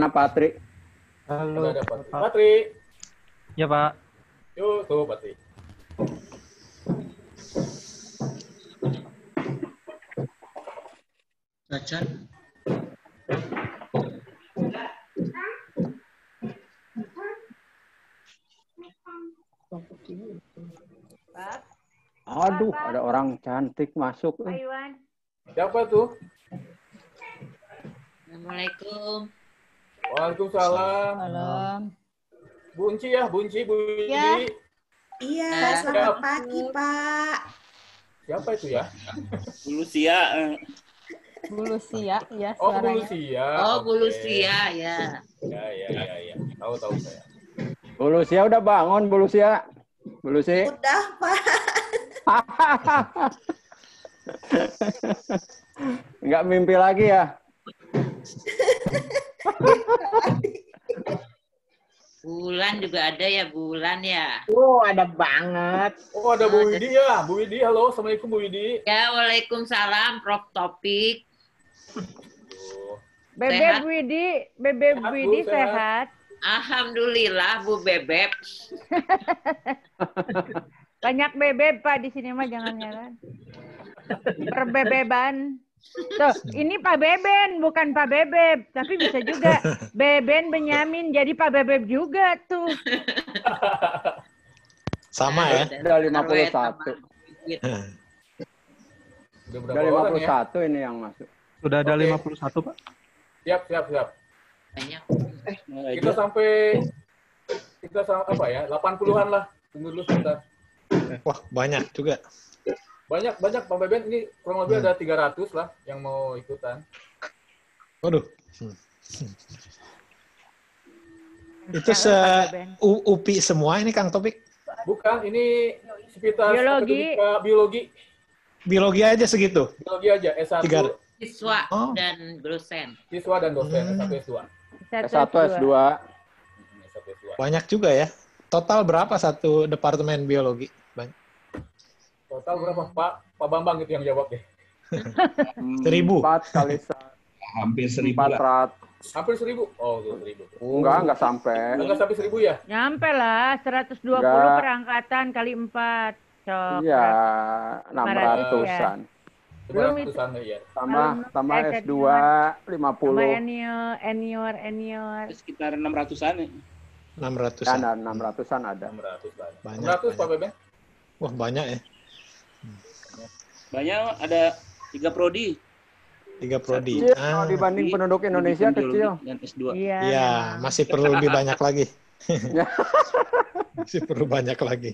Mana Patrick? Halo. Ada Pak. Patrick. Ya Pak. Yuk tuh Patrick. Cacat. Aduh, ada orang cantik masuk. Siapa tuh? Assalamualaikum. Waalaikumsalam. Salam. Bunci ya, Bunci, Bunci. Ya. Iya, ya. selamat Siap. pagi, Pak. Siapa itu ya? Bu Lucia. Bu Lucia, ya Oh, Bu Lucia. Oh, Bu Lucia, ya. Ya, ya, ya, ya. Tahu, tahu saya. Bu Lucia udah bangun, Bu Lucia. Bu Lucia. Udah, Pak. Enggak mimpi lagi ya? bulan juga ada ya bulan ya. Oh ada banget. Oh ada Bu Widi ya. Bu Widi halo assalamualaikum Bu Widi. Ya waalaikumsalam Prof Topik. Bebek Bu Widi, Bebek Bu Widi sehat. Alhamdulillah Bu Bebek. Banyak bebek Pak di sini mah jangan heran. Perbebeban. Tuh, ini Pak Beben, bukan Pak Bebeb, tapi bisa juga Beben Benyamin jadi Pak Bebeb juga tuh. Sama ya. Udah 51. Udah, 51 ya? ini yang masuk. Sudah ada okay. 51, Pak. Siap, siap, siap. Banyak. Eh, eh kita sampai kita apa ya? 80-an lah. Tunggu dulu sebentar. Wah, banyak juga. Banyak banyak Bang Beben ini kurang lebih hmm. ada 300 lah yang mau ikutan. Waduh. Hmm. Itu se UPI semua ini Kang Topik? Bukan, ini sekitar biologi. biologi. Biologi aja segitu. Biologi aja S1. Tiga. Siswa oh. dan dosen. Siswa dan dosen hmm. S1 S2. S1 S2. Banyak juga ya. Total berapa satu departemen biologi? Total berapa Pak Pak Bambang itu yang jawab deh. Hmm, seribu. Empat kali Hampir seribu. Empat ratus. Hampir seribu? Oh, tuh, seribu. Enggak, enggak sampai. Enggak sampai seribu ya? Nyampe lah, seratus dua puluh perangkatan kali empat. Iya, enam ratusan. Belum itu. Ya. Tambah, tambah S2, 50. Sama senior, senior, senior. Sekitar 600-an ya? 600-an. Ya, 600-an ada. Enam ratus banyak. Enam ratus Pak Bebe? Wah, banyak ya banyak ada tiga prodi tiga prodi Satu, ah. dibanding penduduk Indonesia kecil dan S2 iya ya, masih perlu lebih banyak lagi ya. masih perlu banyak lagi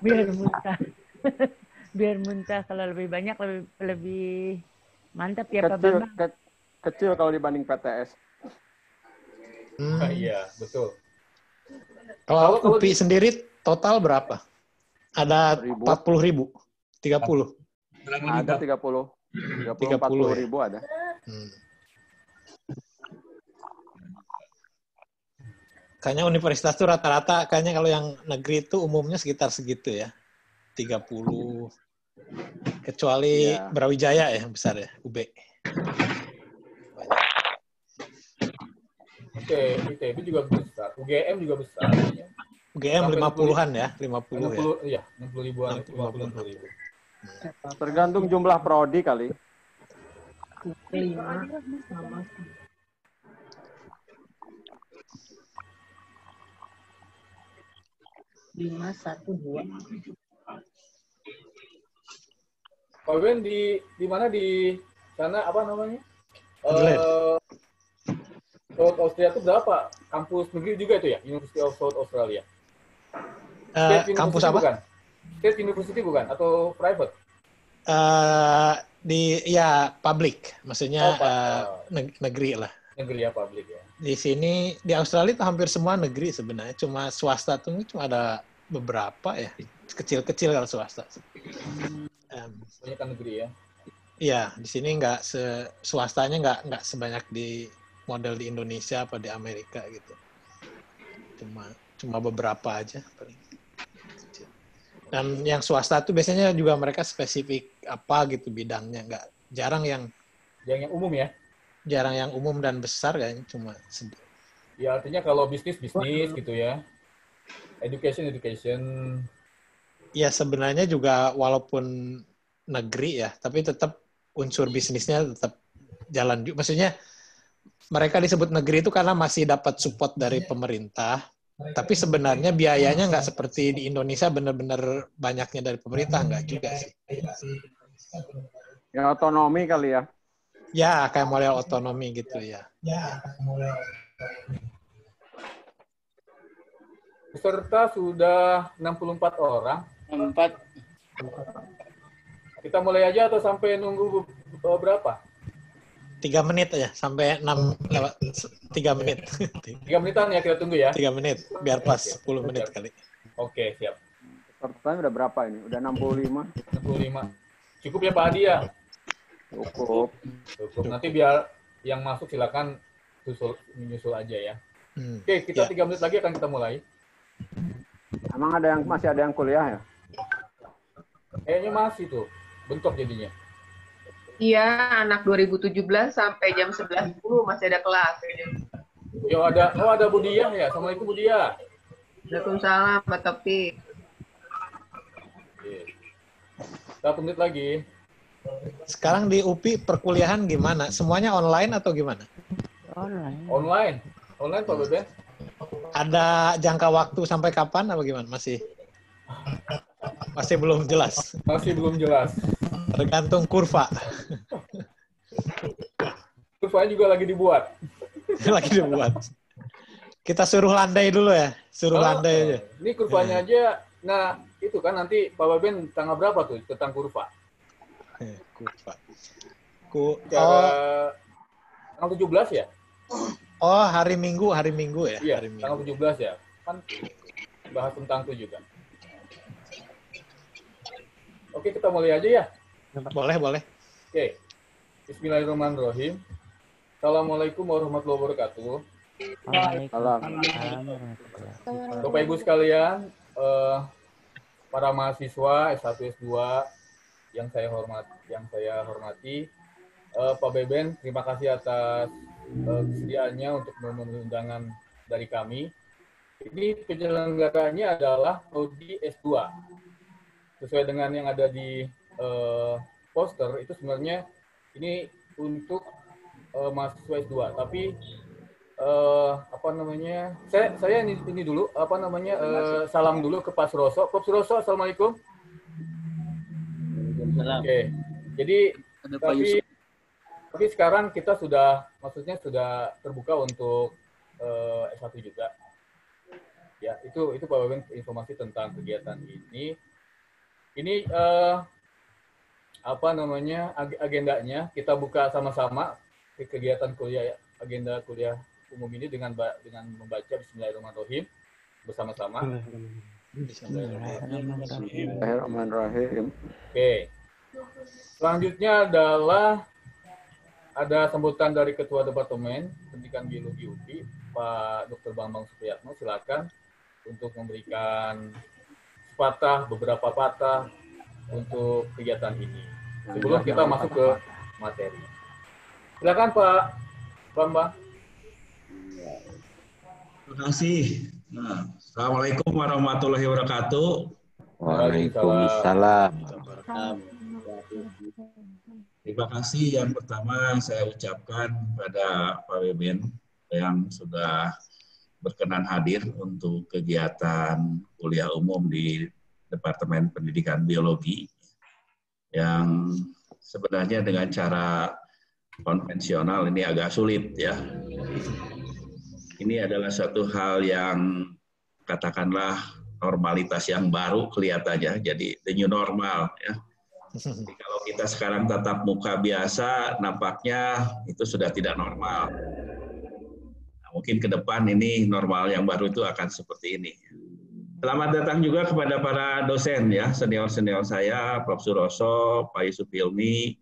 biar muntah biar muntah kalau lebih banyak lebih lebih mantap ya kecil, Pak ke, kecil kalau dibanding PTS hmm. nah, iya betul kalau, kalau UPI di... sendiri total berapa ada empat puluh ribu 30. Ada 30. 30, 30 ya. ribu ada. Hmm. Kayaknya universitas itu rata-rata kayaknya kalau yang negeri itu umumnya sekitar segitu ya. 30 kecuali ya. Brawijaya ya yang besar ya, UB. Oke, ITB juga besar, UGM juga besar. UGM 50-an ya, 50 50, ya. Iya, 60 ribuan, 50 ribu. Tergantung jumlah prodi kali. Lima lima satu dua. Pak Ben di di mana di sana apa namanya? Uh, South Australia itu berapa? Kampus negeri juga itu ya? University of South Australia. Uh, kampus apa? Bukan? State University bukan atau private? Uh, di ya public, maksudnya oh, uh, negeri lah. Negeri ya public ya. Di sini di Australia itu hampir semua negeri sebenarnya, cuma swasta tuh cuma ada beberapa ya, kecil-kecil kalau swasta. Um, Banyak negeri ya. Iya, di sini nggak se swastanya nggak nggak sebanyak di model di Indonesia apa di Amerika gitu. Cuma cuma beberapa aja paling dan yang swasta tuh biasanya juga mereka spesifik apa gitu bidangnya nggak jarang yang jarang yang umum ya jarang yang umum dan besar kan cuma sedikit ya artinya kalau bisnis bisnis gitu ya education education ya sebenarnya juga walaupun negeri ya tapi tetap unsur bisnisnya tetap jalan maksudnya mereka disebut negeri itu karena masih dapat support dari iya. pemerintah tapi sebenarnya biayanya nggak seperti di Indonesia benar-benar banyaknya dari pemerintah nggak juga sih. Ya otonomi kali ya. Ya kayak model otonomi gitu ya. Ya model. Peserta sudah 64 orang. 64. Kita mulai aja atau sampai nunggu berapa? tiga menit aja sampai enam lewat tiga menit. Tiga menitan ya kita tunggu ya. Tiga menit biar pas sepuluh menit kali. Oke siap. Pertanyaan udah berapa ini? Udah enam puluh lima. Enam puluh lima. Cukup ya Pak Adi ya. Cukup. Cukup. Nanti biar yang masuk silakan susul menyusul aja ya. Hmm. Oke kita ya. tiga ya. menit lagi akan kita mulai. Emang ada yang masih ada yang kuliah ya? Kayaknya masih tuh bentuk jadinya. Iya, anak 2017 sampai jam 11.10 masih ada kelas. Yo ada, oh ada Budiah ya. Assalamualaikum Budiah. Waalaikumsalam Pak Tepi. Kita menit lagi. Sekarang di UPI perkuliahan gimana? Semuanya online atau gimana? Online. Online. Online Pak Bebe. Ada jangka waktu sampai kapan atau gimana? Masih? Masih belum jelas. Masih belum jelas. Tergantung kurva. Kurvanya juga lagi dibuat. lagi dibuat. Kita suruh landai dulu ya. Suruh oh, landai iya. aja. Ini kurvanya yeah. aja. Nah, itu kan nanti Pak Baben tanggal berapa tuh tentang kurva? Eh, kurva. Ku, oh. Tanggal 17 ya? Oh, hari Minggu, hari Minggu ya? Iya, hari Minggu. tanggal 17 ya. Kan bahas tentang itu juga. Kan? Oke, kita mulai aja ya. Boleh, boleh. Oke. Bismillahirrahmanirrahim. Assalamualaikum warahmatullahi wabarakatuh. Waalaikumsalam. Bapak Ibu sekalian, eh, para mahasiswa S1 S2 yang saya hormat yang saya hormati, eh, Pak Beben, terima kasih atas eh, kesediaannya untuk memenuhi undangan dari kami. Ini penyelenggaranya adalah Prodi S2 sesuai dengan yang ada di uh, poster itu sebenarnya ini untuk uh, mahasiswa S2 tapi uh, apa namanya saya saya ini, ini dulu apa namanya uh, salam dulu ke Pak Suroso Pak Suroso assalamualaikum Salam. Oke okay. jadi tapi tapi sekarang kita sudah maksudnya sudah terbuka untuk uh, S1 juga ya itu itu Pak Wawen informasi tentang kegiatan ini ini uh, apa namanya ag agendanya kita buka sama-sama kegiatan kuliah agenda kuliah umum ini dengan dengan membaca Bismillahirrahmanirrahim bersama-sama. Bismillahirrahmanirrahim. Bismillahirrahmanirrahim. Oke. Selanjutnya adalah ada sambutan dari Ketua Departemen Pendidikan Biologi UPI, Pak Dr. Bambang Supriyatno. Silakan untuk memberikan patah, beberapa patah untuk kegiatan ini. Sebelum kita masuk ke materi. Silakan Pak Bambang. Terima kasih. Nah, Assalamualaikum warahmatullahi wabarakatuh. Waalaikumsalam. Terima kasih yang pertama saya ucapkan kepada Pak Beben yang sudah berkenan hadir untuk kegiatan kuliah umum di Departemen Pendidikan Biologi yang sebenarnya dengan cara konvensional ini agak sulit ya. Ini adalah satu hal yang katakanlah normalitas yang baru kelihatannya, jadi the new normal ya. Jadi kalau kita sekarang tetap muka biasa, nampaknya itu sudah tidak normal mungkin ke depan ini normal yang baru itu akan seperti ini. Selamat datang juga kepada para dosen ya, senior-senior saya, Prof. Suroso, Pak Yusuf Ilmi,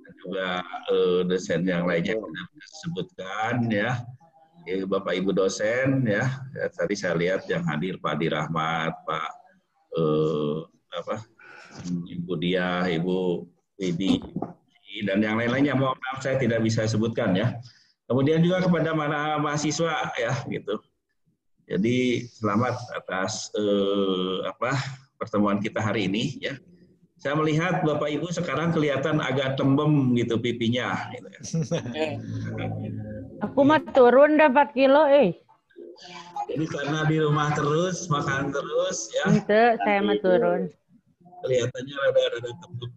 dan juga uh, dosen yang lainnya yang disebutkan ya. Bapak Ibu dosen ya, ya tadi saya lihat yang hadir Pak Dirahmat, Pak eh, apa Ibu Dia, Ibu Widi, dan yang lain-lainnya. Mohon maaf saya tidak bisa sebutkan ya. Kemudian juga kepada para mahasiswa ya gitu. Jadi selamat atas eh, apa pertemuan kita hari ini ya. Saya melihat Bapak Ibu sekarang kelihatan agak tembem gitu pipinya. Gitu ya. Aku mah turun dapat kilo eh. Jadi karena di rumah terus makan terus ya. Itu saya mah turun. Kelihatannya rada-rada tembem.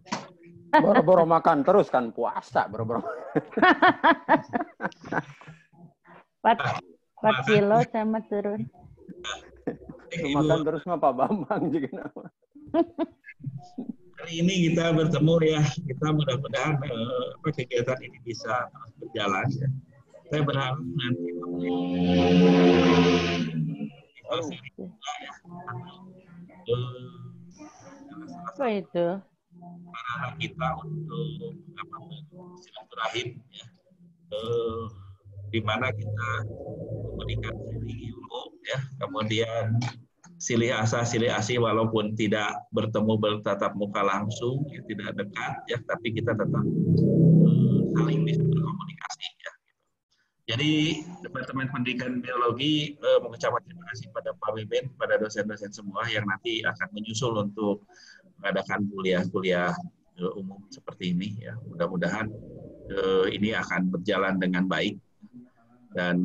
Boro-boro makan terus kan puasa, boro-boro. Empat empat kilo sama turun. Eh, makan terus sama Pak Bambang juga Hari ini kita bertemu ya, kita mudah-mudahan eh, kegiatan ini bisa terus berjalan ya. Saya berharap nanti Oh. Apa itu? kita untuk apa silaturahim ya eh, di mana kita memberikan sharing ilmu ya kemudian silih asa silih asih walaupun tidak bertemu bertatap muka langsung ya, tidak dekat ya tapi kita tetap eh, saling bisa berkomunikasi ya jadi Departemen Pendidikan Biologi eh, mengucapkan terima kasih pada Pak Beben, pada dosen-dosen semua yang nanti akan menyusul untuk mengadakan kuliah-kuliah uh, umum seperti ini ya mudah-mudahan uh, ini akan berjalan dengan baik dan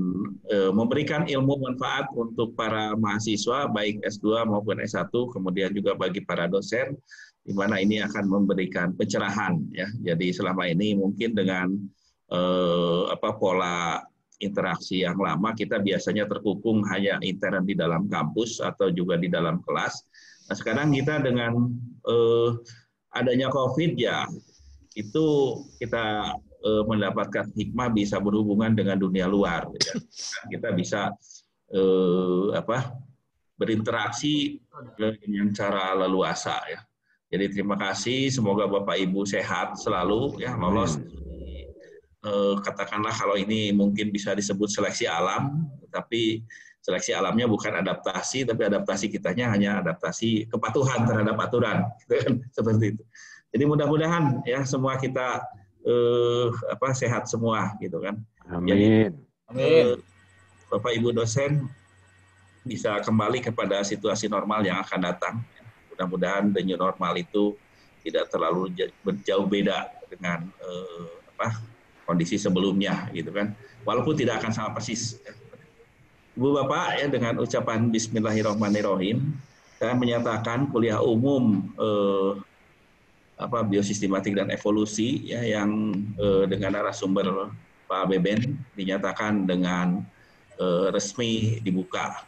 e, memberikan ilmu manfaat untuk para mahasiswa baik S2 maupun S1 kemudian juga bagi para dosen di mana ini akan memberikan pencerahan ya. Jadi selama ini mungkin dengan e, apa pola interaksi yang lama kita biasanya terkukung hanya intern di dalam kampus atau juga di dalam kelas. Nah, sekarang kita dengan e, adanya COVID ya itu kita eh, mendapatkan hikmah bisa berhubungan dengan dunia luar. Ya. Kan? Kita bisa eh, apa berinteraksi eh, dengan cara leluasa ya. Jadi terima kasih, semoga Bapak Ibu sehat selalu ya lolos. Eh, katakanlah kalau ini mungkin bisa disebut seleksi alam, tapi seleksi alamnya bukan adaptasi tapi adaptasi kitanya hanya adaptasi kepatuhan terhadap aturan gitu kan seperti itu jadi mudah-mudahan ya semua kita eh, apa sehat semua gitu kan amin jadi, amin eh, bapak ibu dosen bisa kembali kepada situasi normal yang akan datang mudah-mudahan the new normal itu tidak terlalu jauh beda dengan eh, apa kondisi sebelumnya gitu kan walaupun tidak akan sama persis ya. Ibu Bapak ya dengan ucapan Bismillahirrahmanirrahim saya menyatakan kuliah umum eh, apa biosistematik dan evolusi ya yang eh, dengan narasumber Pak Beben dinyatakan dengan eh, resmi dibuka.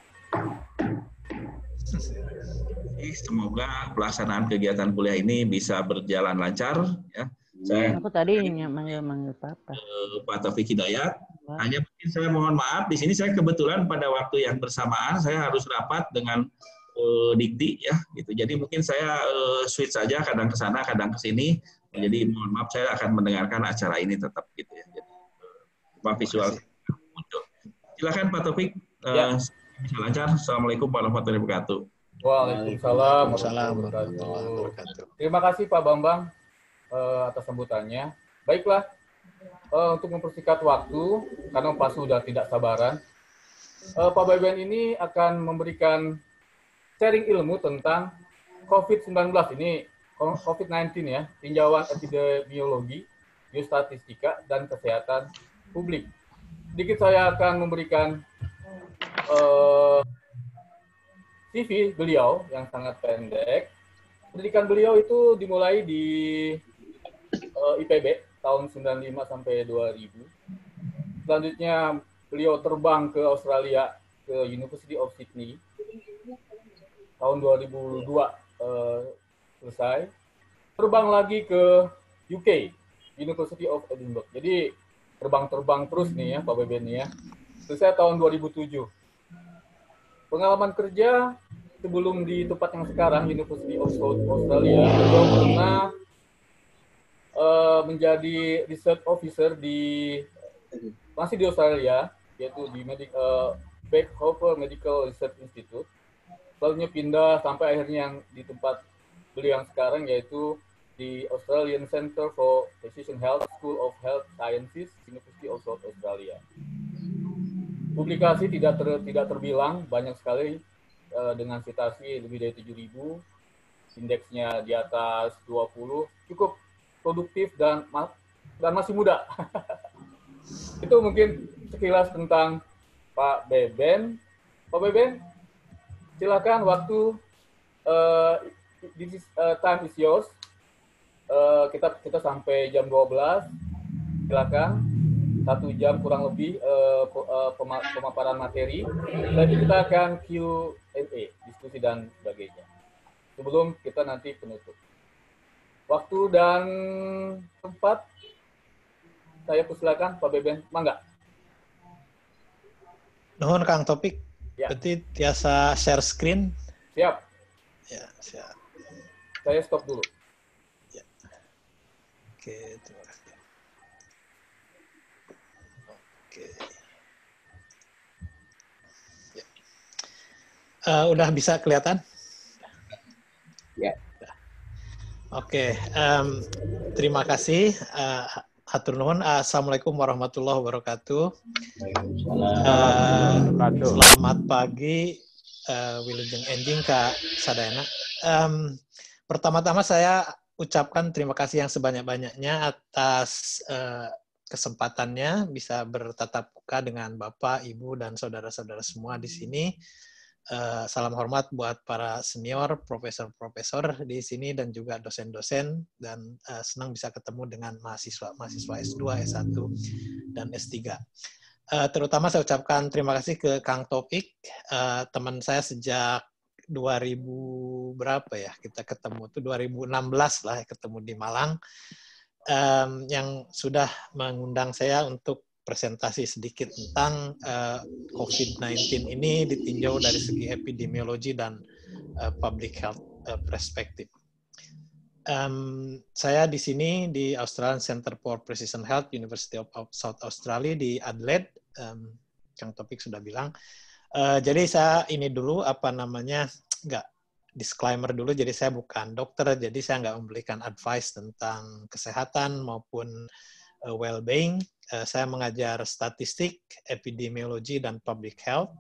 Semoga pelaksanaan kegiatan kuliah ini bisa berjalan lancar ya saya, aku tadi manggil-manggil Papa. Eh, Pak Taufik Hidayat. Hanya mungkin saya mohon maaf, di sini saya kebetulan pada waktu yang bersamaan saya harus rapat dengan uh, Dikti ya, gitu. Jadi mungkin saya uh, switch saja kadang ke sana, kadang ke sini. Jadi mohon maaf saya akan mendengarkan acara ini tetap gitu ya. Jadi, uh, visual muncul. Silakan Pak Taufik. Uh, ya. Bisa lancar. Assalamualaikum warahmatullahi wabarakatuh. Waalaikumsalam warahmatullahi wabarakatuh. Terima kasih Pak Bambang uh, atas sambutannya. Baiklah, uh, untuk mempersingkat waktu, karena Pak sudah tidak sabaran, uh, Pak Beben ini akan memberikan sharing ilmu tentang COVID-19 ini, COVID-19 ya, tinjauan epidemiologi, geostatistika, dan kesehatan publik. Sedikit saya akan memberikan uh, CV beliau yang sangat pendek pendidikan beliau itu dimulai di uh, eh, IPB tahun 95 sampai 2000. Selanjutnya beliau terbang ke Australia ke University of Sydney tahun 2002 uh, eh, selesai. Terbang lagi ke UK University of Edinburgh. Jadi terbang-terbang terus nih ya Pak Beben ya. Selesai tahun 2007. Pengalaman kerja sebelum di tempat yang sekarang University of South Australia, beliau pernah uh, menjadi research officer di masih di Australia yaitu di Medik uh, Medical Research Institute. lalu pindah sampai akhirnya yang di tempat beliau yang sekarang yaitu di Australian Center for Precision Health School of Health Sciences, University of South Australia. Publikasi tidak ter, tidak terbilang banyak sekali uh, dengan citasi lebih dari 7000 indeksnya di atas 20 cukup produktif dan dan masih muda. itu mungkin sekilas tentang Pak Beben. Pak Beben, silakan waktu uh, this is, uh, time is yours. Uh, kita kita sampai jam 12. Silakan satu jam kurang lebih uh, pemaparan materi. lalu kita akan Q&A, diskusi dan sebagainya. Sebelum kita nanti penutup. Waktu dan tempat saya persilakan Pak Beben, mangga. Nuhun Kang Topik. Ya. Berarti tiasa share screen. Siap. Ya, siap. Saya stop dulu. Ya. Oke, terima kasih. Oke. Ya. Uh, udah bisa kelihatan? Ya. Oke, okay, um, terima kasih. Uh, eh, Hatur nuhun. Assalamualaikum warahmatullahi wabarakatuh. Uh, selamat pagi, uh, eh, Wilujeng Ending Kak Sadana. Um, Pertama-tama saya ucapkan terima kasih yang sebanyak-banyaknya atas uh, kesempatannya bisa bertatap muka dengan Bapak, Ibu, dan saudara-saudara semua di sini. Eh, salam hormat buat para senior, profesor-profesor di sini dan juga dosen-dosen dan eh, senang bisa ketemu dengan mahasiswa, mahasiswa S2, S1 dan S3. Eh, terutama saya ucapkan terima kasih ke Kang Topik, teman saya sejak 2000 berapa ya kita ketemu tuh 2016 lah ya, ketemu di Malang um, yang sudah mengundang saya untuk presentasi sedikit tentang uh, eh, COVID-19 ini ditinjau dari segi epidemiologi dan uh, public health uh, eh, perspektif. Um, saya di sini di Australian Center for Precision Health University of South Australia di Adelaide. Um, Kang Topik sudah bilang. Uh, jadi saya ini dulu apa namanya nggak disclaimer dulu. Jadi saya bukan dokter, jadi saya nggak memberikan advice tentang kesehatan maupun uh, well-being. Uh, saya mengajar statistik, epidemiologi, dan public health.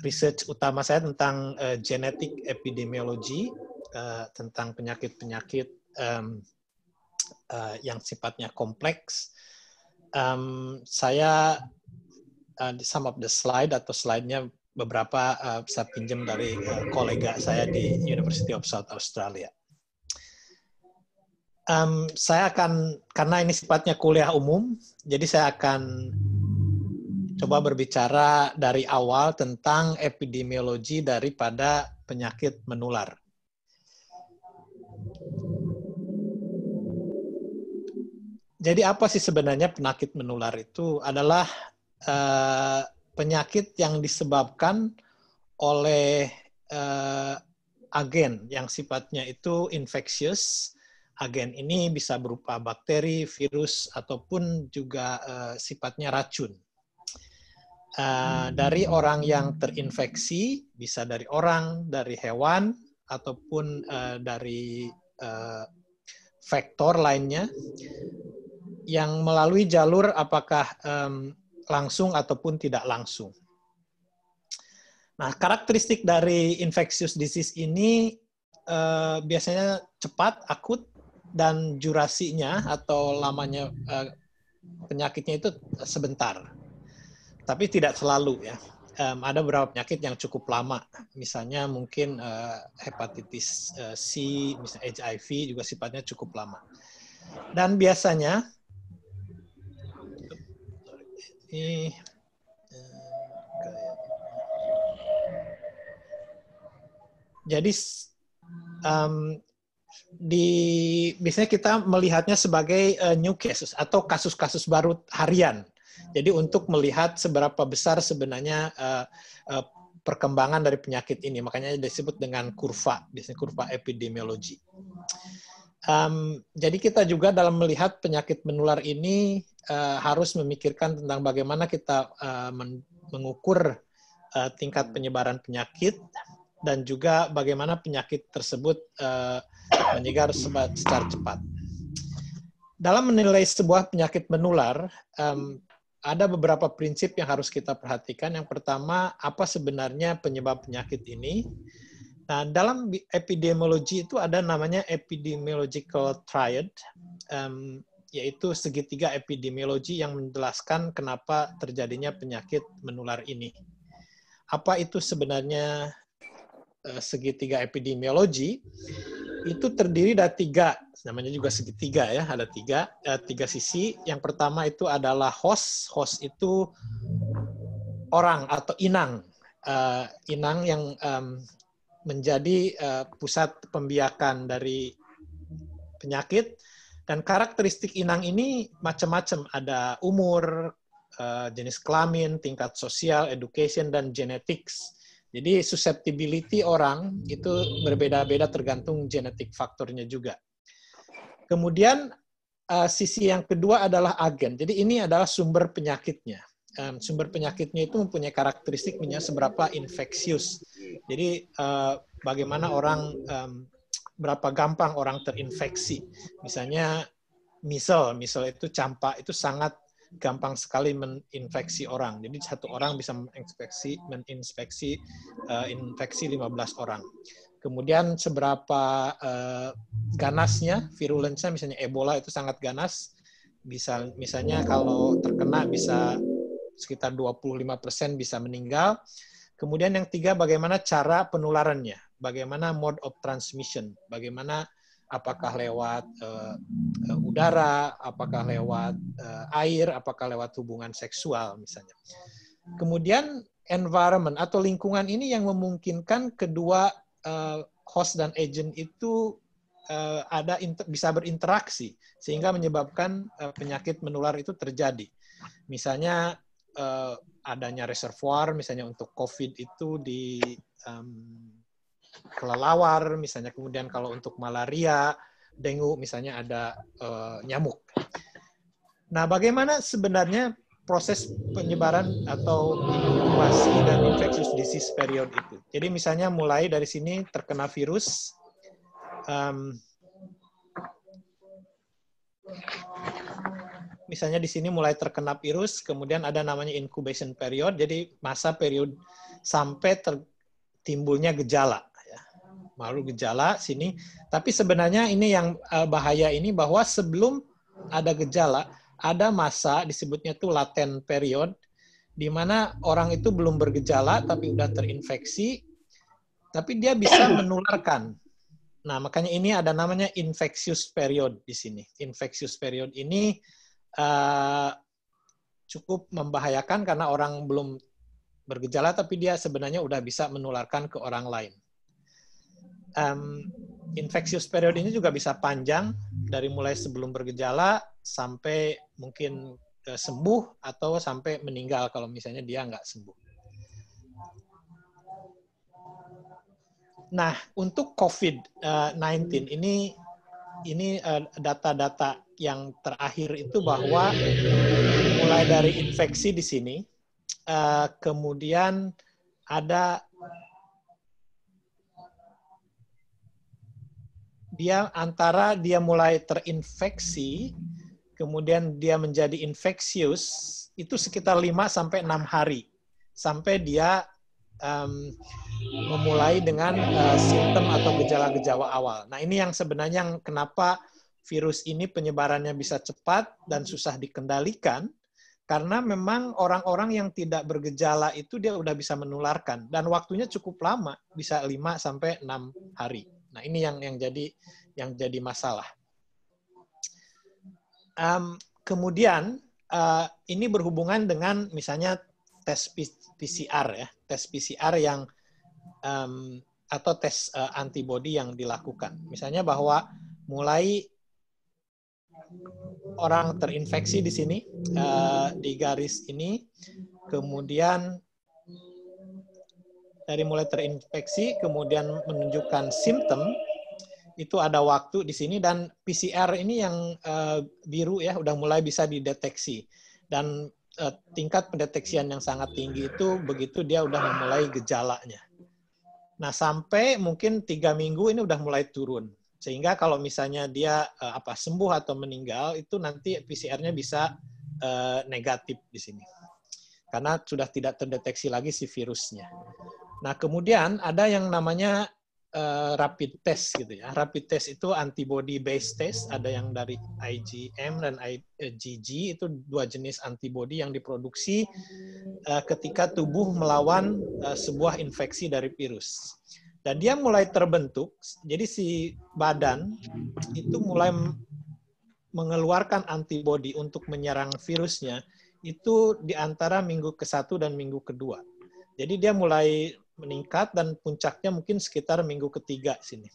Research utama saya tentang uh, genetik epidemiologi, uh, tentang penyakit-penyakit um, uh, yang sifatnya kompleks. Um, saya uh, di some of the slide atau slide-nya beberapa uh, saya pinjam dari uh, kolega saya di University of South Australia um, saya akan karena ini sifatnya kuliah umum, jadi saya akan coba berbicara dari awal tentang epidemiologi daripada penyakit menular. Jadi apa sih sebenarnya penyakit menular itu adalah uh, penyakit yang disebabkan oleh uh, agen yang sifatnya itu infeksius agen ini bisa berupa bakteri, virus, ataupun juga uh, sifatnya racun. Uh, dari orang yang terinfeksi, bisa dari orang, dari hewan, ataupun uh, dari uh, vektor lainnya, yang melalui jalur apakah um, langsung ataupun tidak langsung. Nah, karakteristik dari infectious disease ini uh, biasanya cepat, akut, dan durasinya atau lamanya eh, penyakitnya itu sebentar. Tapi tidak selalu ya. Um, ada beberapa penyakit yang cukup lama, misalnya mungkin uh, hepatitis eh, C, misalnya HIV juga sifatnya cukup lama. Dan biasanya ini jadi um, di biasanya kita melihatnya sebagai uh, new cases atau kasus-kasus baru harian. Jadi untuk melihat seberapa besar sebenarnya uh, uh, perkembangan dari penyakit ini, makanya disebut dengan kurva, biasanya kurva epidemiologi. Um, jadi kita juga dalam melihat penyakit menular ini uh, harus memikirkan tentang bagaimana kita uh, men mengukur uh, tingkat penyebaran penyakit dan juga bagaimana penyakit tersebut uh, menyegar harus secara cepat. Dalam menilai sebuah penyakit menular, um, ada beberapa prinsip yang harus kita perhatikan. Yang pertama, apa sebenarnya penyebab penyakit ini? Nah, dalam epidemiologi itu ada namanya epidemiological triad, um, yaitu segitiga epidemiologi yang menjelaskan kenapa terjadinya penyakit menular ini. Apa itu sebenarnya eh, segitiga epidemiologi? itu terdiri dari tiga, namanya juga segitiga ya, ada tiga, eh, tiga sisi. Yang pertama itu adalah host, host itu orang atau inang, uh, inang yang um, menjadi uh, pusat pembiakan dari penyakit. Dan karakteristik inang ini macam-macam, ada umur, uh, jenis kelamin, tingkat sosial, education, dan genetics jadi susceptibility orang itu berbeda-beda tergantung genetik faktornya juga. Kemudian uh, sisi yang kedua adalah agen. Jadi ini adalah sumber penyakitnya. Um, sumber penyakitnya itu mempunyai karakteristik seberapa infeksius. Jadi uh, bagaimana orang um, berapa gampang orang terinfeksi. Misalnya misal, misal itu campak itu sangat gampang sekali meninfeksi orang. Jadi satu orang bisa menginfeksi meninfeksi uh, eh, infeksi 15 orang. Kemudian seberapa uh, ganasnya, virulensnya misalnya Ebola itu sangat ganas. Bisa misalnya kalau terkena bisa sekitar 25% bisa meninggal. Kemudian yang tiga bagaimana cara penularannya, bagaimana mode of transmission, bagaimana apakah lewat uh, udara, apakah lewat uh, air, apakah lewat hubungan seksual misalnya. Kemudian environment atau lingkungan ini yang memungkinkan kedua uh, host dan agent itu uh, ada inter, bisa berinteraksi sehingga menyebabkan uh, penyakit menular itu terjadi. Misalnya uh, adanya reservoir misalnya untuk COVID itu di um, kelelawar, misalnya kemudian kalau untuk malaria, dengue misalnya ada e, nyamuk. Nah, bagaimana sebenarnya proses penyebaran atau inkubasi dan infectious disease period itu? Jadi misalnya mulai dari sini terkena virus, um, misalnya di sini mulai terkena virus, kemudian ada namanya incubation period, jadi masa period sampai timbulnya gejala baru gejala sini. Tapi sebenarnya ini yang eh, bahaya ini bahwa sebelum ada gejala, ada masa disebutnya itu laten period di mana orang itu belum bergejala tapi udah terinfeksi tapi dia bisa menularkan. Nah, makanya ini ada namanya infectious period di sini. Infectious period ini uh, cukup membahayakan karena orang belum bergejala tapi dia sebenarnya udah bisa menularkan ke orang lain um, infeksius period ini juga bisa panjang dari mulai sebelum bergejala sampai mungkin e, sembuh atau sampai meninggal kalau misalnya dia nggak sembuh. Nah, untuk COVID-19 e, ini ini e, data-data yang terakhir itu bahwa mulai dari infeksi di sini, kemudian ada dia antara dia mulai terinfeksi, kemudian dia menjadi infeksius, itu sekitar 5 sampai 6 hari. Sampai dia um, memulai dengan uh, simptom atau gejala-gejala awal. Nah ini yang sebenarnya yang kenapa virus ini penyebarannya bisa cepat dan susah dikendalikan, karena memang orang-orang yang tidak bergejala itu dia udah bisa menularkan. Dan waktunya cukup lama, bisa 5 sampai 6 hari. Nah ini yang yang jadi yang jadi masalah. Um, kemudian uh, ini berhubungan dengan misalnya tes PCR ya, tes PCR yang um, atau tes uh, antibody yang dilakukan. Misalnya bahwa mulai orang terinfeksi di sini uh, di garis ini, kemudian dari mulai terinfeksi kemudian menunjukkan simptom itu ada waktu di sini dan PCR ini yang uh, biru ya udah mulai bisa dideteksi dan uh, tingkat pendeteksian yang sangat tinggi itu begitu dia udah memulai gejalanya. Nah sampai mungkin tiga minggu ini udah mulai turun sehingga kalau misalnya dia uh, apa sembuh atau meninggal itu nanti PCR-nya bisa uh, negatif di sini karena sudah tidak terdeteksi lagi si virusnya. Nah, kemudian ada yang namanya uh, rapid test gitu ya. Rapid test itu antibody based test, ada yang dari IgM dan IgG eh, itu dua jenis antibody yang diproduksi uh, ketika tubuh melawan uh, sebuah infeksi dari virus. Dan dia mulai terbentuk, jadi si badan itu mulai mengeluarkan antibodi untuk menyerang virusnya itu di antara minggu ke-1 dan minggu kedua. Jadi dia mulai meningkat dan puncaknya mungkin sekitar minggu ketiga sini.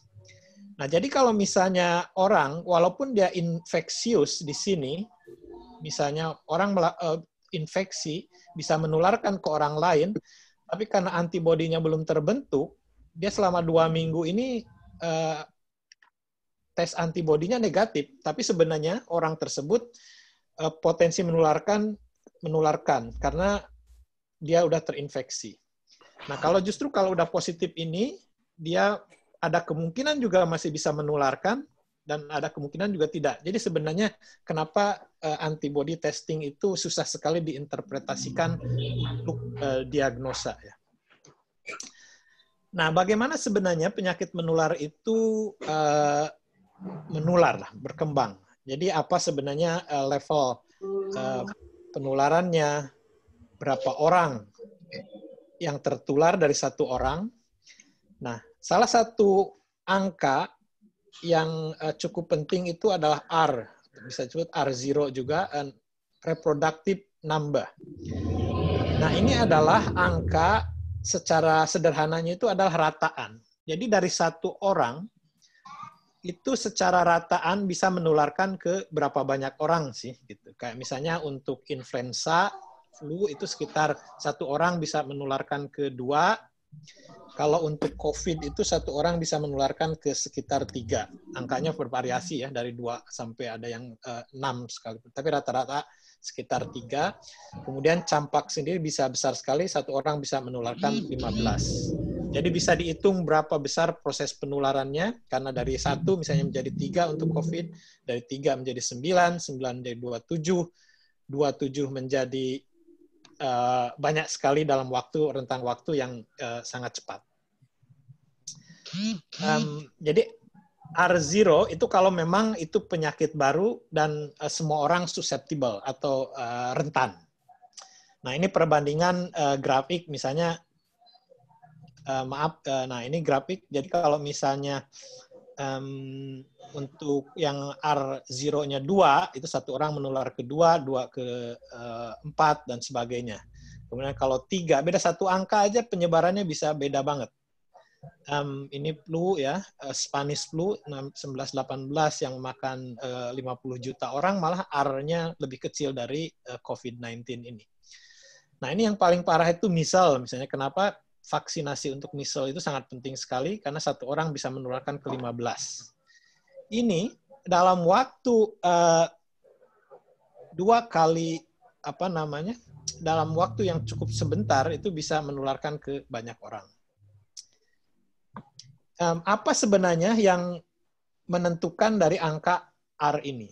Nah, jadi kalau misalnya orang walaupun dia infeksius di sini, misalnya orang eh, infeksi bisa menularkan ke orang lain, tapi karena antibodinya belum terbentuk, dia selama dua minggu ini eh, tes antibodinya negatif, tapi sebenarnya orang tersebut eh, potensi menularkan menularkan karena dia udah terinfeksi. Nah, kalau justru kalau udah positif ini, dia ada kemungkinan juga masih bisa menularkan dan ada kemungkinan juga tidak. Jadi sebenarnya kenapa eh, antibody testing itu susah sekali diinterpretasikan untuk eh, diagnosa ya. Nah, bagaimana sebenarnya penyakit menular itu uh, menular, berkembang? Jadi apa sebenarnya level penularannya, berapa orang, yang tertular dari satu orang. Nah, salah satu angka yang uh, cukup penting itu adalah R. Bisa disebut R0 juga, and reproductive number. Nah, ini adalah angka secara sederhananya itu adalah rataan. Jadi dari satu orang itu secara rataan bisa menularkan ke berapa banyak orang sih gitu. Kayak misalnya untuk influenza flu itu sekitar satu orang bisa menularkan ke dua. Kalau untuk COVID itu satu orang bisa menularkan ke sekitar tiga. Angkanya bervariasi ya dari dua sampai ada yang eh, enam sekali. Tapi rata-rata sekitar tiga. Kemudian campak sendiri bisa besar sekali, satu orang bisa menularkan lima belas. Jadi bisa dihitung berapa besar proses penularannya, karena dari satu misalnya menjadi tiga untuk COVID, dari tiga menjadi sembilan, sembilan menjadi dua tujuh, dua tujuh menjadi Eh, banyak sekali dalam waktu rentang waktu yang uh, sangat cepat. Um, jadi R0 itu kalau memang itu penyakit baru dan uh, semua orang susceptible atau uh, rentan. Nah, ini perbandingan uh, grafik misalnya uh, maaf uh, nah ini grafik jadi kalau misalnya um, untuk yang R0-nya 2, itu satu orang menular ke 2, 2 ke uh, eh, 4, dan sebagainya. Kemudian kalau 3, beda satu angka aja penyebarannya bisa beda banget. Um, ini flu ya, uh, Spanish flu 1918 yang makan eh, uh, 50 juta orang, malah R-nya lebih kecil dari uh, COVID-19 ini. Nah ini yang paling parah itu misal, misalnya kenapa vaksinasi untuk misal itu sangat penting sekali karena satu orang bisa menularkan ke 15. Ini dalam waktu uh, dua kali apa namanya dalam waktu yang cukup sebentar itu bisa menularkan ke banyak orang. Um, apa sebenarnya yang menentukan dari angka R ini?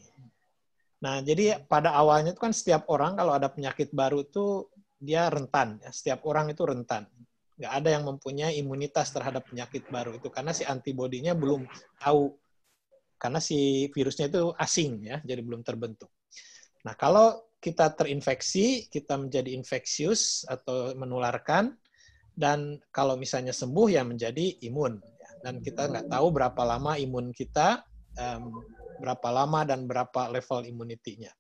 Nah, jadi pada awalnya itu kan setiap orang kalau ada penyakit baru itu dia rentan. Ya, setiap orang itu rentan nggak ada yang mempunyai imunitas terhadap penyakit baru itu karena si antibodinya belum tahu karena si virusnya itu asing ya, jadi belum terbentuk. Nah, kalau kita terinfeksi, kita menjadi infeksius atau menularkan, dan kalau misalnya sembuh ya menjadi imun. Dan kita nggak tahu berapa lama imun kita, um, berapa lama dan berapa level imunitinya.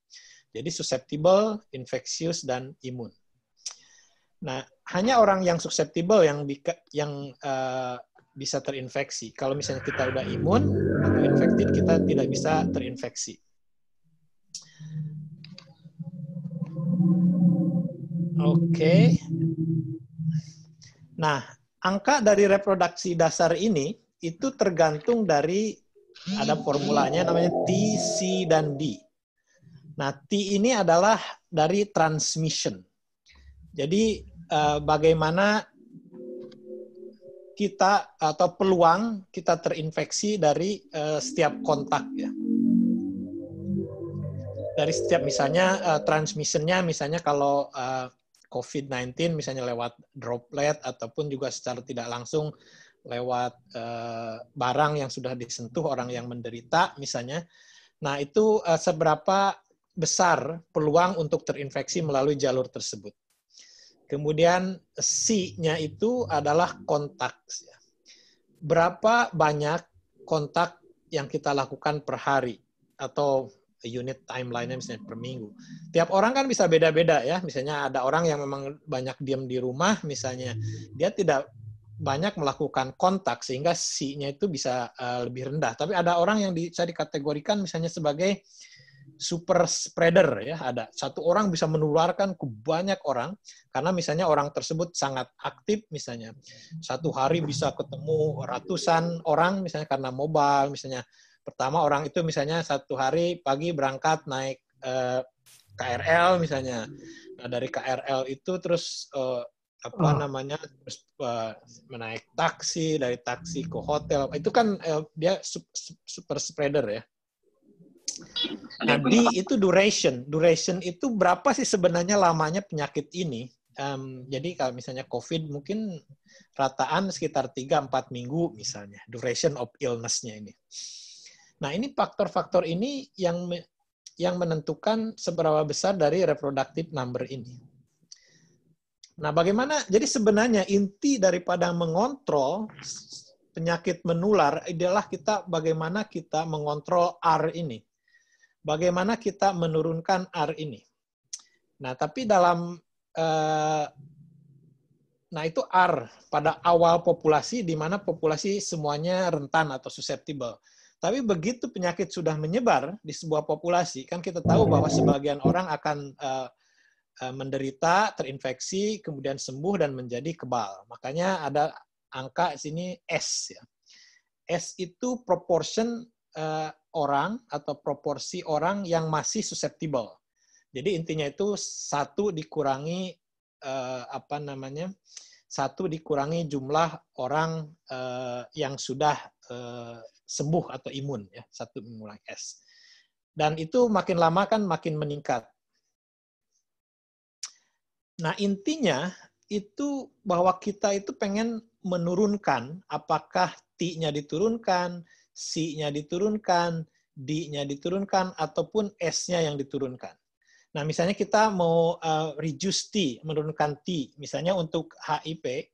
Jadi susceptible, infeksius, dan imun. Nah, hanya orang yang susceptible yang yang uh, bisa terinfeksi. Kalau misalnya kita udah imun atau infected, kita tidak bisa terinfeksi. Oke. Okay. Nah, angka dari reproduksi dasar ini itu tergantung dari ada formulanya namanya T, C, dan D. Nah, T ini adalah dari transmission. Jadi uh, bagaimana kita atau peluang kita terinfeksi dari uh, setiap kontak ya. Dari setiap misalnya uh, transmissionnya misalnya kalau uh, COVID-19 misalnya lewat droplet ataupun juga secara tidak langsung lewat uh, barang yang sudah disentuh orang yang menderita misalnya. Nah, itu uh, seberapa besar peluang untuk terinfeksi melalui jalur tersebut. Kemudian C-nya itu adalah kontak. Ya. Berapa banyak kontak yang kita lakukan per hari atau unit timeline misalnya per minggu. Tiap orang kan bisa beda-beda ya. Misalnya ada orang yang memang banyak diam di rumah misalnya, dia tidak banyak melakukan kontak sehingga C-nya itu bisa eh, lebih rendah. Tapi ada orang yang bisa dikategorikan misalnya sebagai super spreader ya ada satu orang bisa menularkan ke banyak orang karena misalnya orang tersebut sangat aktif misalnya satu hari bisa ketemu ratusan orang misalnya karena mobile misalnya pertama orang itu misalnya satu hari pagi berangkat naik eh, KRL misalnya nah dari KRL itu terus eh, apa ah. namanya terus uh, menaik taksi dari taksi ke hotel itu kan uh, dia super spreader ya jadi itu duration. Duration itu berapa sih sebenarnya lamanya penyakit ini? Um, jadi kalau misalnya COVID mungkin rataan sekitar 3-4 minggu misalnya. Duration of illness-nya ini. Nah, ini faktor-faktor ini yang yang menentukan seberapa besar dari reproductive number ini. Nah, bagaimana? Jadi sebenarnya inti daripada mengontrol penyakit menular adalah kita bagaimana kita mengontrol R ini bagaimana kita menurunkan R ini. Nah, tapi dalam eh, nah itu R pada awal populasi di mana populasi semuanya rentan atau susceptible. Tapi begitu penyakit sudah menyebar di sebuah populasi, kan kita tahu bahwa sebagian orang akan eh, eh menderita, terinfeksi, kemudian sembuh dan menjadi kebal. Makanya ada angka sini S ya. S itu proportion eh, orang atau proporsi orang yang masih susceptible. Jadi intinya itu satu dikurangi uh, apa namanya satu dikurangi jumlah orang uh, yang sudah uh, sembuh atau imun ya satu mengulang s dan itu makin lama kan makin meningkat. Nah intinya itu bahwa kita itu pengen menurunkan apakah t-nya diturunkan, C-nya diturunkan, D-nya diturunkan, ataupun S-nya yang diturunkan. Nah, misalnya kita mau uh, reduce T, menurunkan T. Misalnya untuk HIP,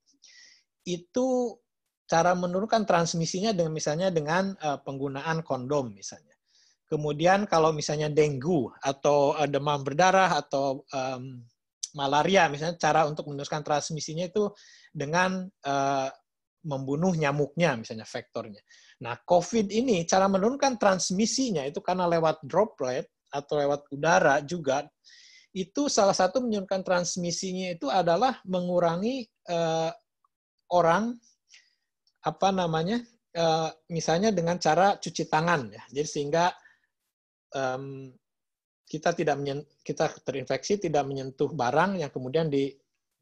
itu cara menurunkan transmisinya dengan misalnya dengan uh, penggunaan kondom misalnya. Kemudian kalau misalnya denggu atau eh, demam berdarah atau um, malaria misalnya cara untuk menurunkan transmisinya itu dengan uh, membunuh nyamuknya misalnya vektornya. Nah, COVID ini cara menurunkan transmisinya itu karena lewat droplet atau lewat udara juga itu salah satu menurunkan transmisinya itu adalah mengurangi uh, orang apa namanya uh, misalnya dengan cara cuci tangan ya. Jadi sehingga um, kita tidak kita terinfeksi tidak menyentuh barang yang kemudian di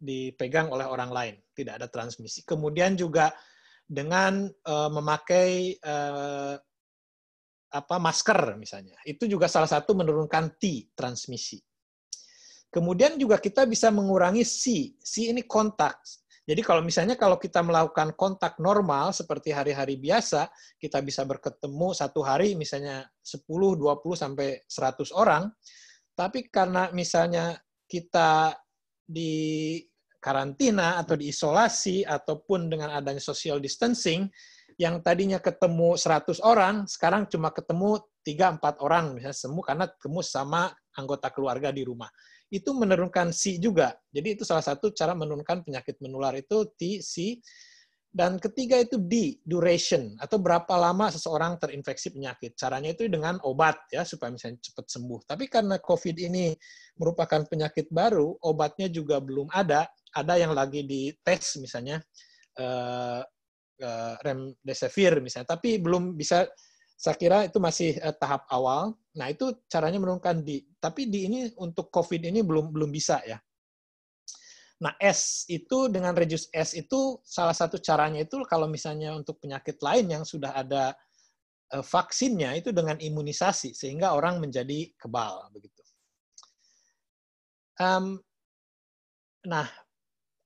dipegang oleh orang lain, tidak ada transmisi. Kemudian juga dengan uh, memakai uh, apa masker misalnya, itu juga salah satu menurunkan T transmisi. Kemudian juga kita bisa mengurangi C. C ini kontak. Jadi kalau misalnya kalau kita melakukan kontak normal seperti hari-hari biasa, kita bisa berketemu satu hari misalnya 10, 20 sampai 100 orang. Tapi karena misalnya kita di karantina atau diisolasi ataupun dengan adanya social distancing yang tadinya ketemu 100 orang sekarang cuma ketemu 3 4 orang misalnya semu karena ketemu sama anggota keluarga di rumah. Itu menurunkan si juga. Jadi itu salah satu cara menurunkan penyakit menular itu T C dan ketiga itu D, duration atau berapa lama seseorang terinfeksi penyakit. Caranya itu dengan obat ya supaya misalnya cepat sembuh. Tapi karena COVID ini merupakan penyakit baru, obatnya juga belum ada ada yang lagi di tes misalnya uh, uh, remdesivir misalnya, tapi belum bisa saya kira itu masih uh, tahap awal. Nah, itu caranya menurunkan di. Tapi di ini untuk COVID ini belum belum bisa ya. Nah, S itu dengan reduce S itu salah satu caranya itu kalau misalnya untuk penyakit lain yang sudah ada uh, vaksinnya itu dengan imunisasi sehingga orang menjadi kebal begitu. Um, nah,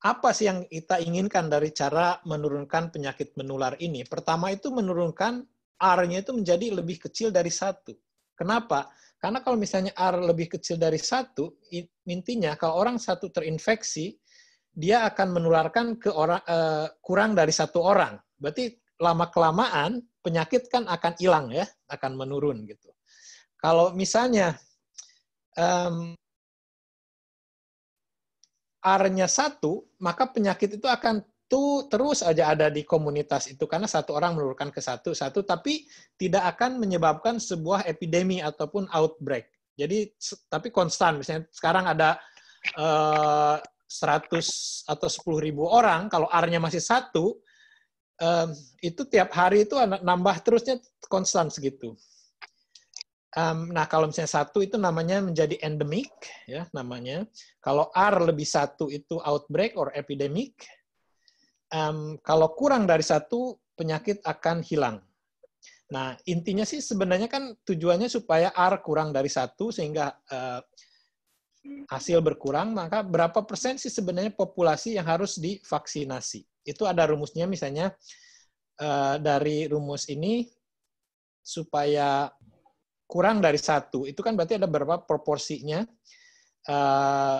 apa sih yang kita inginkan dari cara menurunkan penyakit menular ini? Pertama itu menurunkan R-nya itu menjadi lebih kecil dari satu. Kenapa? Karena kalau misalnya R lebih kecil dari satu, intinya kalau orang satu terinfeksi, dia akan menularkan ke orang eh, kurang dari satu orang. Berarti lama kelamaan penyakit kan akan hilang ya, akan menurun gitu. Kalau misalnya um, R-nya satu, maka penyakit itu akan tuh terus aja ada di komunitas itu karena satu orang menurunkan ke satu satu tapi tidak akan menyebabkan sebuah epidemi ataupun outbreak. Jadi tapi konstan misalnya sekarang ada uh, eh, 100 atau 10 ribu orang kalau R-nya masih satu uh, itu tiap hari itu nambah terusnya konstan segitu. Um, nah, kalau misalnya satu itu namanya menjadi endemic, ya namanya. Kalau R lebih satu itu outbreak or epidemic. Um, kalau kurang dari satu, penyakit akan hilang. Nah, intinya sih sebenarnya kan tujuannya supaya R kurang dari satu sehingga uh, hasil berkurang, maka berapa persen sih sebenarnya populasi yang harus divaksinasi? Itu ada rumusnya misalnya uh, dari rumus ini supaya kurang dari satu, itu kan berarti ada berapa proporsinya uh,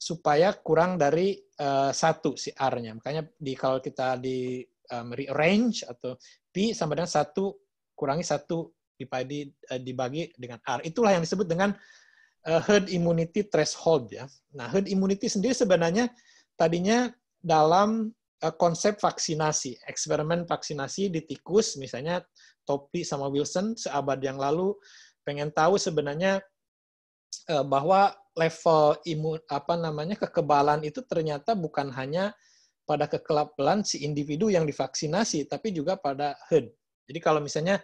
supaya kurang dari uh, satu si R-nya. Makanya di kalau kita di um, rearrange atau P sama dengan satu kurangi satu dibagi, eh, dibagi dengan R. Itulah yang disebut dengan uh, herd immunity threshold ya. Nah, herd immunity sendiri sebenarnya tadinya dalam uh, konsep vaksinasi, eksperimen vaksinasi di tikus misalnya Topi sama Wilson seabad yang lalu pengen tahu sebenarnya uh, bahwa level imun apa namanya kekebalan itu ternyata bukan hanya pada kekebalan si individu yang divaksinasi tapi juga pada herd. Jadi kalau misalnya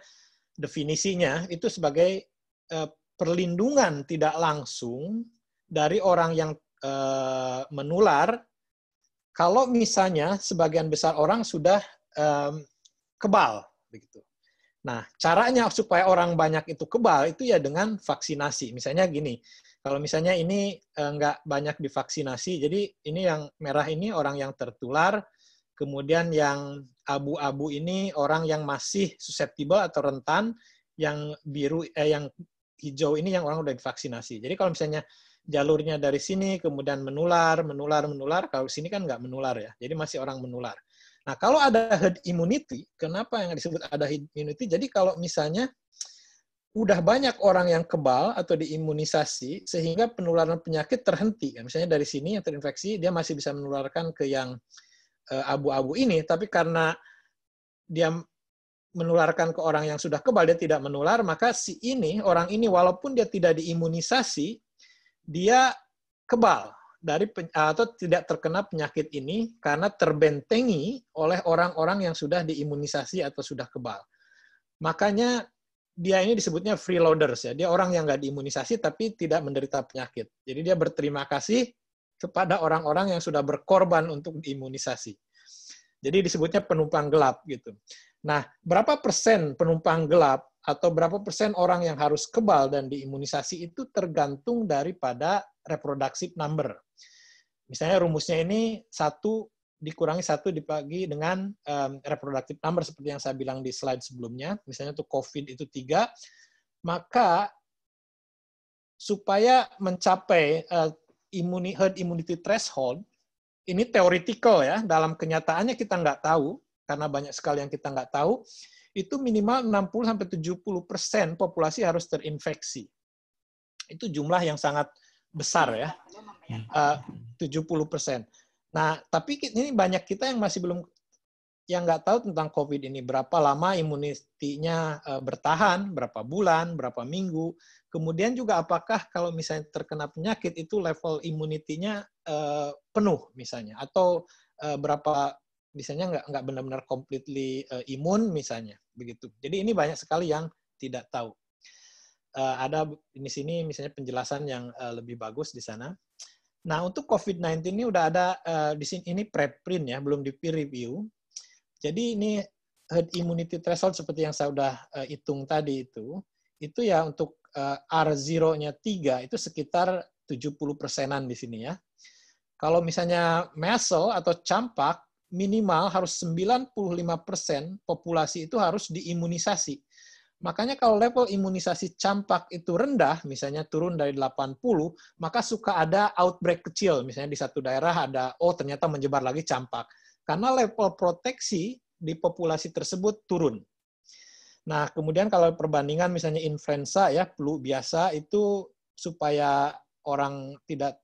definisinya itu sebagai uh, perlindungan tidak langsung dari orang yang uh, menular kalau misalnya sebagian besar orang sudah um, kebal begitu. Nah, caranya supaya orang banyak itu kebal itu ya dengan vaksinasi. Misalnya gini, kalau misalnya ini eh, nggak banyak divaksinasi, jadi ini yang merah ini orang yang tertular, kemudian yang abu-abu ini orang yang masih susceptible atau rentan, yang biru eh, yang hijau ini yang orang udah divaksinasi. Jadi kalau misalnya jalurnya dari sini kemudian menular, menular, menular, kalau sini kan nggak menular ya, jadi masih orang menular. Nah, kalau ada herd immunity, kenapa yang disebut ada herd immunity? Jadi kalau misalnya udah banyak orang yang kebal atau diimunisasi sehingga penularan penyakit terhenti. Nah, misalnya dari sini yang terinfeksi, dia masih bisa menularkan ke yang eh, abu-abu ini, tapi karena dia menularkan ke orang yang sudah kebal, dia tidak menular, maka si ini, orang ini walaupun dia tidak diimunisasi, dia kebal dari atau tidak terkena penyakit ini karena terbentengi oleh orang-orang yang sudah diimunisasi atau sudah kebal. Makanya dia ini disebutnya freeloaders ya. Dia orang yang nggak diimunisasi tapi tidak menderita penyakit. Jadi dia berterima kasih kepada orang-orang yang sudah berkorban untuk diimunisasi. Jadi disebutnya penumpang gelap gitu. Nah, berapa persen penumpang gelap atau berapa persen orang yang harus kebal dan diimunisasi itu tergantung daripada reproduksi number. Misalnya rumusnya ini satu dikurangi satu dibagi dengan um, reproductive number seperti yang saya bilang di slide sebelumnya, misalnya tuh COVID itu tiga, maka supaya mencapai uh, herd immunity threshold, ini teoritikal ya, dalam kenyataannya kita nggak tahu, karena banyak sekali yang kita nggak tahu, itu minimal 60-70% sampai populasi harus terinfeksi. Itu jumlah yang sangat besar ya, uh, puluh persen. Nah, tapi ini banyak kita yang masih belum yang nggak tahu tentang COVID ini berapa lama imunitinya eh, bertahan, berapa bulan, berapa minggu. Kemudian juga apakah kalau misalnya terkena penyakit itu level imunitinya eh, penuh misalnya atau berapa misalnya nggak nggak benar-benar completely imun misalnya begitu. Jadi ini banyak sekali yang tidak tahu uh, ada di sini misalnya penjelasan yang uh, lebih bagus di sana. Nah, untuk COVID-19 ini udah ada uh, di sini ini preprint ya, belum di peer review. Jadi ini herd immunity threshold seperti yang saya udah uh, hitung tadi itu, itu ya untuk uh, R0-nya 3 itu sekitar 70 persenan di sini ya. Kalau misalnya mesel atau campak minimal harus 95% populasi itu harus diimunisasi. Makanya kalau level imunisasi campak itu rendah, misalnya turun dari 80, maka suka ada outbreak kecil. Misalnya di satu daerah ada, oh ternyata menyebar lagi campak. Karena level proteksi di populasi tersebut turun. Nah, kemudian kalau perbandingan misalnya influenza ya, flu biasa itu supaya orang tidak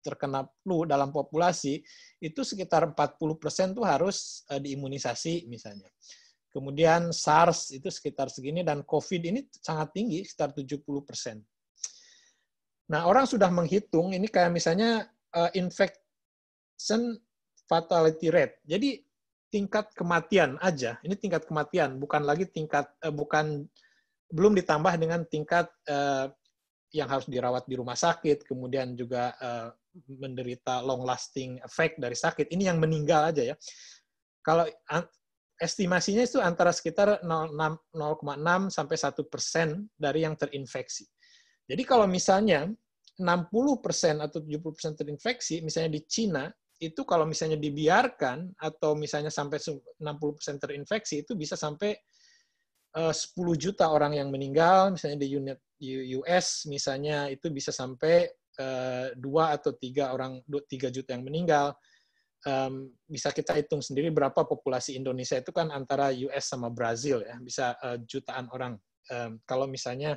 terkena flu dalam populasi, itu sekitar 40% tuh harus eh, diimunisasi misalnya. Kemudian SARS itu sekitar segini dan COVID ini sangat tinggi sekitar 70 persen. Nah orang sudah menghitung ini kayak misalnya uh, infection fatality rate. Jadi tingkat kematian aja. Ini tingkat kematian bukan lagi tingkat uh, bukan belum ditambah dengan tingkat uh, yang harus dirawat di rumah sakit, kemudian juga uh, menderita long lasting effect dari sakit. Ini yang meninggal aja ya. Kalau estimasinya itu antara sekitar 0,6 sampai 1 persen dari yang terinfeksi. Jadi kalau misalnya 60 persen atau 70 persen terinfeksi, misalnya di Cina, itu kalau misalnya dibiarkan atau misalnya sampai 60 persen terinfeksi, itu bisa sampai 10 eh, juta orang yang meninggal, misalnya di unit US, misalnya itu bisa sampai eh, dua atau tiga orang tiga juta yang meninggal um, bisa kita hitung sendiri berapa populasi Indonesia itu kan antara US sama Brazil ya bisa uh, jutaan orang um, kalau misalnya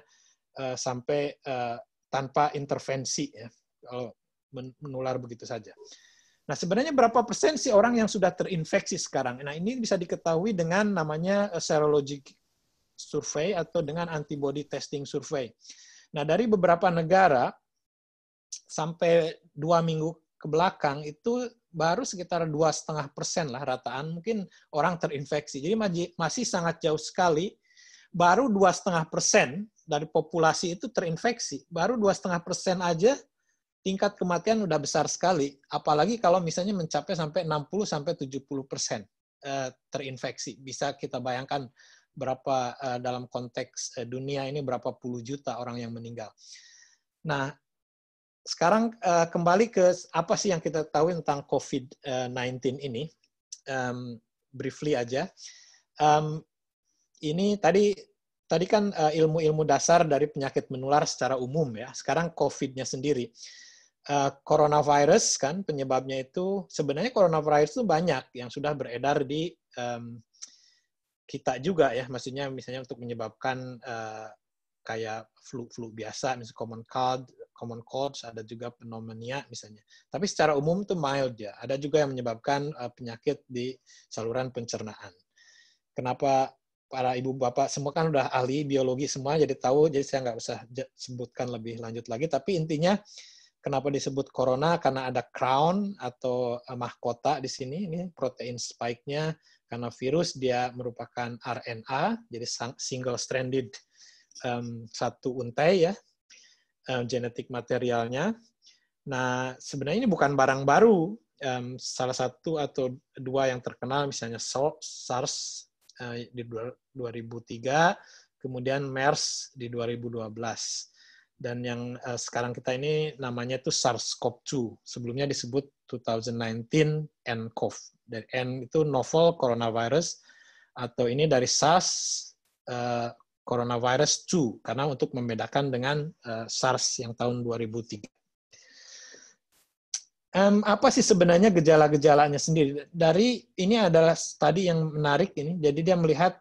uh, sampai uh, tanpa intervensi ya kalau menular begitu saja. Nah sebenarnya berapa persen sih orang yang sudah terinfeksi sekarang? Nah ini bisa diketahui dengan namanya serologic survey atau dengan antibody testing survey. Nah dari beberapa negara sampai dua minggu ke belakang itu baru sekitar dua setengah persen lah rataan mungkin orang terinfeksi. Jadi masih sangat jauh sekali. Baru dua setengah persen dari populasi itu terinfeksi. Baru dua setengah persen aja tingkat kematian udah besar sekali. Apalagi kalau misalnya mencapai sampai 60 sampai 70 persen eh, terinfeksi. Bisa kita bayangkan berapa eh, dalam konteks eh, dunia ini berapa puluh juta orang yang meninggal. Nah, sekarang uh, kembali ke apa sih yang kita tahu tentang COVID-19 eh, ini. Um, briefly aja. Um, ini tadi tadi kan eh, ilmu-ilmu uh, dasar dari penyakit menular secara umum ya. Sekarang COVID-nya sendiri. Uh, coronavirus kan penyebabnya itu sebenarnya coronavirus itu banyak yang sudah beredar di um, kita juga ya maksudnya misalnya untuk menyebabkan uh, kayak flu flu biasa misalnya common cold common cold, ada juga pneumonia misalnya. Tapi secara umum itu mild ya. Ada juga yang menyebabkan uh, penyakit di saluran pencernaan. Kenapa para ibu bapak semua kan udah ahli biologi semua jadi tahu jadi saya nggak usah sebutkan lebih lanjut lagi tapi intinya kenapa disebut corona karena ada crown atau eh, mahkota di sini ini protein spike-nya karena virus dia merupakan RNA jadi single stranded um, satu untai ya uh, genetik materialnya. Nah, sebenarnya ini bukan barang baru. Um, salah satu atau dua yang terkenal misalnya SARS uh, di 2003, kemudian MERS di 2012. Dan yang uh, sekarang kita ini namanya itu SARS-CoV-2. Sebelumnya disebut 2019 nCoV. Dan N itu novel coronavirus atau ini dari SARS uh, coronavirus 2 karena untuk membedakan dengan uh, SARS yang tahun 2003. Um, apa sih sebenarnya gejala-gejalanya sendiri? Dari ini adalah tadi yang menarik ini. Jadi dia melihat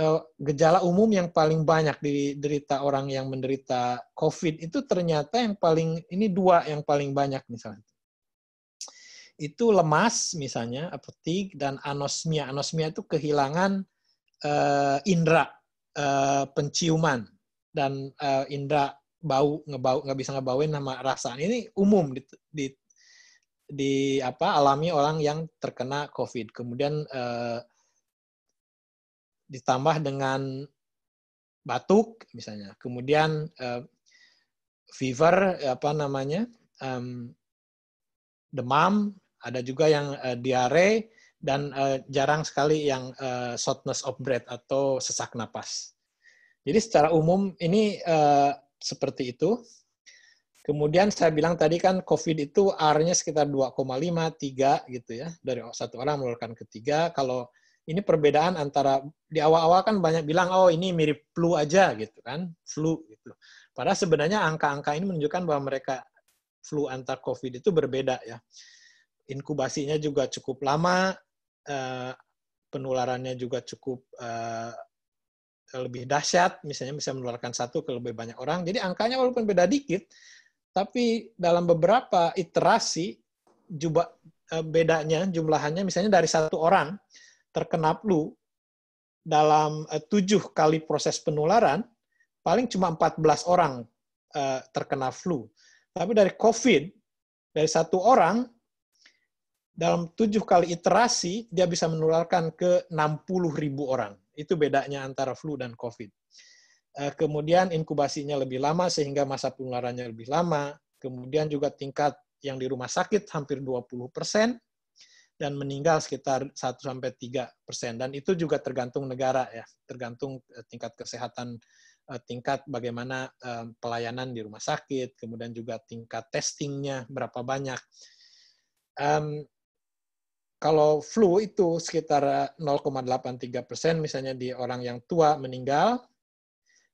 uh, gejala umum yang paling banyak diderita orang yang menderita COVID itu ternyata yang paling ini dua yang paling banyak misalnya itu lemas misalnya apotik dan anosmia anosmia itu kehilangan uh, indera Eh, penciuman dan uh, indera bau ngebau nggak bisa ngebauin nama rasaan ini umum di, di di apa alami orang yang terkena COVID. Kemudian uh, ditambah dengan batuk misalnya, kemudian uh, fever apa namanya um, demam, ada juga yang uh, diare, dan uh, jarang sekali yang uh, shortness of breath atau sesak napas. Jadi secara umum ini uh, seperti itu. Kemudian saya bilang tadi kan COVID itu R-nya sekitar 2,5, 3 gitu ya. Dari satu orang menularkan ke tiga. Kalau ini perbedaan antara di awal-awal kan banyak bilang oh ini mirip flu aja gitu kan, flu gitu. Padahal sebenarnya angka-angka ini menunjukkan bahwa mereka flu antar COVID itu berbeda ya. Inkubasinya juga cukup lama, Eh, penularannya juga cukup uh, lebih dahsyat, misalnya bisa menularkan satu ke lebih banyak orang. Jadi angkanya walaupun beda dikit, tapi dalam beberapa iterasi juga uh, bedanya jumlahannya misalnya dari satu orang terkena flu dalam tujuh kali proses penularan paling cuma 14 orang terkena flu. Tapi dari COVID, dari satu orang dalam tujuh kali iterasi dia bisa menularkan ke 60 ribu orang. Itu bedanya antara flu dan COVID. Eh, kemudian inkubasinya lebih lama sehingga masa penularannya lebih lama. Kemudian juga tingkat yang di rumah sakit hampir 20 persen dan meninggal sekitar 1 sampai 3 persen. Dan itu juga tergantung negara ya, tergantung eh, tingkat kesehatan eh, tingkat bagaimana pelayanan di rumah sakit, kemudian juga tingkat testingnya berapa banyak kalau flu itu sekitar 0,83 eh, persen misalnya di orang yang tua meninggal.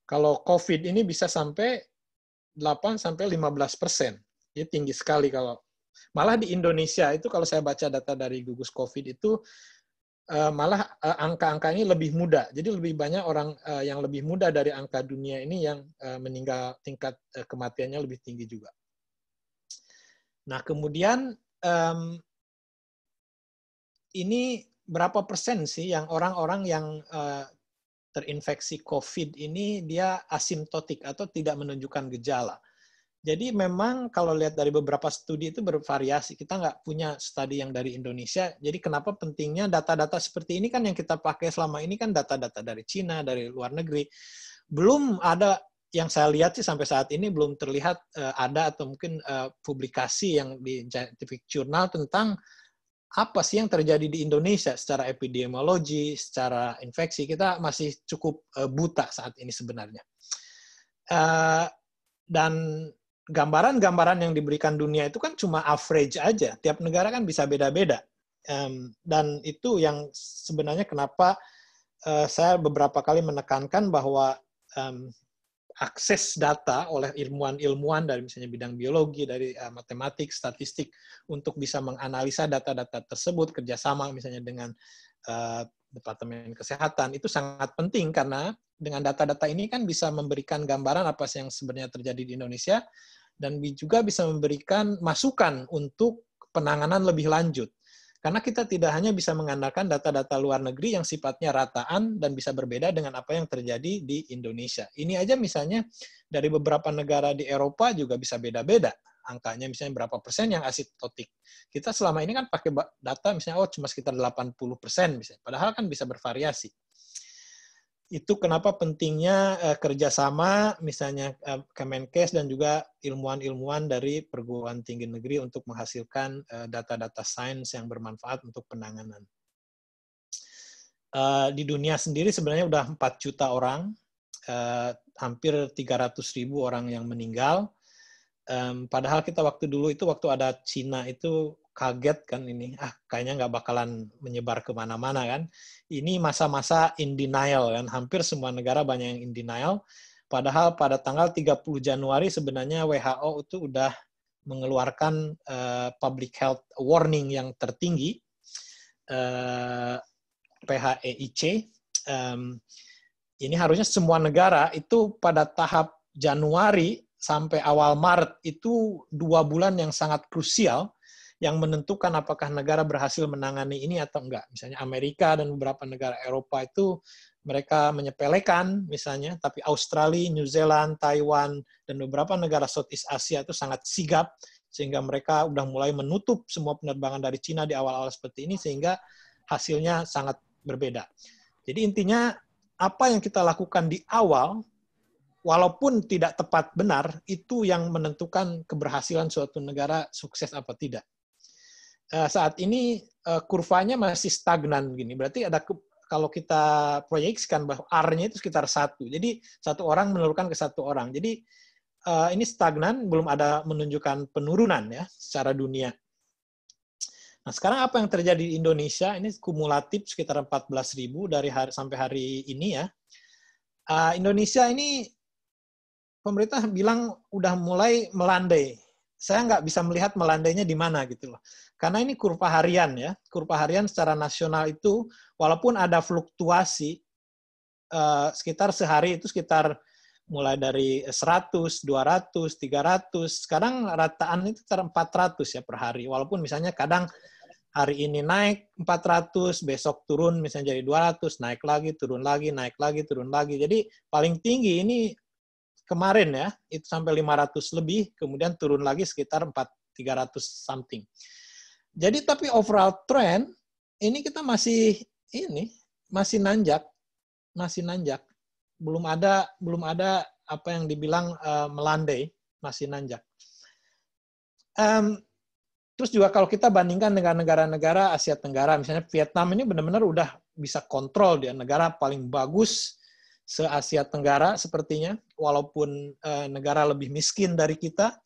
Kalau COVID ini bisa sampai 8 sampai 15 persen. Ya tinggi sekali kalau malah di Indonesia itu kalau saya baca data dari gugus COVID itu eh, malah eh, angka-angka ini lebih muda. Jadi lebih banyak orang yang lebih muda dari angka dunia ini yang meninggal tingkat kematiannya lebih tinggi juga. Nah kemudian ini berapa persen sih yang orang-orang yang uh, terinfeksi COVID ini dia asimptotik atau tidak menunjukkan gejala. Jadi memang kalau lihat dari beberapa studi itu bervariasi. Kita nggak punya studi yang dari Indonesia. Jadi kenapa pentingnya data-data seperti ini kan yang kita pakai selama ini kan data-data dari Cina, dari luar negeri. Belum ada yang saya lihat sih sampai saat ini belum terlihat eh, ada atau mungkin eh, publikasi yang di scientific journal tentang apa sih yang terjadi di Indonesia secara epidemiologi, secara infeksi, kita masih cukup eh, buta saat ini sebenarnya. Eh, dan gambaran-gambaran yang diberikan dunia itu kan cuma average aja, tiap negara kan bisa beda-beda. Dan itu yang sebenarnya kenapa eh, saya beberapa kali menekankan bahwa akses data oleh ilmuwan-ilmuwan dari misalnya bidang biologi, dari uh, matematik, statistik untuk bisa menganalisa data-data tersebut kerjasama misalnya dengan uh, Departemen Kesehatan itu sangat penting karena dengan data-data ini kan bisa memberikan gambaran apa sih yang sebenarnya terjadi di Indonesia dan juga bisa memberikan masukan untuk penanganan lebih lanjut. Karena kita tidak hanya bisa mengandalkan data-data luar negeri yang sifatnya rataan dan bisa berbeda dengan apa yang terjadi di Indonesia. Ini aja misalnya dari beberapa negara di Eropa juga bisa beda-beda angkanya misalnya berapa persen yang asimptotik. Kita selama ini kan pakai data misalnya oh cuma sekitar 80 persen misalnya. Padahal kan bisa bervariasi itu kenapa pentingnya uh, kerjasama misalnya uh, Kemenkes dan juga ilmuwan-ilmuwan dari perguruan tinggi negeri untuk menghasilkan uh, data-data sains yang bermanfaat untuk penanganan. Uh, di dunia sendiri sebenarnya sudah 4 juta orang, uh, hampir 300 ribu orang yang meninggal. Um, padahal kita waktu dulu itu waktu ada Cina itu kaget kan ini ah kayaknya nggak bakalan menyebar kemana-mana kan ini masa-masa in denial kan hampir semua negara banyak yang in denial padahal pada tanggal 30 Januari sebenarnya WHO itu udah mengeluarkan uh, public health warning yang tertinggi uh, eh, PHEIC um, ini harusnya semua negara itu pada tahap Januari sampai awal Maret itu dua bulan yang sangat krusial yang menentukan apakah negara berhasil menangani ini atau enggak. Misalnya Amerika dan beberapa negara Eropa itu mereka menyepelekan misalnya, tapi Australia, New Zealand, Taiwan, dan beberapa negara Southeast Asia itu sangat sigap sehingga mereka udah mulai menutup semua penerbangan dari Cina di awal-awal seperti ini sehingga hasilnya sangat berbeda. Jadi intinya apa yang kita lakukan di awal walaupun tidak tepat benar itu yang menentukan keberhasilan suatu negara sukses apa tidak. Eh, saat ini eh, kurvanya masih stagnan gini. Berarti ada kalau kita proyeksikan bahwa R-nya itu sekitar satu. Jadi satu orang menelurkan ke satu orang. Jadi eh, ini stagnan, belum ada menunjukkan penurunan ya secara dunia. Nah sekarang apa yang terjadi di Indonesia? Ini kumulatif sekitar ribu dari hari, sampai hari ini ya. Indonesia ini pemerintah bilang udah mulai melandai. Saya nggak bisa melihat melandainya di mana gitu loh. Karena ini kurva harian ya. Kurva harian secara nasional itu walaupun ada fluktuasi eh, sekitar sehari itu sekitar mulai dari 100, 200, 300. Sekarang rataan itu sekitar 400 ya per hari. Walaupun misalnya kadang hari ini naik 400, besok turun misalnya jadi 200, naik lagi, turun lagi, naik lagi, turun lagi. Jadi paling tinggi ini kemarin ya, itu sampai 500 lebih, kemudian turun lagi sekitar 4 300 something. Jadi tapi overall trend ini kita masih ini masih nanjak, masih nanjak. Belum ada belum ada apa yang dibilang uh, melandai, masih nanjak. Um, terus juga kalau kita bandingkan dengan negara-negara Asia Tenggara, misalnya Vietnam ini benar-benar udah bisa kontrol dia negara paling bagus se Asia Tenggara sepertinya, walaupun uh, negara lebih miskin dari kita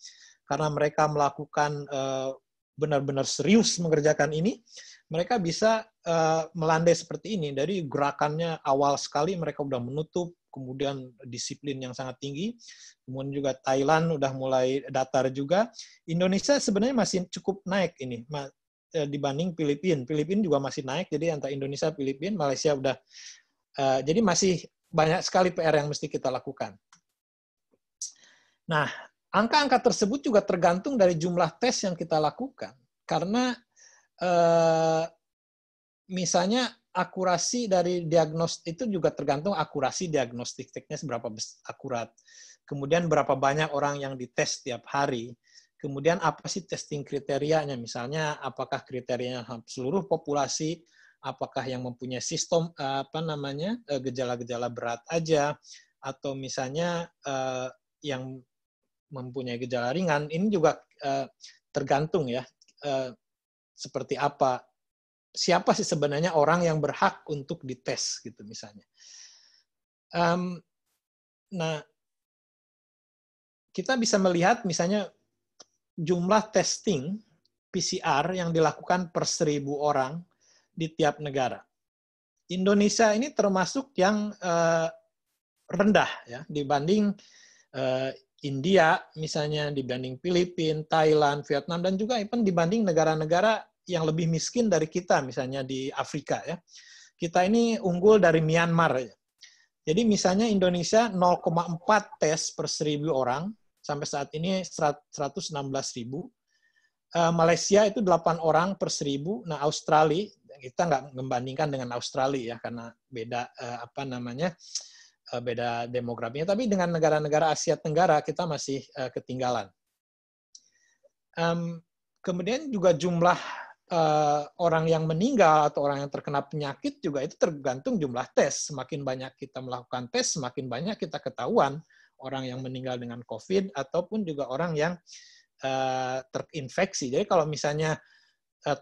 karena mereka melakukan uh, benar-benar serius mengerjakan ini, mereka bisa uh, melandai seperti ini. Dari gerakannya awal sekali mereka sudah menutup, kemudian disiplin yang sangat tinggi, kemudian juga Thailand sudah mulai datar juga. Indonesia sebenarnya masih cukup naik ini eh, dibanding Filipina. Filipina juga masih naik, jadi antara Indonesia, Filipina, Malaysia sudah Uh, eh, jadi masih banyak sekali PR yang mesti kita lakukan. Nah, Angka-angka tersebut juga tergantung dari jumlah tes yang kita lakukan. Karena eh, misalnya akurasi dari diagnostik itu juga tergantung akurasi diagnostiknya seberapa akurat. Kemudian berapa banyak orang yang dites setiap hari. Kemudian apa sih testing kriterianya? Misalnya apakah kriterianya seluruh populasi, apakah yang mempunyai sistem eh, apa namanya eh, gejala-gejala berat aja atau misalnya eh, yang mempunyai gejala ringan, ini juga uh, tergantung ya uh, seperti apa siapa sih sebenarnya orang yang berhak untuk dites gitu misalnya. Um, nah, kita bisa melihat misalnya jumlah testing PCR yang dilakukan per seribu orang di tiap negara. Indonesia ini termasuk yang uh, rendah ya dibanding uh, India misalnya dibanding Filipina, Thailand, Vietnam dan juga even dibanding negara-negara yang lebih miskin dari kita misalnya di Afrika ya. Kita ini unggul dari Myanmar ya. Jadi misalnya Indonesia 0,4 tes per 1000 orang sampai saat ini 116 ribu. Eh, Malaysia itu 8 orang per 1000. Nah, Australia kita nggak membandingkan dengan Australia ya karena beda eh, apa namanya Eh, beda demografinya, tapi dengan negara-negara Asia Tenggara kita masih eh, ketinggalan. kemudian juga jumlah eh, orang yang meninggal atau orang yang terkena penyakit juga itu tergantung jumlah tes. Semakin banyak kita melakukan tes, semakin banyak kita ketahuan orang yang meninggal dengan COVID ataupun juga orang yang terinfeksi. Jadi kalau misalnya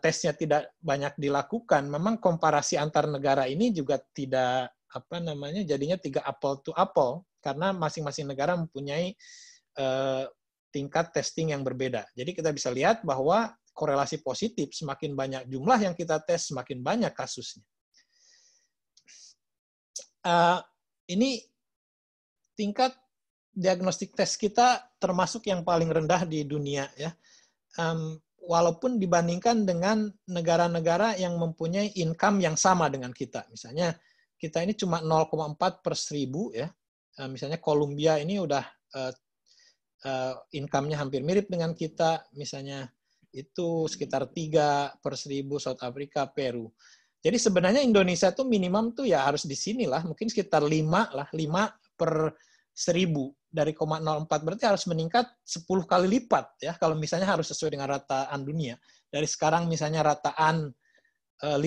tesnya tidak banyak dilakukan, memang komparasi antar negara ini juga tidak apa namanya jadinya tiga apple to apple karena masing-masing negara mempunyai uh, tingkat testing yang berbeda. Jadi kita bisa lihat bahwa korelasi positif semakin banyak jumlah yang kita tes semakin banyak kasusnya. Uh, ini tingkat diagnostik tes kita termasuk yang paling rendah di dunia ya. Um, walaupun dibandingkan dengan negara-negara yang mempunyai income yang sama dengan kita, misalnya kita ini cuma 0,4 per seribu ya. Eh, misalnya Columbia ini udah uh, uh, income-nya hampir mirip dengan kita, misalnya itu sekitar 3 per seribu South Africa, Peru. Jadi sebenarnya Indonesia tuh minimum tuh ya harus di sini lah, mungkin sekitar 5 lah, 5 per seribu dari 0,04 berarti harus meningkat 10 kali lipat ya kalau misalnya harus sesuai dengan rataan dunia. Dari sekarang misalnya rataan 5.000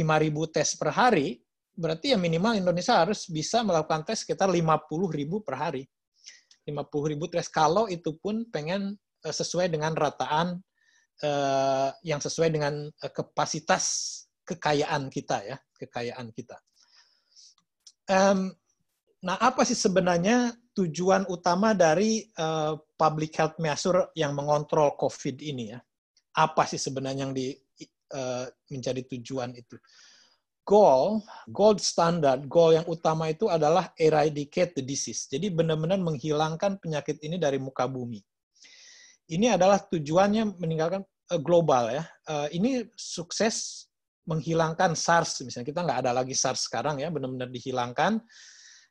tes per hari berarti ya minimal Indonesia harus bisa melakukan tes sekitar 50 ribu per hari. 50 ribu tes kalau itu pun pengen eh, sesuai dengan rataan eh, yang sesuai dengan eh, kapasitas kekayaan kita ya, kekayaan kita. nah, apa sih sebenarnya tujuan utama dari public health measure yang mengontrol COVID ini ya? Apa sih sebenarnya yang di, menjadi tujuan itu? goal, gold standard, goal yang utama itu adalah eradicate the disease. Jadi benar-benar menghilangkan penyakit ini dari muka bumi. Ini adalah tujuannya meninggalkan uh, global ya. Uh, ini sukses menghilangkan SARS misalnya. Kita nggak ada lagi SARS sekarang ya, benar-benar dihilangkan.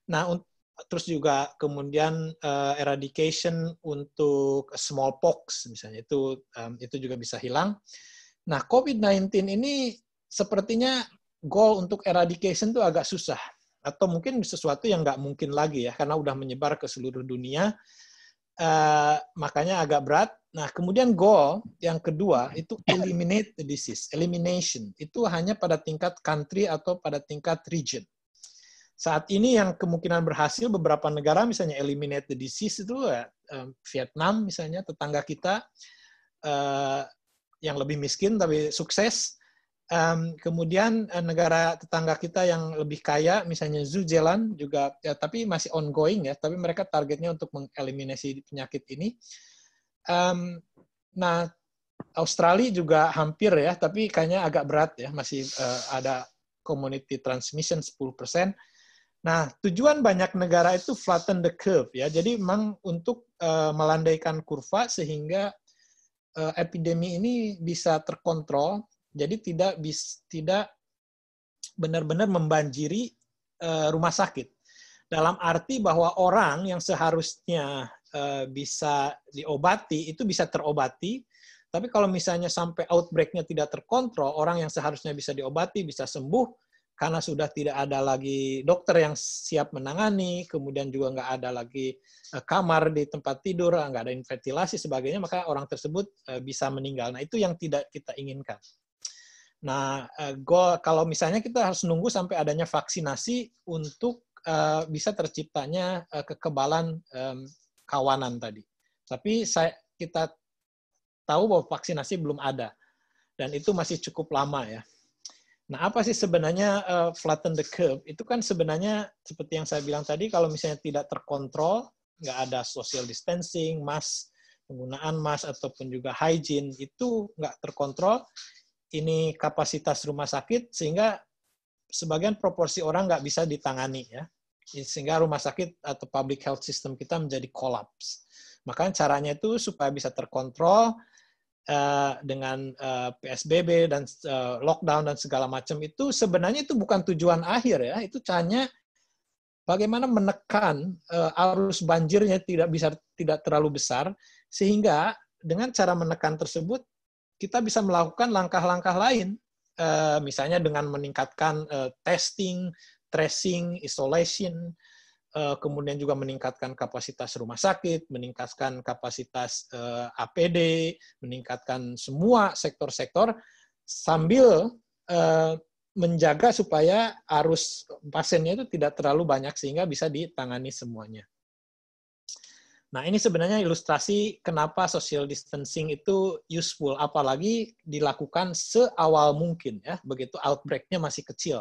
Nah, terus juga kemudian uh, eradication untuk smallpox misalnya itu um, itu juga bisa hilang. Nah, COVID-19 ini sepertinya goal untuk eradication itu agak susah atau mungkin sesuatu yang nggak mungkin lagi ya karena udah menyebar ke seluruh dunia uh, makanya agak berat nah kemudian goal yang kedua itu eliminate the disease elimination itu hanya pada tingkat country atau pada tingkat region saat ini yang kemungkinan berhasil beberapa negara misalnya eliminate the disease itu uh, Vietnam misalnya tetangga kita uh, yang lebih miskin tapi sukses Um, kemudian eh, negara tetangga kita yang lebih kaya, misalnya Zuzelan juga, ya, tapi masih ongoing ya. Tapi mereka targetnya untuk mengeliminasi penyakit ini. Um, nah, Australia juga hampir ya, tapi kayaknya agak berat ya, masih uh, ada community transmission 10%. Nah, tujuan banyak negara itu flatten the curve ya. Jadi memang untuk uh, melandaikan kurva sehingga uh, epidemi ini bisa terkontrol jadi tidak bis, tidak benar-benar membanjiri uh, rumah sakit. Dalam arti bahwa orang yang seharusnya uh, bisa diobati itu bisa terobati, tapi kalau misalnya sampai outbreaknya tidak terkontrol, orang yang seharusnya bisa diobati bisa sembuh karena sudah tidak ada lagi dokter yang siap menangani, kemudian juga nggak ada lagi eh, kamar di tempat tidur, nggak ada ventilasi sebagainya, maka orang tersebut bisa meninggal. Nah itu yang tidak kita inginkan. Nah, eh, goal kalau misalnya kita harus nunggu sampai adanya vaksinasi untuk uh, bisa terciptanya uh, kekebalan um, kawanan tadi. Tapi saya, kita tahu bahwa vaksinasi belum ada dan itu masih cukup lama ya. Nah, apa sih sebenarnya uh, flatten the curve? Itu kan sebenarnya seperti yang saya bilang tadi, kalau misalnya tidak terkontrol, nggak ada social distancing, mask, penggunaan mask ataupun juga hygiene itu nggak terkontrol, ini kapasitas rumah sakit sehingga sebagian proporsi orang nggak bisa ditangani ya sehingga rumah sakit atau public health system kita menjadi kolaps. Maka caranya itu supaya bisa terkontrol uh, dengan uh, eh, PSBB dan uh, lockdown dan segala macam itu sebenarnya itu bukan tujuan akhir ya, itu caranya bagaimana menekan uh, arus banjirnya tidak bisa tidak terlalu besar sehingga dengan cara menekan tersebut kita bisa melakukan langkah-langkah lain, eh, misalnya dengan meningkatkan eh, testing, tracing, isolation, eh, kemudian juga meningkatkan kapasitas rumah sakit, meningkatkan kapasitas APD, meningkatkan semua sektor-sektor sambil menjaga supaya arus pasiennya itu tidak terlalu banyak sehingga bisa ditangani semuanya. Nah, ini sebenarnya ilustrasi kenapa social distancing itu useful, apalagi dilakukan seawal mungkin ya, begitu outbreak masih kecil.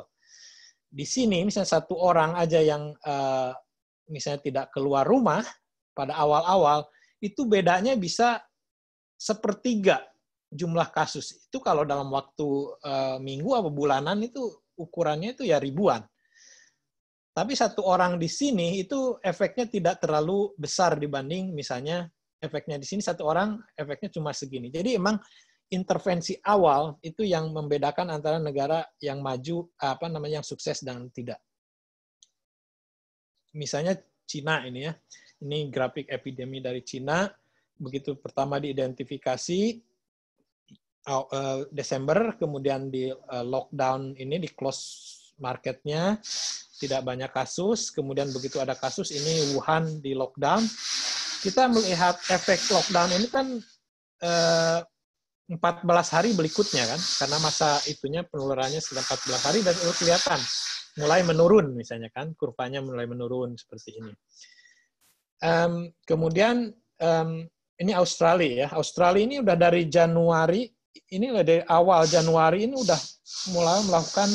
Di sini, misalnya satu orang aja yang uh, misalnya tidak keluar rumah pada awal-awal, itu bedanya bisa sepertiga jumlah kasus. Itu kalau dalam waktu uh, minggu atau bulanan itu ukurannya itu ya ribuan. Tapi satu orang di sini itu efeknya tidak terlalu besar dibanding misalnya efeknya di sini satu orang efeknya cuma segini. Jadi emang intervensi awal itu yang membedakan antara negara yang maju apa namanya yang sukses dan tidak. Misalnya Cina ini ya. Ini grafik epidemi dari Cina begitu pertama diidentifikasi eh, Desember kemudian di eh, lockdown ini di close marketnya tidak banyak kasus. Kemudian begitu ada kasus ini Wuhan di lockdown. Kita melihat efek lockdown ini kan eh, 14 hari berikutnya kan, karena masa itunya penularannya sudah 14 hari dan itu kelihatan mulai menurun misalnya kan, kurvanya mulai menurun seperti ini. Um, kemudian um, ini Australia ya, Australia ini udah dari Januari, ini udah dari awal Januari ini udah mulai melakukan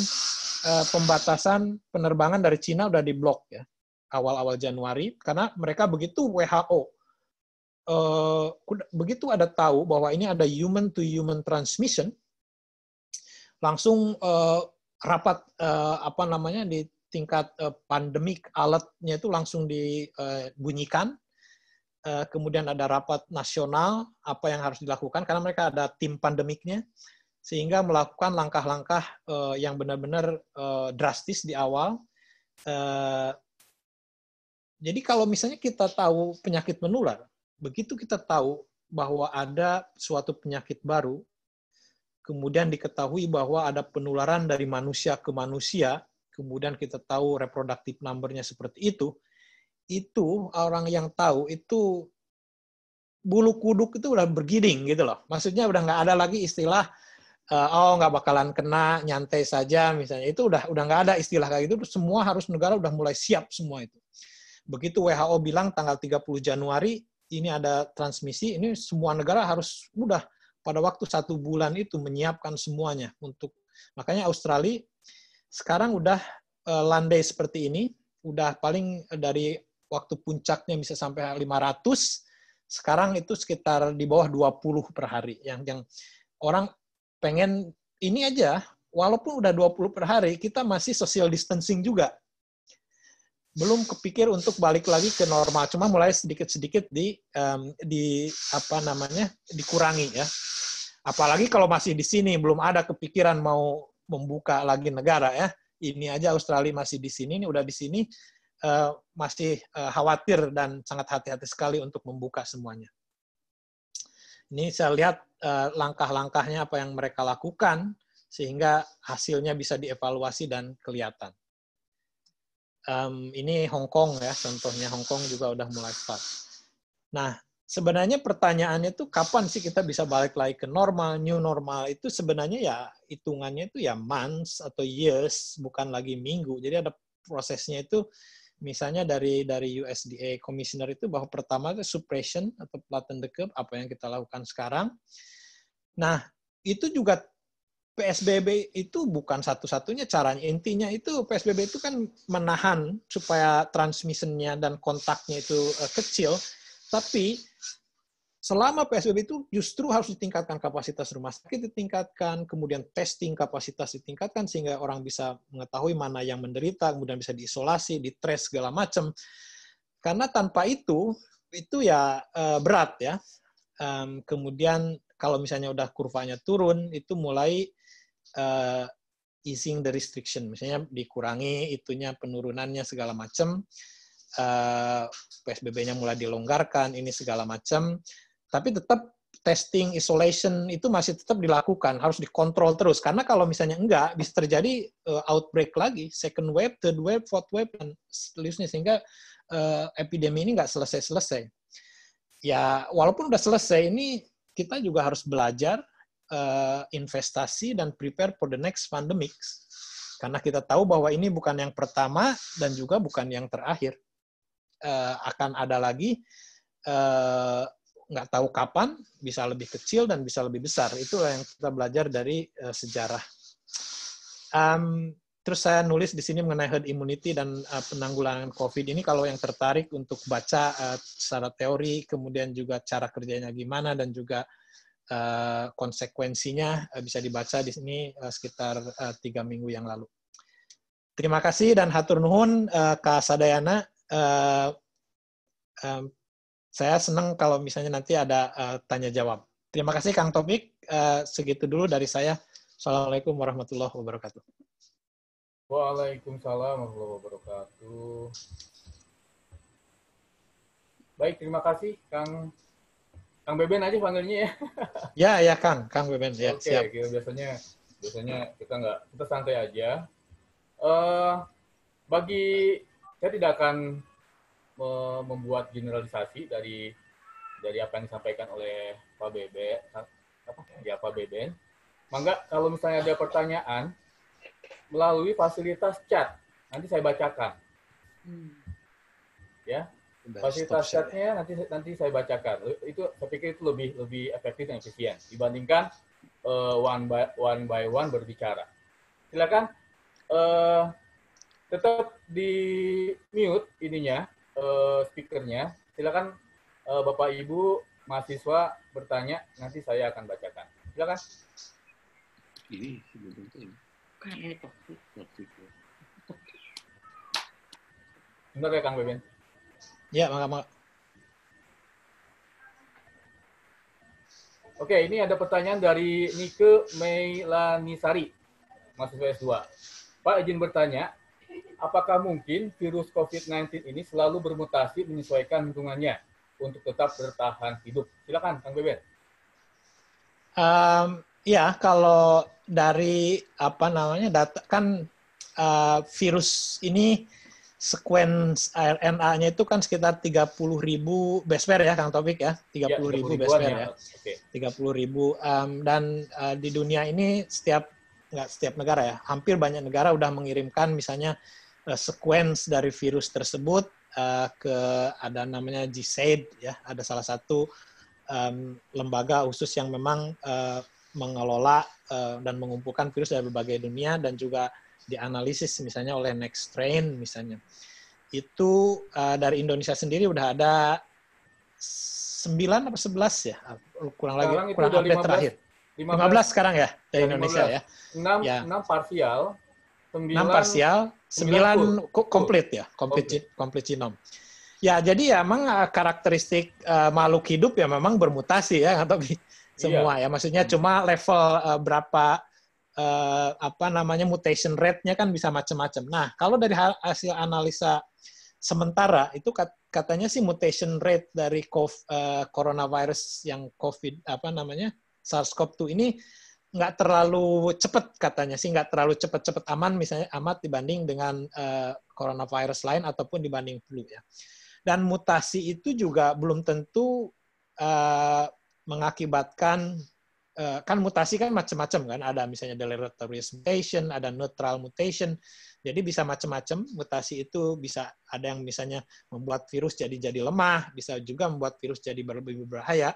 Eh, pembatasan penerbangan dari Cina udah diblok ya awal-awal Januari karena mereka begitu WHO eh, begitu ada tahu bahwa ini ada human to human transmission langsung eh, rapat apa namanya di tingkat pandemik alatnya itu langsung dibunyikan kemudian ada rapat nasional apa yang harus dilakukan karena mereka ada tim pandemiknya sehingga melakukan langkah-langkah uh, yang benar-benar uh, drastis di awal. Uh, jadi kalau misalnya kita tahu penyakit menular, begitu kita tahu bahwa ada suatu penyakit baru, kemudian diketahui bahwa ada penularan dari manusia ke manusia, kemudian kita tahu reproduktif numbernya seperti itu, itu orang yang tahu itu bulu kuduk itu udah bergiding gitu loh. Maksudnya udah nggak ada lagi istilah Eh, oh nggak bakalan kena nyantai saja misalnya itu udah udah nggak ada istilah kayak gitu semua harus negara udah mulai siap semua itu begitu WHO bilang tanggal 30 Januari ini ada transmisi ini semua negara harus udah pada waktu satu bulan itu menyiapkan semuanya untuk makanya Australia sekarang udah eh, landai seperti ini udah paling dari waktu puncaknya bisa sampai 500 sekarang itu sekitar di bawah 20 per hari yang yang orang pengen ini aja, walaupun udah 20 per hari, kita masih social distancing juga. Belum kepikir untuk balik lagi ke normal, cuma mulai sedikit-sedikit di um, di apa namanya dikurangi ya. Apalagi kalau masih di sini belum ada kepikiran mau membuka lagi negara ya. Ini aja Australia masih di sini, ini udah di sini uh, masih uh, khawatir dan sangat hati-hati sekali untuk membuka semuanya. Ini saya lihat Eh, langkah-langkahnya apa yang mereka lakukan sehingga hasilnya bisa dievaluasi dan kelihatan. Um, ini Hong Kong ya contohnya Hong Kong juga udah mulai start. Nah sebenarnya pertanyaannya itu kapan sih kita bisa balik lagi ke normal new normal itu sebenarnya ya hitungannya itu ya months atau years bukan lagi minggu jadi ada prosesnya itu misalnya dari dari USDA Commissioner itu bahwa pertama itu suppression atau platen the apa yang kita lakukan sekarang. Nah, itu juga PSBB itu bukan satu-satunya caranya. Intinya itu PSBB itu kan menahan supaya transmisinya dan kontaknya itu eh, kecil, tapi Selama PSBB itu justru harus ditingkatkan kapasitas rumah sakit ditingkatkan, kemudian testing kapasitas ditingkatkan sehingga orang bisa mengetahui mana yang menderita, kemudian bisa diisolasi, di trace segala macam. Karena tanpa itu itu ya eh, berat ya. kemudian kalau misalnya udah kurvanya turun itu mulai eh, easing the restriction, misalnya dikurangi itunya penurunannya segala macam. Uh, eh, PSBB-nya mulai dilonggarkan, ini segala macam tapi tetap testing isolation itu masih tetap dilakukan harus dikontrol terus karena kalau misalnya enggak bisa terjadi uh, outbreak lagi second wave third wave fourth wave dan seterusnya sehingga uh, epidemi ini enggak selesai selesai ya walaupun udah selesai ini kita juga harus belajar uh, investasi dan prepare for the next pandemic karena kita tahu bahwa ini bukan yang pertama dan juga bukan yang terakhir uh, akan ada lagi uh, nggak tahu kapan bisa lebih kecil dan bisa lebih besar. itu yang kita belajar dari uh, sejarah. Um, terus saya nulis di sini mengenai herd immunity dan uh, penanggulangan COVID ini. Kalau yang tertarik untuk baca uh, secara teori, kemudian juga cara kerjanya gimana dan juga uh, konsekuensinya uh, bisa dibaca di sini uh, sekitar tiga minggu yang lalu. Terima kasih dan hatur nuhun uh, Kak Sadayana. Uh, um, saya senang kalau misalnya nanti ada uh, eh, tanya jawab. Terima kasih Kang Topik. Uh, eh, segitu dulu dari saya. Assalamualaikum warahmatullahi wabarakatuh. Waalaikumsalam warahmatullahi wabarakatuh. Baik, terima kasih Kang Kang Beben aja panggilnya ya. ya, ya Kang, Kang Beben ya. Oke, siap. biasanya biasanya kita nggak kita santai aja. Uh, bagi saya tidak akan membuat generalisasi dari dari apa yang disampaikan oleh Pak Bebe apa ya Pak Beben. Mangga kalau misalnya ada pertanyaan melalui fasilitas chat nanti saya bacakan. Hmm. Ya, fasilitas chatnya nanti nanti saya bacakan. Itu saya pikir itu lebih lebih efektif dan efisien dibandingkan uh, one by one by one berbicara. Silakan uh, tetap di mute ininya uh, eh, stikernya. Silakan uh, Bapak Ibu mahasiswa bertanya, nanti saya akan bacakan. Silakan. Ini ya. ini. Bentar ya Kang Beben. Ya, maka, maka. Oke, ini ada pertanyaan dari Nike Meilanisari, mahasiswa S2. Pak, izin bertanya, apakah mungkin virus COVID-19 ini selalu bermutasi menyesuaikan lingkungannya untuk tetap bertahan hidup? Silakan, Kang Bebet. Um, ya, kalau dari apa namanya data kan uh, virus ini sequence RNA-nya itu kan sekitar 30 ribu base pair ya Kang Topik ya, 30 ya, ribu base pair ya. ya. Okay. 30 ribu um, dan uh, di dunia ini setiap nggak setiap negara ya, hampir banyak negara udah mengirimkan misalnya uh, sequence dari virus tersebut uh, ke ada namanya GSAID ya ada salah satu um, lembaga khusus yang memang uh, mengelola uh, dan mengumpulkan virus dari berbagai dunia dan juga dianalisis misalnya oleh Next Train misalnya itu uh, dari Indonesia sendiri udah ada sembilan atau sebelas ya kurang sekarang lagi kurang update 15, terakhir 15, 15 sekarang ya dari 15, Indonesia 15. ya 6 ya. 6 parsial 9 6 parsial sembilan komplit ya, komplit komplit genom. Ya, jadi ya memang eh, karakteristik uh, makhluk hidup ya memang bermutasi ya atau iya. semua iya. ya. Maksudnya hmm. cuma level uh, berapa uh, apa namanya mutation rate-nya kan bisa macam-macam. Nah, kalau dari hasil analisa sementara itu kat katanya sih mutation rate dari COVID, uh, coronavirus yang COVID apa namanya SARS-CoV-2 ini nggak terlalu cepat katanya sih nggak terlalu cepat-cepat aman misalnya amat dibanding dengan uh, coronavirus lain ataupun dibanding flu ya dan mutasi itu juga belum tentu uh, mengakibatkan uh, kan mutasi kan macam-macam kan ada misalnya deleterious mutation ada neutral mutation jadi bisa macam-macam mutasi itu bisa ada yang misalnya membuat virus jadi jadi lemah bisa juga membuat virus jadi lebih berbahaya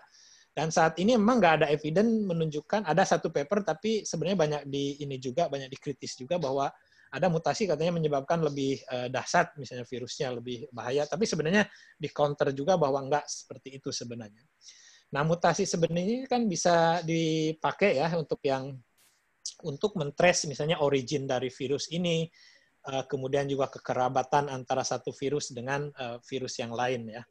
dan saat ini memang nggak ada eviden menunjukkan ada satu paper tapi sebenarnya banyak di ini juga banyak dikritis juga bahwa ada mutasi katanya menyebabkan lebih uh, dahsyat misalnya virusnya lebih bahaya tapi sebenarnya di counter juga bahwa enggak seperti itu sebenarnya. Nah, mutasi sebenarnya kan bisa dipakai ya untuk yang untuk mentres misalnya origin dari virus ini uh, kemudian juga kekerabatan antara satu virus dengan uh, virus yang lain ya.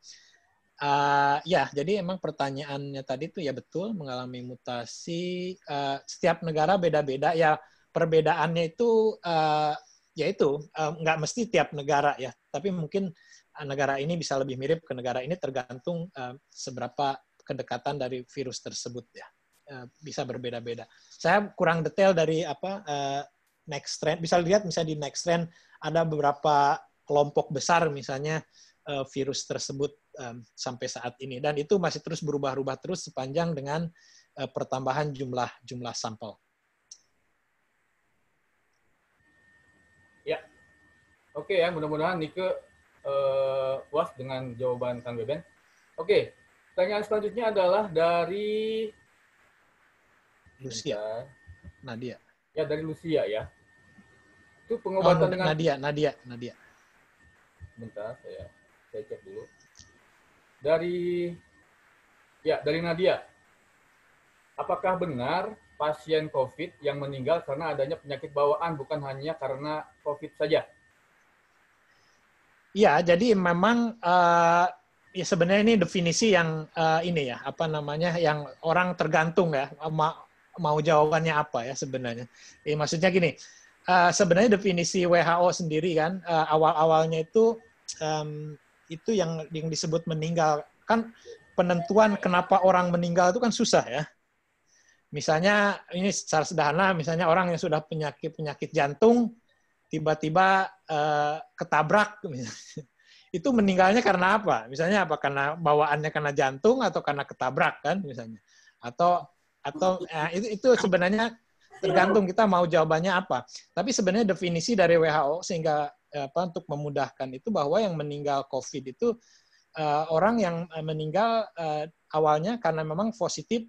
Uh, ya, jadi emang pertanyaannya tadi itu ya betul mengalami mutasi. Uh, setiap negara beda-beda ya perbedaannya itu uh, eh, yaitu uh, eh, nggak mesti tiap negara ya, tapi mungkin negara ini bisa lebih mirip ke negara ini tergantung uh, seberapa kedekatan dari virus tersebut ya, uh, bisa berbeda-beda. Saya kurang detail dari apa uh, next trend. Bisa lihat misalnya di next trend ada beberapa kelompok besar misalnya uh, virus tersebut um, sampai saat ini dan itu masih terus berubah-ubah terus sepanjang dengan uh, pertambahan jumlah jumlah sampel. Ya, oke okay, ya mudah-mudahan Nike uh, puas dengan jawaban Kang Beben. Oke, okay. pertanyaan selanjutnya adalah dari Lucia. Nadia. Ya dari Lucia ya. Itu oh, pengobatan oh, dengan Nadia, Nadia, Nadia. Bentar, saya saya cek dulu dari ya dari Nadia. Apakah benar pasien COVID yang meninggal karena adanya penyakit bawaan bukan hanya karena COVID saja? Ya, jadi memang uh, ya sebenarnya ini definisi yang uh, ini ya apa namanya yang orang tergantung ya ma mau jawabannya apa ya sebenarnya. Eh, maksudnya gini, uh, sebenarnya definisi WHO sendiri kan uh, awal awalnya itu um, itu yang yang disebut meninggal kan penentuan kenapa orang meninggal itu kan susah ya misalnya ini secara sederhana misalnya orang yang sudah penyakit penyakit jantung tiba-tiba eh, ketabrak itu meninggalnya karena apa misalnya apa karena bawaannya karena jantung atau karena ketabrak kan misalnya atau atau eh, itu itu sebenarnya tergantung kita mau jawabannya apa tapi sebenarnya definisi dari WHO sehingga apa untuk memudahkan itu bahwa yang meninggal COVID itu uh, orang yang eh, meninggal uh, awalnya karena memang positif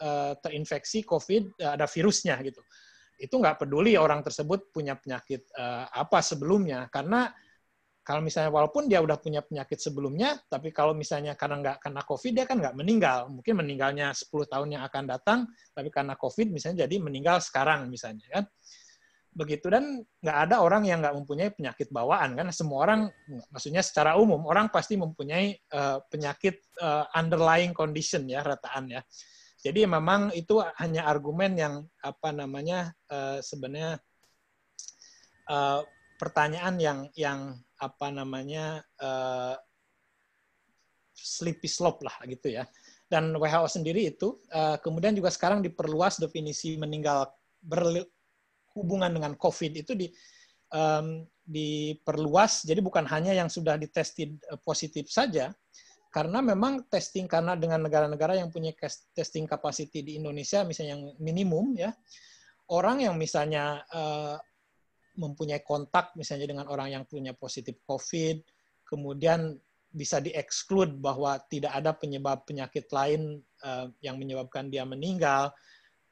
uh, terinfeksi COVID uh, ada virusnya gitu. Itu nggak peduli orang tersebut punya penyakit uh, apa sebelumnya karena kalau misalnya walaupun dia udah punya penyakit sebelumnya, tapi kalau misalnya karena nggak kena COVID, dia kan nggak meninggal. Mungkin meninggalnya 10 tahun yang akan datang, tapi karena COVID misalnya jadi meninggal sekarang misalnya kan begitu dan nggak ada orang yang nggak mempunyai penyakit bawaan kan semua orang maksudnya secara umum orang pasti mempunyai uh, penyakit uh, underlying condition ya rataan ya jadi memang itu hanya argumen yang apa namanya uh, sebenarnya uh, pertanyaan yang yang apa namanya uh, sleepy slope lah gitu ya dan WHO sendiri itu uh, kemudian juga sekarang diperluas definisi meninggal hubungan dengan COVID itu di, um, diperluas. Jadi bukan hanya yang sudah ditested eh, positif saja, karena memang testing karena dengan negara-negara yang punya testing capacity di Indonesia misalnya yang minimum ya orang yang misalnya uh, mempunyai kontak misalnya dengan orang yang punya positif COVID kemudian bisa dieksklud bahwa tidak ada penyebab penyakit lain uh, yang menyebabkan dia meninggal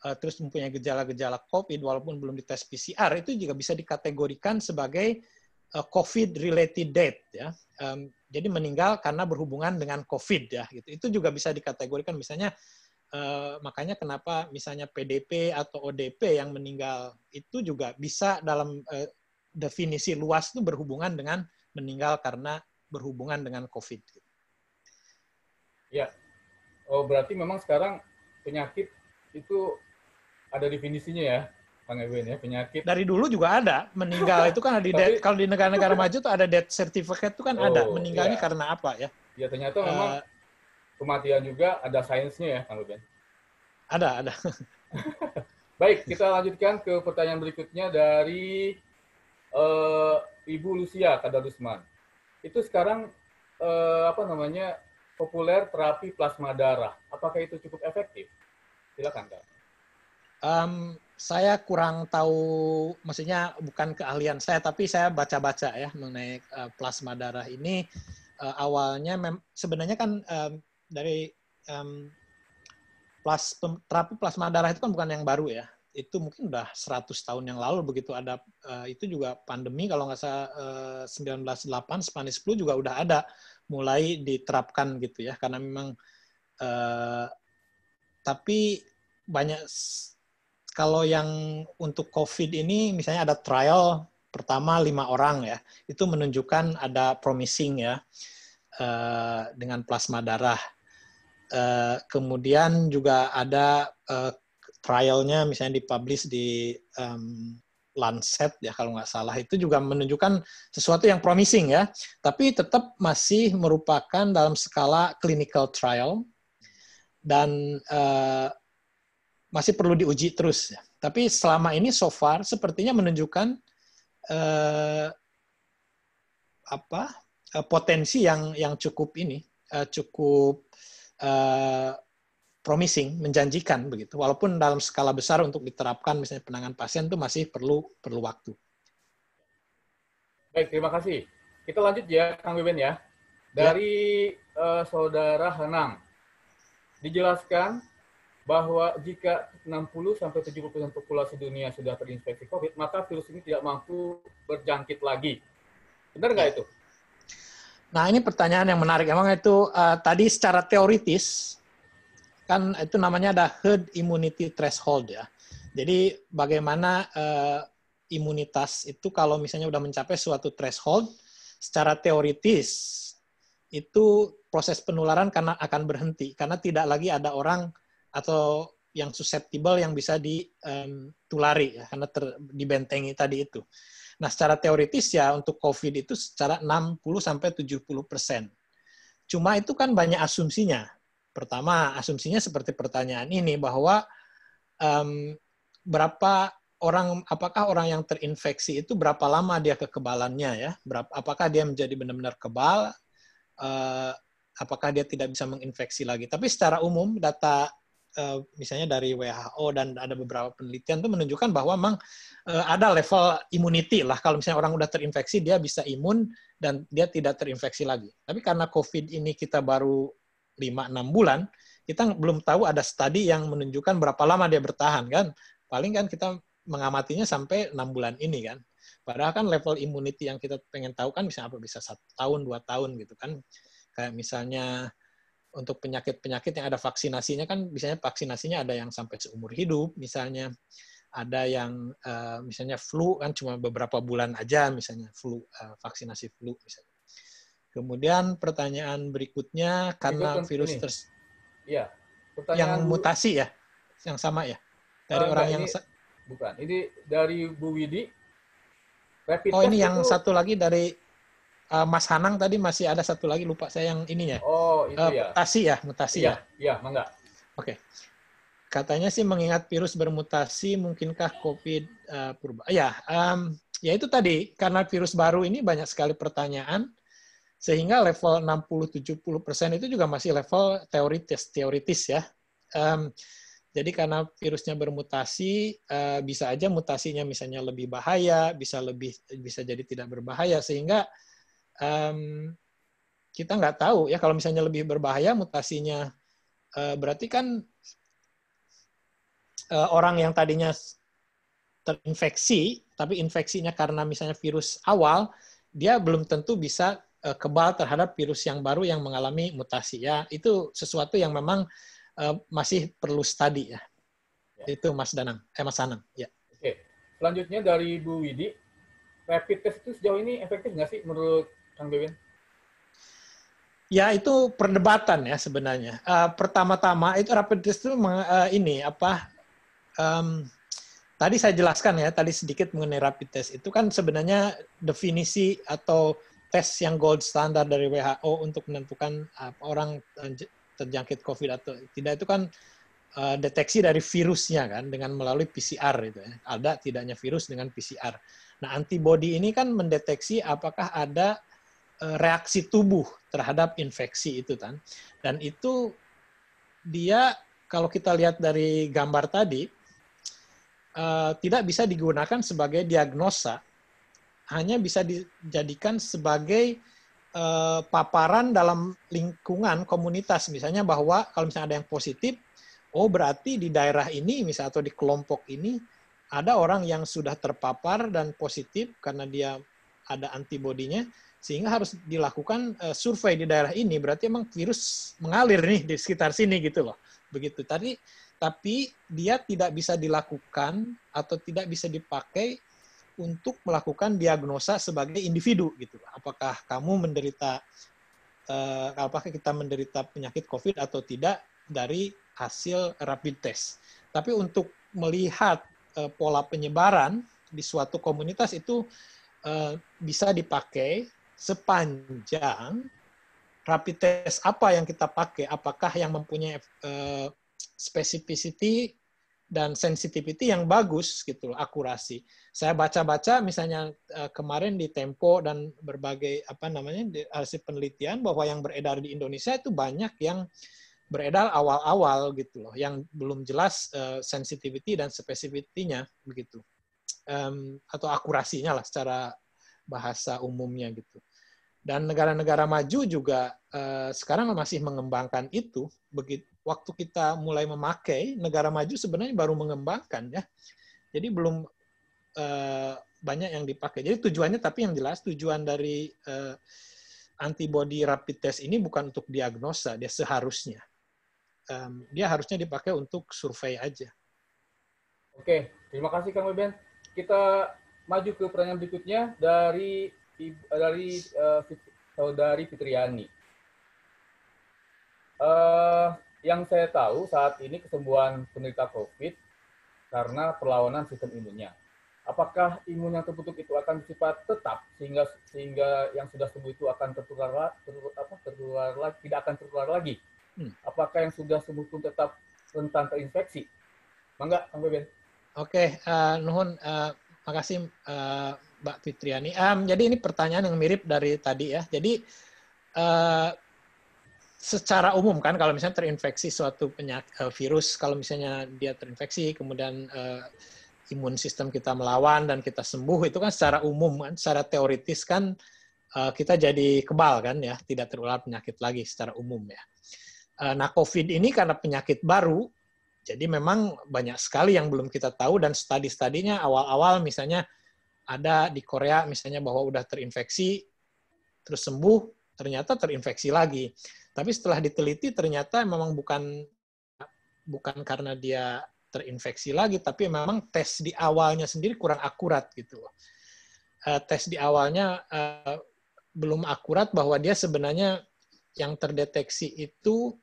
Eh, terus mempunyai gejala-gejala COVID walaupun belum dites PCR itu juga bisa dikategorikan sebagai eh, COVID-related death ya. Um, jadi meninggal karena berhubungan dengan COVID ya. Gitu. Itu juga bisa dikategorikan misalnya uh, makanya kenapa misalnya PDP atau ODP yang meninggal itu juga bisa dalam uh, definisi luas itu berhubungan dengan meninggal karena berhubungan dengan COVID. Gitu. Ya, oh berarti memang sekarang penyakit itu ada definisinya ya, Kang Edwin ya, penyakit. Dari dulu juga ada, meninggal itu kan di Tapi, kalau di negara-negara maju tuh ada death certificate itu kan oh, ada, meninggalnya iya. karena apa ya? Ya ternyata uh, memang eh, kematian juga ada sainsnya ya, Kang Edwin. Ada, ada. Baik, kita lanjutkan ke pertanyaan berikutnya dari uh, Ibu Lucia Kadarusman. Itu sekarang uh, apa namanya populer terapi plasma darah. Apakah itu cukup efektif? Silakan, Kak. Um, saya kurang tahu, maksudnya bukan keahlian saya, tapi saya baca-baca ya mengenai uh, plasma darah ini. Uh, awalnya mem sebenarnya kan um, dari um, plas terapi plasma darah itu kan bukan yang baru ya. Itu mungkin udah 100 tahun yang lalu begitu ada uh, itu juga pandemi kalau nggak salah uh, 1908 Spanish flu juga udah ada mulai diterapkan gitu ya karena memang uh, tapi banyak kalau yang untuk COVID ini misalnya ada trial pertama lima orang ya, itu menunjukkan ada promising ya eh, dengan plasma darah. Eh, kemudian juga ada eh, trialnya misalnya dipublish di Lancet ya kalau nggak salah itu juga menunjukkan sesuatu yang promising ya, tapi tetap masih merupakan dalam skala clinical trial dan masih perlu diuji terus. Tapi selama ini so far sepertinya menunjukkan eh, apa eh, potensi yang yang cukup ini eh, cukup eh, promising, menjanjikan begitu. Walaupun dalam skala besar untuk diterapkan misalnya penanganan pasien itu masih perlu perlu waktu. Baik, terima kasih. Kita lanjut ya, Kang Wiwin ya. ya. Dari ya. Uh, saudara Henang, dijelaskan bahwa jika 60 sampai 70% populasi dunia sudah terinfeksi COVID, maka virus ini tidak mampu berjangkit lagi. Benar nggak iya. itu? Nah, ini pertanyaan yang menarik. Emang itu uh, tadi secara teoritis kan itu namanya ada herd immunity threshold ya. Jadi bagaimana uh, imunitas itu kalau misalnya sudah mencapai suatu threshold secara teoritis itu proses penularan karena akan berhenti karena tidak lagi ada orang atau yang susceptible yang bisa ditulari ya, karena ter, dibentengi tadi itu. Nah, secara teoritis ya untuk COVID itu secara 60 sampai 70 persen. Cuma itu kan banyak asumsinya. Pertama, asumsinya seperti pertanyaan ini bahwa um, berapa orang apakah orang yang terinfeksi itu berapa lama dia kekebalannya ya? Berapa apakah dia menjadi benar-benar kebal? Uh, apakah dia tidak bisa menginfeksi lagi? Tapi secara umum data Eh, misalnya dari WHO dan ada beberapa penelitian itu menunjukkan bahwa memang eh, ada level immunity lah kalau misalnya orang udah terinfeksi dia bisa imun dan dia tidak terinfeksi lagi. Tapi karena COVID ini kita baru 5-6 bulan, kita belum tahu ada studi yang menunjukkan berapa lama dia bertahan kan. Paling kan kita mengamatinya sampai 6 bulan ini kan. Padahal kan level immunity yang kita pengen tahu kan bisa apa bisa satu tahun, dua tahun gitu kan. Kayak misalnya untuk penyakit-penyakit yang ada vaksinasinya kan misalnya vaksinasinya ada yang sampai seumur hidup misalnya ada yang uh, misalnya flu kan cuma beberapa bulan aja misalnya flu uh, vaksinasi flu misalnya. Kemudian pertanyaan berikutnya karena virus ini. ters ya, yang mutasi ya, yang sama ya dari ah, orang yang ini, bukan ini dari Bu Widi. Rapid oh ini yang itu... satu lagi dari uh, Mas Hanang tadi masih ada satu lagi lupa saya yang ininya. Oh uh, ya? Mutasi ya, mutasi iya, ya. Iya, mangga. Oke. Okay. Katanya sih mengingat virus bermutasi, mungkinkah COVID uh, purba? Ah, ya, um, ya itu tadi karena virus baru ini banyak sekali pertanyaan, sehingga level 60-70 itu juga masih level teoritis, teoritis ya. Um, jadi karena virusnya bermutasi, uh, bisa aja mutasinya misalnya lebih bahaya, bisa lebih bisa jadi tidak berbahaya, sehingga um, kita nggak tahu ya kalau misalnya lebih berbahaya mutasinya eh, berarti kan eh, orang yang tadinya terinfeksi tapi infeksinya karena misalnya virus awal dia belum tentu bisa eh, kebal terhadap virus yang baru yang mengalami mutasi ya itu sesuatu yang memang masih perlu studi ya. ya itu Mas Danang eh Mas Anang ya oke selanjutnya dari Bu Widi rapid test itu sejauh ini efektif nggak sih menurut Kang Bewin Ya itu perdebatan ya sebenarnya. Uh, pertama-tama itu rapid test itu uh, ini apa? Um, tadi saya jelaskan ya tadi sedikit mengenai rapid test itu kan sebenarnya definisi atau tes yang gold standard dari WHO untuk menentukan uh, orang terjangkit COVID atau tidak itu kan uh, deteksi dari virusnya kan dengan melalui PCR itu ya. ada tidaknya virus dengan PCR. Nah antibody ini kan mendeteksi apakah ada Eh, reaksi tubuh terhadap infeksi itu kan. Dan itu dia kalau kita lihat dari gambar tadi eh, tidak bisa digunakan sebagai diagnosa, hanya bisa dijadikan sebagai eh, paparan dalam lingkungan komunitas. Misalnya bahwa kalau misalnya ada yang positif, oh berarti di daerah ini misalnya atau di kelompok ini ada orang yang sudah terpapar dan positif karena dia ada antibodinya sehingga harus dilakukan uh, survei di daerah ini berarti emang virus mengalir nih di sekitar sini gitu loh begitu tadi tapi dia tidak bisa dilakukan atau tidak bisa dipakai untuk melakukan diagnosa sebagai individu gitu apakah kamu menderita uh, apakah kita menderita penyakit covid atau tidak dari hasil rapid test tapi untuk melihat uh, pola penyebaran di suatu komunitas itu bisa dipakai sepanjang rapid test apa yang kita pakai, apakah yang mempunyai uh, eh, specificity dan sensitivity yang bagus gitu loh, akurasi. Saya baca-baca misalnya eh, kemarin di Tempo dan berbagai apa namanya di hasil penelitian bahwa yang beredar di Indonesia itu banyak yang beredar awal-awal gitu loh, yang belum jelas uh, sensitivity dan specificity-nya begitu. atau akurasinya lah secara bahasa umumnya gitu. Dan negara-negara maju juga eh, sekarang masih mengembangkan itu. Begitu waktu kita mulai memakai, negara maju sebenarnya baru mengembangkan ya. Jadi belum eh, banyak yang dipakai. Jadi tujuannya tapi yang jelas tujuan dari eh, antibody rapid test ini bukan untuk diagnosa, dia seharusnya. dia harusnya dipakai untuk survei aja. Oke, terima kasih Kang Beben. Kita maju ke pertanyaan berikutnya dari Eh, dari uh, saudari Fitriani. Uh, yang saya tahu saat ini kesembuhan penderita COVID karena perlawanan sistem imunnya. Apakah imun yang terbentuk itu akan bersifat tetap sehingga sehingga yang sudah sembuh itu akan tertular ter, apa tertular lagi tidak akan tertular lagi? Hmm. Apakah yang sudah sembuh pun tetap rentan terinfeksi? Mangga, Kang Beben. Oke, okay, uh, Nuhun, uh, makasih uh, Mbak Fitriani. Um, jadi ini pertanyaan yang mirip dari tadi ya. Jadi uh, secara umum kan kalau misalnya terinfeksi suatu penyak, uh, virus, kalau misalnya dia terinfeksi kemudian uh, imun sistem kita melawan dan kita sembuh itu kan secara umum kan, secara teoritis kan uh, kita jadi kebal kan ya, tidak terulang penyakit lagi secara umum ya. Uh, nah COVID ini karena penyakit baru, jadi memang banyak sekali yang belum kita tahu dan studi-studinya awal-awal misalnya ada di Korea misalnya bahwa udah terinfeksi terus sembuh ternyata terinfeksi lagi tapi setelah diteliti ternyata memang bukan bukan karena dia terinfeksi lagi tapi memang tes di awalnya sendiri kurang akurat gitu uh, tes di awalnya eh, belum akurat bahwa dia sebenarnya yang terdeteksi itu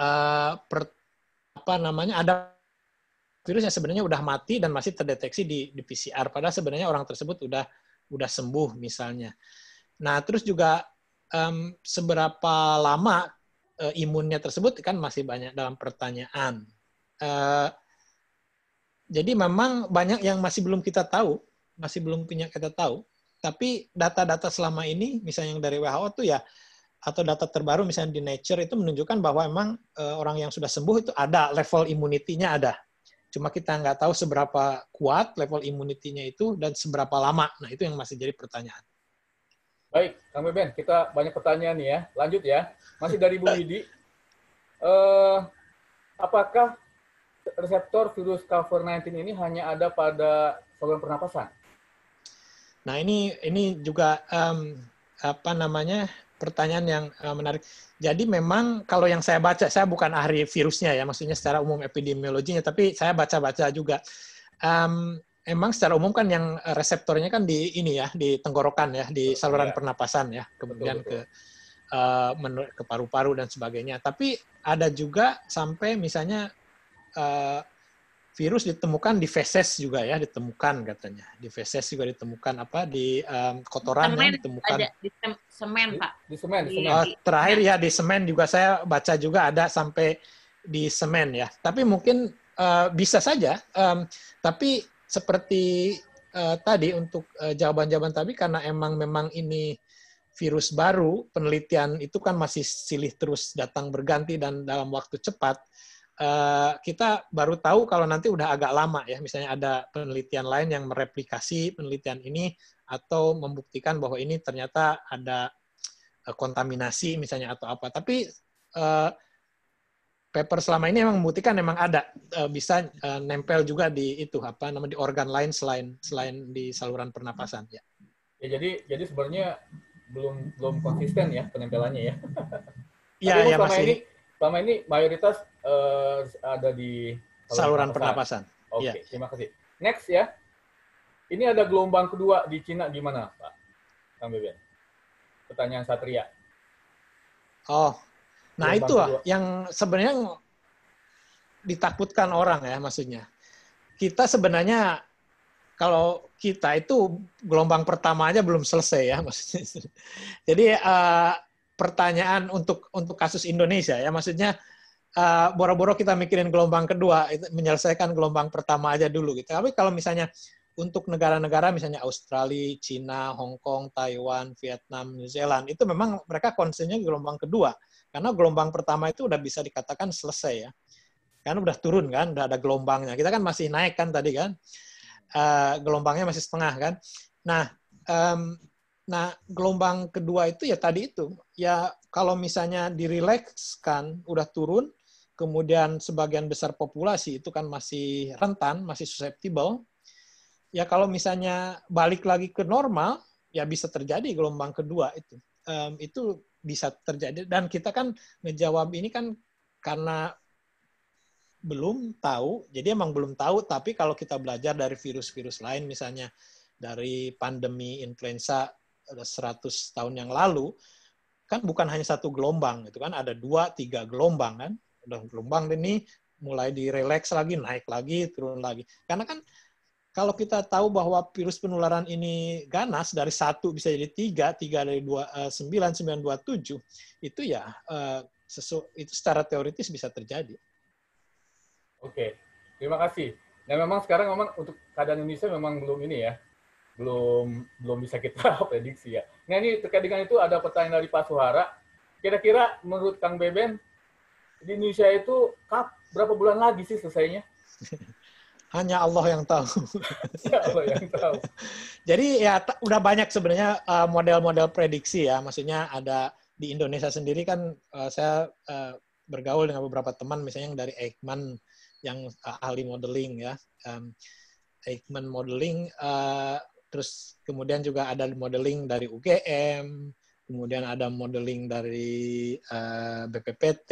uh, per, apa namanya ada virus yang sebenarnya udah mati dan masih terdeteksi di, di PCR padahal sebenarnya orang tersebut udah udah sembuh misalnya. Nah terus juga um, seberapa lama uh, imunnya tersebut kan masih banyak dalam pertanyaan. Uh, jadi memang banyak yang masih belum kita tahu, masih belum punya kita tahu. Tapi data-data selama ini, misalnya yang dari WHO tuh ya, atau data terbaru misalnya di Nature itu menunjukkan bahwa memang eh, orang yang sudah sembuh itu ada level imunitinya ada Cuma kita nggak tahu seberapa kuat level imunitinya itu dan seberapa lama. Nah, itu yang masih jadi pertanyaan. Baik, Kang Ben, kita banyak pertanyaan nih ya. Lanjut ya. Masih dari Bu Widi. Uh, apakah reseptor virus COVID-19 ini hanya ada pada saluran pernapasan? Nah, ini ini juga um, apa namanya pertanyaan yang eh, menarik. Jadi memang kalau yang saya baca, saya bukan ahli virusnya ya, maksudnya secara umum epidemiologinya, tapi saya baca-baca juga. Um, emang secara umum kan yang reseptornya kan di ini ya, di tenggorokan ya, di saluran ya. pernapasan ya, kemudian betul, betul. ke uh, ke paru-paru dan sebagainya. Tapi ada juga sampai misalnya uh, virus ditemukan di feses juga ya ditemukan katanya di feses juga ditemukan apa di um, kotoran semen, yang ditemukan ada, di semen pak di, di semen, oh, semen. Oh, terakhir ya di semen juga saya baca juga ada sampai di semen ya tapi mungkin uh, bisa saja um, tapi seperti uh, tadi untuk jawaban eh, jawaban-jawaban tadi karena emang memang ini virus baru penelitian itu kan masih silih terus datang berganti dan dalam waktu cepat Eh, kita baru tahu kalau nanti udah agak lama ya, misalnya ada penelitian lain yang mereplikasi penelitian ini atau membuktikan bahwa ini ternyata ada eh, kontaminasi misalnya atau apa. Tapi eh, paper selama ini memang membuktikan memang ada bisa nempel juga di itu apa namanya di organ lain selain selain di saluran pernapasan ya. Ya jadi jadi sebenarnya belum belum konsisten ya penempelannya ya. Iya ya, ya masih. Ini, selama ini mayoritas uh, ada di saluran, pernapasan. Oke, okay, ya. terima kasih. Next ya. Ini ada gelombang kedua di Cina gimana, Pak? Kang Beben. Pertanyaan Satria. Oh. Nah, itu ah, yang sebenarnya ditakutkan orang ya maksudnya. Kita sebenarnya kalau kita itu gelombang pertama aja belum selesai ya maksudnya. Jadi uh, pertanyaan untuk untuk kasus Indonesia ya maksudnya Eh, boro-boro uh, kita mikirin gelombang kedua, itu menyelesaikan gelombang pertama aja dulu gitu. Tapi kalau misalnya untuk negara-negara misalnya Australia, Cina, Hong Kong, Taiwan, Vietnam, New Zealand itu memang mereka concernnya gelombang kedua karena gelombang pertama itu udah bisa dikatakan selesai ya karena udah turun kan udah ada gelombangnya kita kan masih naik kan tadi kan uh, gelombangnya masih setengah kan nah um, nah gelombang kedua itu ya tadi itu ya kalau misalnya dirilekskan, udah turun kemudian sebagian besar populasi itu kan masih rentan, masih susceptible, ya kalau misalnya balik lagi ke normal, ya bisa terjadi gelombang kedua itu. Um, itu bisa terjadi. Dan kita kan menjawab ini kan karena belum tahu, jadi emang belum tahu, tapi kalau kita belajar dari virus-virus lain, misalnya dari pandemi influenza 100 eh, tahun yang lalu, kan bukan hanya satu gelombang, Itu kan, ada dua, tiga gelombang, kan udah gelombang ini mulai direlax lagi, naik lagi, turun lagi. Karena kan kalau kita tahu bahwa virus penularan ini ganas dari satu bisa jadi tiga, tiga dari dua eh, sembilan sembilan dua tujuh itu ya uh, sesu, itu secara teoritis bisa terjadi. Oke, terima kasih. Nah memang sekarang memang untuk keadaan Indonesia memang belum ini ya, belum belum bisa kita prediksi ya. Nah ini terkait dengan itu ada pertanyaan dari Pak Suhara. Kira-kira menurut Kang Beben di Indonesia itu kap, berapa bulan lagi sih selesainya? Hanya ya Allah yang tahu. Jadi ya udah banyak sebenarnya eh, model-model prediksi ya. Maksudnya ada di Indonesia sendiri kan eh, saya eh, bergaul dengan beberapa teman misalnya yang dari Eichmann yang ahli modeling ya. Eijkman modeling terus kemudian juga ada modeling dari UGM, kemudian ada modeling dari uh, eh, BPPT,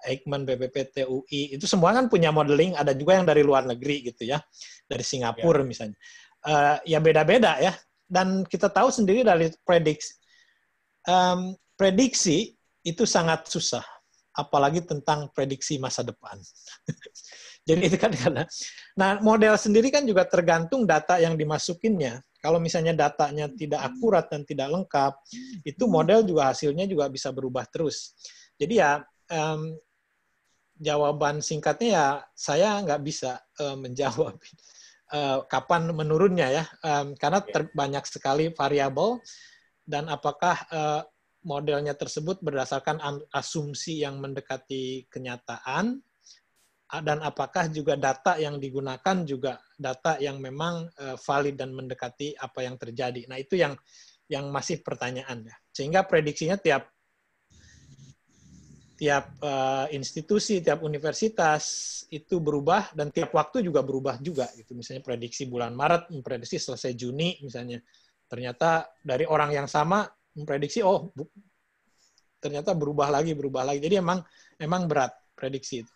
Eijkman, BPPT, UI, itu semua kan punya modeling, ada juga yang dari luar negeri gitu ya, dari Singapura ya. misalnya. Uh, ya beda-beda ya, dan kita tahu sendiri dari prediksi, um, prediksi itu sangat susah, apalagi tentang prediksi masa depan. Jadi itu kan karena, nah model sendiri kan juga tergantung data yang dimasukinnya. Kalau misalnya datanya tidak akurat dan tidak lengkap, itu model juga hasilnya juga bisa berubah terus. Jadi ya um, jawaban singkatnya ya saya nggak bisa uh, menjawab uh, kapan menurunnya ya, um, karena iya. banyak sekali variabel dan apakah uh, modelnya tersebut berdasarkan asumsi yang mendekati kenyataan dan apakah juga data yang digunakan juga data yang memang eh, valid dan mendekati apa yang terjadi. Nah, itu yang yang masih pertanyaan ya. Sehingga prediksinya tiap tiap uh, institusi, tiap universitas itu berubah dan tiap waktu juga berubah juga gitu. Misalnya prediksi bulan Maret memprediksi selesai Juni misalnya. Ternyata dari orang yang sama memprediksi oh bu, ternyata berubah lagi, berubah lagi. Jadi emang emang berat prediksi itu.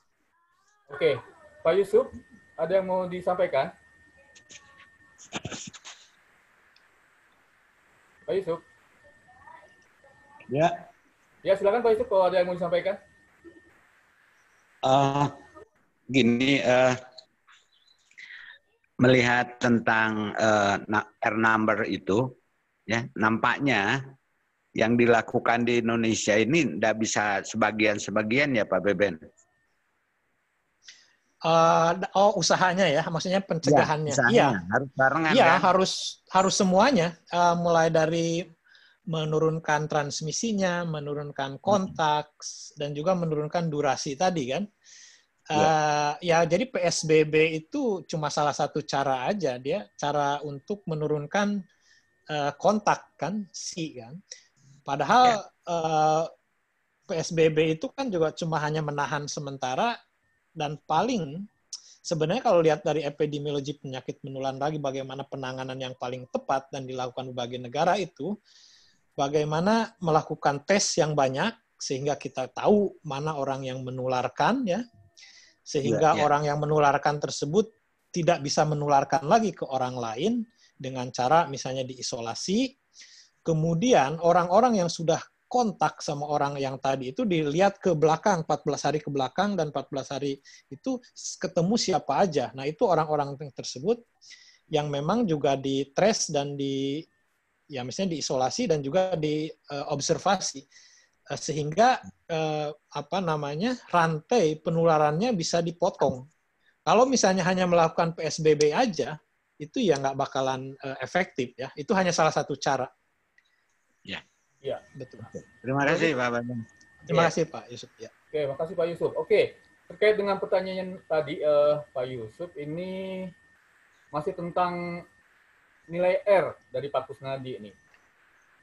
Oke, Pak Yusuf, ada yang mau disampaikan? Pak Yusuf. Ya. Ya, silakan Pak Yusuf kalau ada yang mau disampaikan. Uh, gini, uh, melihat tentang uh, R number itu, ya nampaknya yang dilakukan di Indonesia ini tidak bisa sebagian-sebagian ya Pak Beben Uh, oh usahanya ya, maksudnya ya, pencegahannya. Ya, iya, harus barengan. Iya, kan? harus harus semuanya, uh, mulai dari menurunkan transmisinya, menurunkan hmm. kontak, hmm. dan juga menurunkan durasi tadi kan. Uh, ya. Eh, ya jadi PSBB itu cuma salah satu cara aja dia cara untuk menurunkan uh, kontak kan si kan. Padahal ya. uh, PSBB itu kan juga cuma hanya menahan sementara dan paling sebenarnya kalau lihat dari epidemiologi penyakit menular lagi bagaimana penanganan yang paling tepat dan dilakukan berbagai negara itu bagaimana melakukan tes yang banyak sehingga kita tahu mana orang yang menularkan ya sehingga yeah, yeah. orang yang menularkan tersebut tidak bisa menularkan lagi ke orang lain dengan cara misalnya diisolasi kemudian orang-orang yang sudah kontak sama orang yang tadi itu dilihat ke belakang 14 hari ke belakang dan 14 hari itu ketemu siapa aja. Nah, itu orang-orang tersebut yang memang juga di trace dan di ya misalnya diisolasi dan juga diobservasi. Eh, uh, eh, sehingga uh, apa namanya? rantai penularannya bisa dipotong. Kalau misalnya hanya melakukan PSBB aja, itu ya nggak bakalan uh, efektif ya. Itu hanya salah satu cara. Ya. Ya. Betul. Terima kasih Pak Bambang. Terima ya. kasih Pak Yusuf. Ya. Oke, kasih Pak Yusuf. Oke, terkait dengan pertanyaan tadi eh, Pak Yusuf, ini masih tentang nilai R dari Pak Kusnadi ini.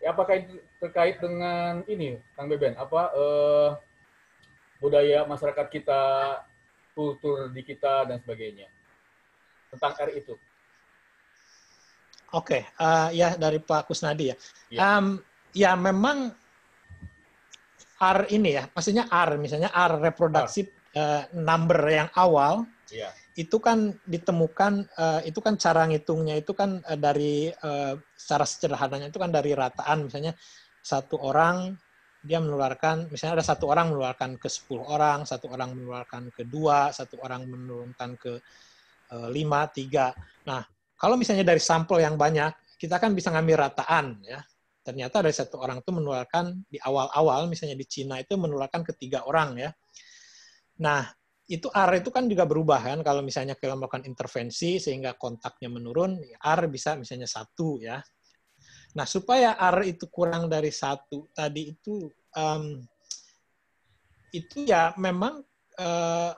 Ya, apakah itu terkait dengan ini, Kang Beben? Apa eh, budaya masyarakat kita, kultur di kita dan sebagainya tentang R itu? Oke, okay. uh, eh, ya dari Pak Kusnadi ya. Yeah. Iya. Um, ya memang R ini ya, maksudnya R, misalnya R reproduksi uh, number yang awal, yeah. itu kan ditemukan, uh, itu kan cara ngitungnya itu kan uh, dari uh, secara sederhananya itu kan dari rataan, misalnya satu orang dia menularkan, misalnya ada satu orang menularkan ke sepuluh orang, satu orang menularkan ke dua, satu orang menurunkan ke lima, tiga. Nah, kalau misalnya dari sampel yang banyak, kita kan bisa ngambil rataan ya ternyata dari satu orang itu menularkan di awal-awal, misalnya di Cina itu menularkan ke tiga orang ya. Nah, itu R itu kan juga berubah kan, kalau misalnya kita melakukan intervensi sehingga kontaknya menurun, ya R bisa misalnya satu ya. Nah, supaya R itu kurang dari satu tadi itu, um, itu ya memang uh,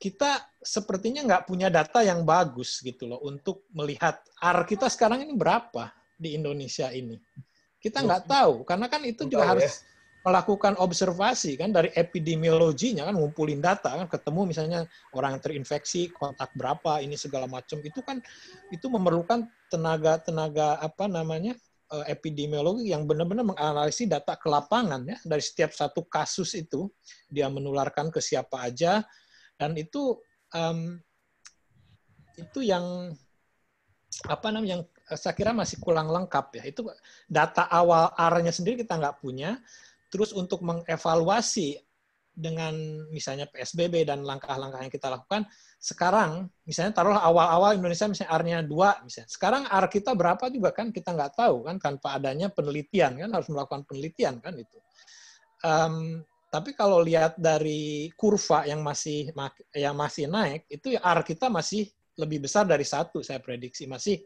kita sepertinya nggak punya data yang bagus gitu loh untuk melihat R kita sekarang ini berapa di Indonesia ini kita iya. nggak tahu, karena kan itu juga ya. harus melakukan observasi kan dari epidemiologinya kan ngumpulin data kan ketemu misalnya orang yang terinfeksi kontak berapa ini segala macam itu kan itu memerlukan tenaga tenaga apa namanya eh, epidemiologi yang benar-benar menganalisis data ke lapangan ya dari setiap satu kasus itu dia menularkan ke siapa aja dan itu um, itu yang apa namanya yang saya kira masih kurang lengkap ya. Itu data awal arahnya sendiri kita nggak punya. Terus untuk mengevaluasi dengan misalnya PSBB dan langkah-langkah yang kita lakukan, sekarang misalnya taruhlah awal-awal Indonesia misalnya r dua 2 misalnya. Sekarang R kita berapa juga kan kita nggak tahu kan tanpa adanya penelitian kan harus melakukan penelitian kan itu. Um, tapi kalau lihat dari kurva yang masih yang masih naik itu R kita masih lebih besar dari satu saya prediksi masih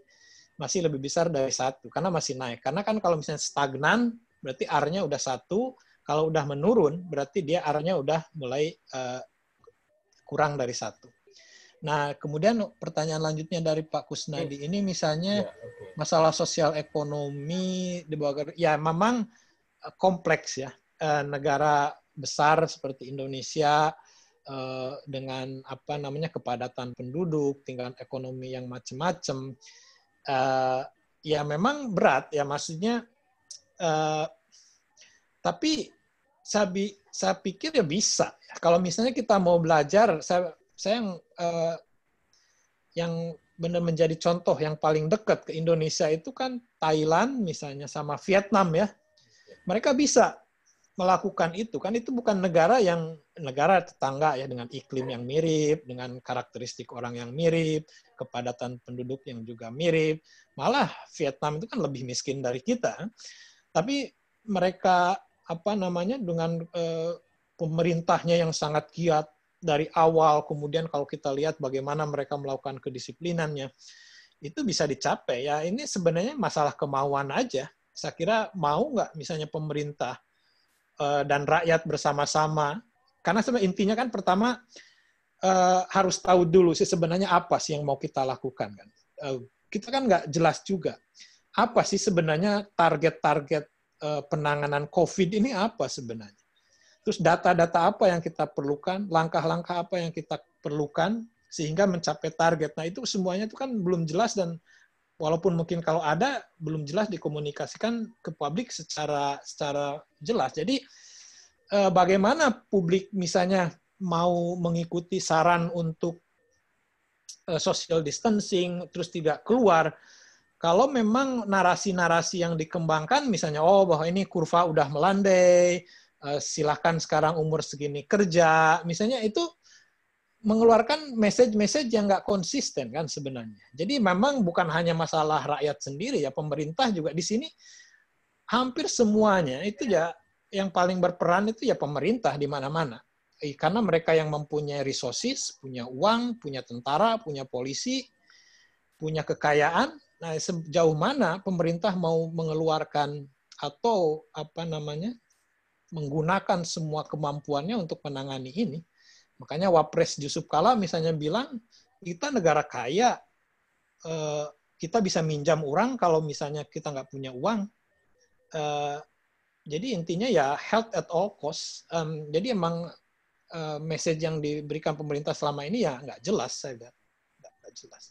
masih lebih besar dari satu karena masih naik. Karena kan kalau misalnya stagnan berarti R-nya udah satu, kalau udah menurun berarti dia R-nya udah mulai uh, kurang dari satu. Nah, kemudian pertanyaan lanjutnya dari Pak Kusnadi ini misalnya ya, masalah sosial ekonomi di bawah ya memang eh, kompleks ya. Eh, negara besar seperti Indonesia dengan apa namanya kepadatan penduduk, tingkat ekonomi yang macam-macam uh, ya memang berat ya maksudnya uh, tapi saya saya pikir ya bisa kalau misalnya kita mau belajar saya saya yang uh, yang benar menjadi contoh yang paling dekat ke Indonesia itu kan Thailand misalnya sama Vietnam ya mereka bisa melakukan itu kan itu bukan negara yang negara tetangga ya dengan iklim yang mirip, dengan karakteristik orang yang mirip, kepadatan penduduk yang juga mirip. Malah Vietnam itu kan lebih miskin dari kita. Tapi mereka apa namanya dengan e, pemerintahnya yang sangat giat dari awal kemudian kalau kita lihat bagaimana mereka melakukan kedisiplinannya itu bisa dicapai ya ini sebenarnya masalah kemauan aja saya kira mau nggak misalnya pemerintah Eh, dan rakyat bersama-sama. Karena sebenarnya intinya kan pertama eh, harus tahu dulu sih sebenarnya apa sih yang mau kita lakukan kan. Eh, kita kan nggak jelas juga apa sih sebenarnya target-target penanganan COVID ini apa sebenarnya. Terus data-data apa yang kita perlukan, langkah-langkah apa yang kita perlukan sehingga mencapai target. Nah itu semuanya itu kan belum jelas dan walaupun mungkin kalau ada belum jelas dikomunikasikan ke publik secara secara jelas. Jadi eh, bagaimana publik misalnya mau mengikuti saran untuk eh, social distancing terus tidak keluar kalau memang narasi-narasi yang dikembangkan misalnya oh bahwa ini kurva udah melandai eh, silahkan sekarang umur segini kerja misalnya itu mengeluarkan message-message yang nggak konsisten kan sebenarnya. Jadi memang bukan hanya masalah rakyat sendiri ya, pemerintah juga di sini hampir semuanya itu ya yang paling berperan itu ya pemerintah di mana-mana. Eh, karena mereka yang mempunyai resources, punya uang, punya tentara, punya polisi, punya kekayaan. Nah, sejauh mana pemerintah mau mengeluarkan atau apa namanya menggunakan semua kemampuannya untuk menangani ini. Makanya Wapres Yusuf Kala misalnya bilang, kita negara kaya, eh, kita bisa minjam orang kalau misalnya kita nggak punya uang, Eh, jadi intinya ya health at all cost. Um, jadi emang uh, message yang diberikan pemerintah selama ini ya nggak jelas saya lihat, nggak, nggak jelas.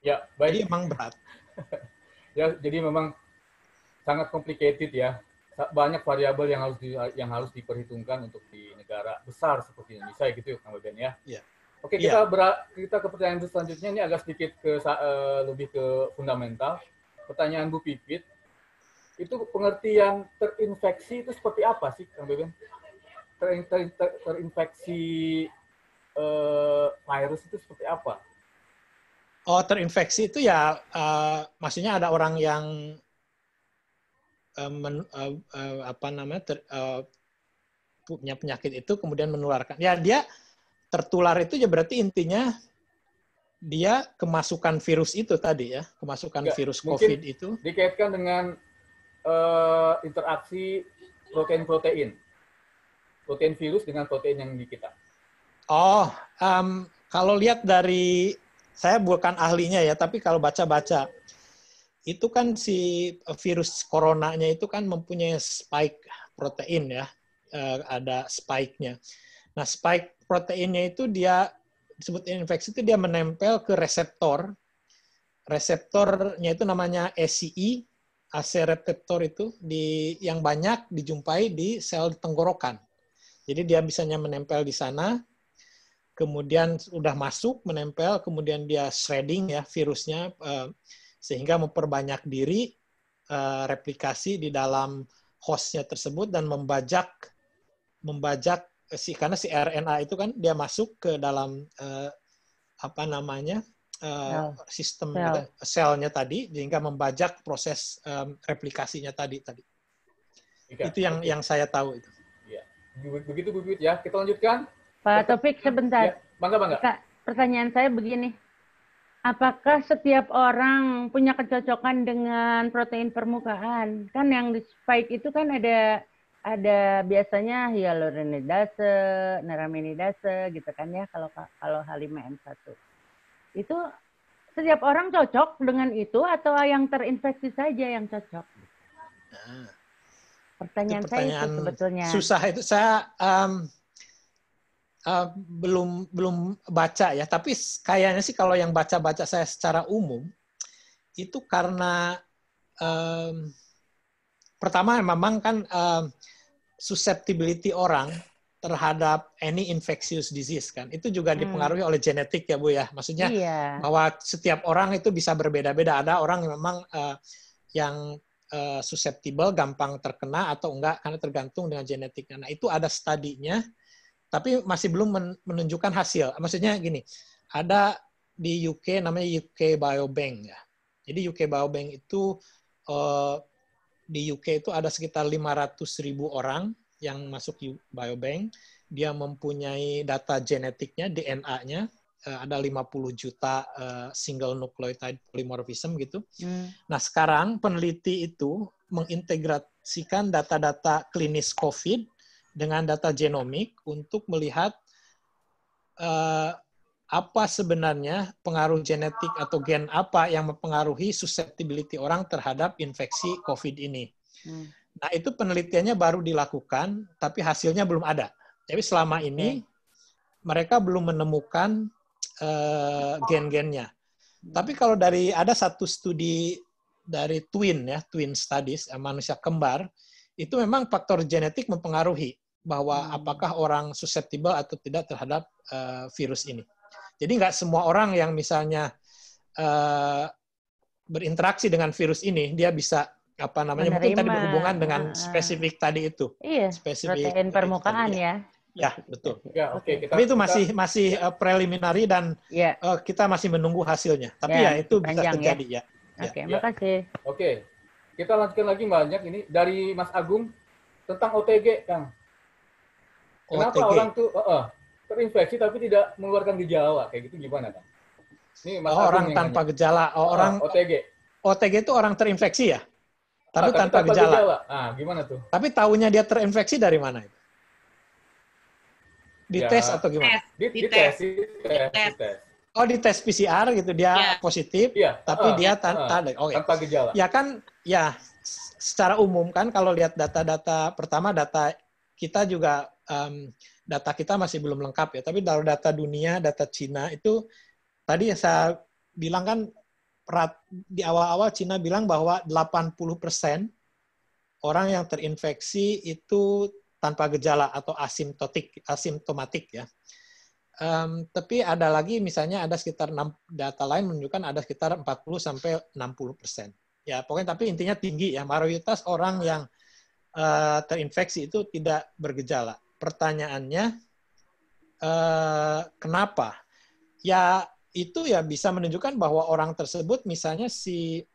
Ya, baik. Jadi emang berat. ya, jadi memang sangat complicated ya. Banyak variabel yang harus di, yang harus diperhitungkan untuk di negara besar seperti Indonesia gitu ya, Kang Beben ya. ya. Oke, iya. kita ya. Ber, kita ke pertanyaan selanjutnya ini agak sedikit ke uh, lebih ke fundamental. Pertanyaan Bu Pipit, itu pengertian terinfeksi itu seperti apa sih Kang Beben? Ter, ter, ter, terinfeksi uh, virus itu seperti apa? Oh terinfeksi itu ya uh, maksudnya ada orang yang uh, men, uh, uh, apa namanya ter, uh, punya penyakit itu kemudian menularkan. Ya dia tertular itu ya berarti intinya dia kemasukan virus itu tadi ya, kemasukan Nggak, virus COVID itu. Dikaitkan dengan uh, interaksi protein-protein. Protein virus dengan protein yang di kita. Oh, um, kalau lihat dari saya bukan ahlinya ya, tapi kalau baca-baca itu kan si virus coronanya itu kan mempunyai spike protein ya, uh, ada spike-nya. Nah, spike proteinnya itu dia disebut infeksi itu dia menempel ke reseptor. Reseptornya itu namanya ACE AC reseptor itu di yang banyak dijumpai di sel tenggorokan. Jadi dia bisanya menempel di sana, kemudian udah masuk menempel, kemudian dia shredding ya virusnya eh, sehingga memperbanyak diri eh, replikasi di dalam hostnya tersebut dan membajak membajak si karena si RNA itu kan dia masuk ke dalam eh, apa namanya yeah. Eh, sistem yeah. Gitu, selnya tadi sehingga membajak proses um, replikasinya tadi tadi. Ika. Itu yang yang saya tahu itu. yeah. Begitu Bu ya. Kita lanjutkan. Pak topik sebentar. Ya. Bangga bangga. Ika, pertanyaan saya begini. Apakah setiap orang punya kecocokan dengan protein permukaan? Kan yang di spike itu kan ada ada biasanya hyaluronidase, neraminidase gitu kan ya kalau kalau H5N1. Itu setiap orang cocok dengan itu atau yang terinfeksi saja yang cocok? Ah. pertanyaan, pertanyaan saya itu sebetulnya. Susah itu saya um, uh, belum belum baca ya, tapi kayaknya sih kalau yang baca-baca saya secara umum itu karena um, pertama memang kan um, susceptibility orang terhadap any infectious disease kan itu juga hmm. dipengaruhi hmm. oleh genetik ya bu ya maksudnya iya. bahwa setiap orang itu bisa berbeda-beda ada orang yang memang uh, yang uh, susceptible gampang terkena atau enggak karena tergantung dengan genetiknya nah itu ada studinya tapi masih belum menunjukkan hasil maksudnya gini ada di UK namanya UK Biobank ya jadi UK Biobank itu uh, di UK itu ada sekitar 500 ribu orang yang masuk biobank, dia mempunyai data genetiknya, DNA-nya, eh, ada 50 juta eh, single nucleotide polymorphism gitu. Hmm. Nah sekarang peneliti itu mengintegrasikan data-data klinis COVID dengan data genomik untuk melihat uh, apa sebenarnya pengaruh genetik atau gen apa yang mempengaruhi susceptibility orang terhadap infeksi COVID ini. Hmm. Nah, itu penelitiannya baru dilakukan, tapi hasilnya belum ada. Jadi selama ini mereka belum menemukan uh, gen-gennya. Hmm. Tapi kalau dari ada satu studi dari twin ya, twin studies eh, manusia kembar, itu memang faktor genetik mempengaruhi bahwa hmm. apakah orang susceptible atau tidak terhadap uh, virus ini. Jadi nggak semua orang yang misalnya uh, berinteraksi dengan virus ini dia bisa apa namanya menerima. mungkin tadi berhubungan dengan uh, spesifik tadi itu. Iya. Spesifik protein permukaan ya. Ya, betul. Ya, Okay. Kita, Tapi itu masih kita, masih uh, preliminari dan ya. uh, kita masih menunggu hasilnya. Tapi ya, ya itu panjang, bisa ya. terjadi ya. ya. Oke, okay, ya. makasih. Oke. Kita lanjutkan lagi banyak ini dari Mas Agung tentang OTG, Kang. Kenapa OTG. orang tuh uh, uh, terinfeksi tapi tidak mengeluarkan gejala kayak gitu gimana, Kang? Ini Mas oh, Agung orang tanpa gejala, oh, orang uh, oh, OTG. OTG itu orang terinfeksi ya? tapi, ah, tanpa, tanpa gejala. gejala. Ah, gimana tuh? Tapi tahunya dia terinfeksi dari mana itu? Di ya. tes atau gimana? Di, di, di tes, tes, tes. Oh, di tes PCR gitu dia ya. positif, ya. tapi uh, dia ah, tan uh, tanda. okay. Oh, iya. tanpa gejala. Ya kan, ya secara umum kan kalau lihat data-data pertama data kita juga um, data kita masih belum lengkap ya, tapi dari data dunia, data Cina itu tadi yang saya bilang kan di awal-awal Cina bilang bahwa 80% orang yang terinfeksi itu tanpa gejala atau asimptotik, asimptomatik ya. Um, tapi ada lagi misalnya ada sekitar 6, data lain menunjukkan ada sekitar 40 sampai 60 persen. Ya pokoknya tapi intinya tinggi ya mayoritas orang yang uh, terinfeksi itu tidak bergejala. Pertanyaannya uh, kenapa? Ya itu ya bisa menunjukkan bahwa orang tersebut misalnya si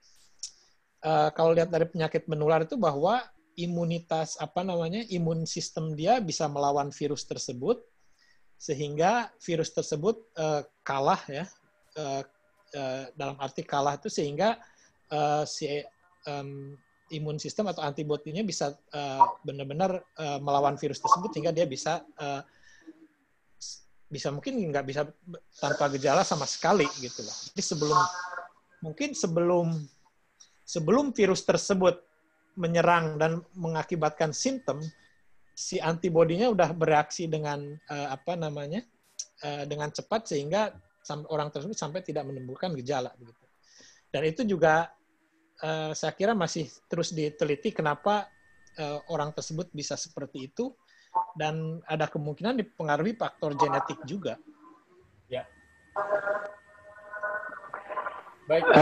uh, kalau lihat dari penyakit menular itu bahwa imunitas apa namanya imun sistem dia bisa melawan virus tersebut sehingga virus tersebut uh, kalah ya uh, uh, dalam arti kalah itu sehingga uh, si um, imun sistem atau antibodinya bisa uh, benar-benar uh, melawan virus tersebut sehingga dia bisa uh, bisa mungkin nggak bisa tanpa gejala sama sekali gitu loh. Jadi sebelum mungkin sebelum sebelum virus tersebut menyerang dan mengakibatkan simptom, si antibodinya udah bereaksi dengan uh, apa namanya uh, dengan cepat sehingga orang tersebut sampai tidak menimbulkan gejala begitu. Dan itu juga uh, saya kira masih terus diteliti kenapa uh, orang tersebut bisa seperti itu dan ada kemungkinan dipengaruhi faktor genetik juga. Ya. Baik. Uh,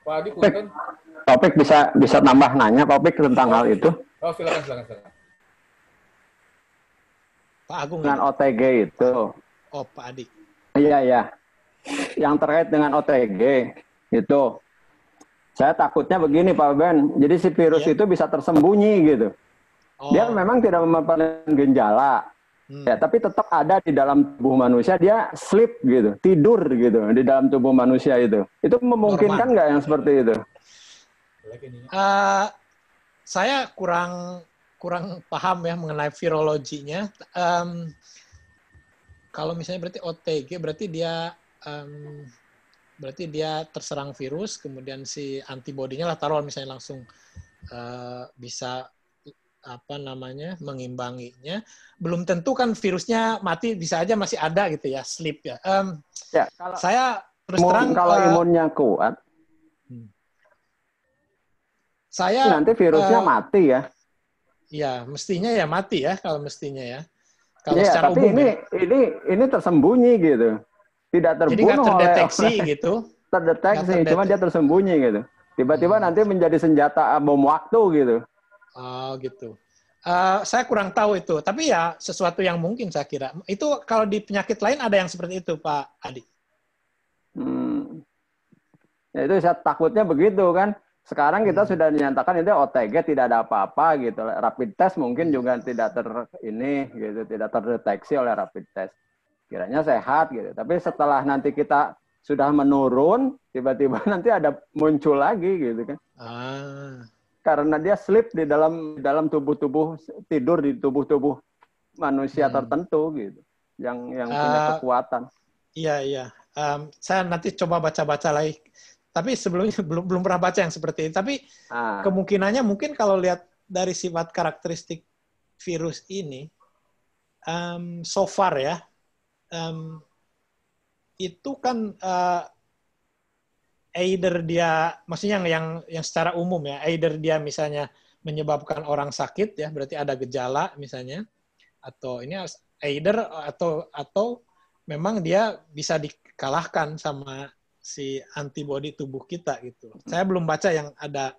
Pak Adi, topik, topik bisa bisa tambah nanya topik tentang oh, hal itu. Oh, silakan silakan silakan. Pak Agung dengan ini. Ya? OTG itu. Oh, Pak Adi. Iya, iya. Yang terkait dengan OTG itu saya takutnya begini Pak Ben. Jadi si virus ya. itu bisa tersembunyi gitu. Oh. Dia memang tidak memperlihatkan gejala. Hmm. Ya, tapi tetap ada di dalam tubuh manusia dia sleep gitu, tidur gitu di dalam tubuh manusia itu. Itu memungkinkan nggak yang seperti itu? Uh, saya kurang kurang paham ya mengenai virologinya. Um, kalau misalnya berarti OTG berarti dia um, berarti dia terserang virus kemudian si antibodinya lah taruh misalnya langsung uh, bisa apa namanya mengimbanginya belum tentu kan virusnya mati bisa aja masih ada gitu ya sleep ya, um, ya kalau saya terus imun, terang kalau uh, imunnya kuat hmm. saya nanti virusnya uh, mati ya ya mestinya ya mati ya kalau mestinya ya kalau ya, secara umum ini ya. ini ini tersembunyi gitu tidak terbunuh Jadi terdeteksi oleh, gitu terdeteksi, terdeteksi. cuma dia tersembunyi gitu tiba-tiba hmm. nanti menjadi senjata bom waktu gitu Oh gitu. Uh, saya kurang tahu itu, tapi ya sesuatu yang mungkin saya kira. Itu kalau di penyakit lain ada yang seperti itu, Pak Adi. Hmm. Ya itu saya takutnya begitu kan. Sekarang kita hmm. sudah dinyatakan itu OTG tidak ada apa-apa gitu. Rapid test mungkin hmm. juga tidak ter ini gitu, tidak terdeteksi oleh rapid test. Kiranya sehat gitu. Tapi setelah nanti kita sudah menurun, tiba-tiba nanti ada muncul lagi gitu kan. Ah karena dia sleep di dalam dalam tubuh-tubuh tidur di tubuh-tubuh manusia hmm. tertentu gitu yang yang punya ah, kekuatan. Iya iya. Um, saya nanti coba baca-baca lagi. Tapi sebelumnya belum belum pernah baca yang seperti ini. Tapi ah. kemungkinannya mungkin kalau lihat dari sifat karakteristik virus ini, um, so far ya, um, itu kan uh, either dia maksudnya yang yang secara umum ya either dia misalnya menyebabkan orang sakit ya berarti ada gejala misalnya atau ini either atau atau memang dia bisa dikalahkan sama si antibodi tubuh kita gitu. Saya belum baca yang ada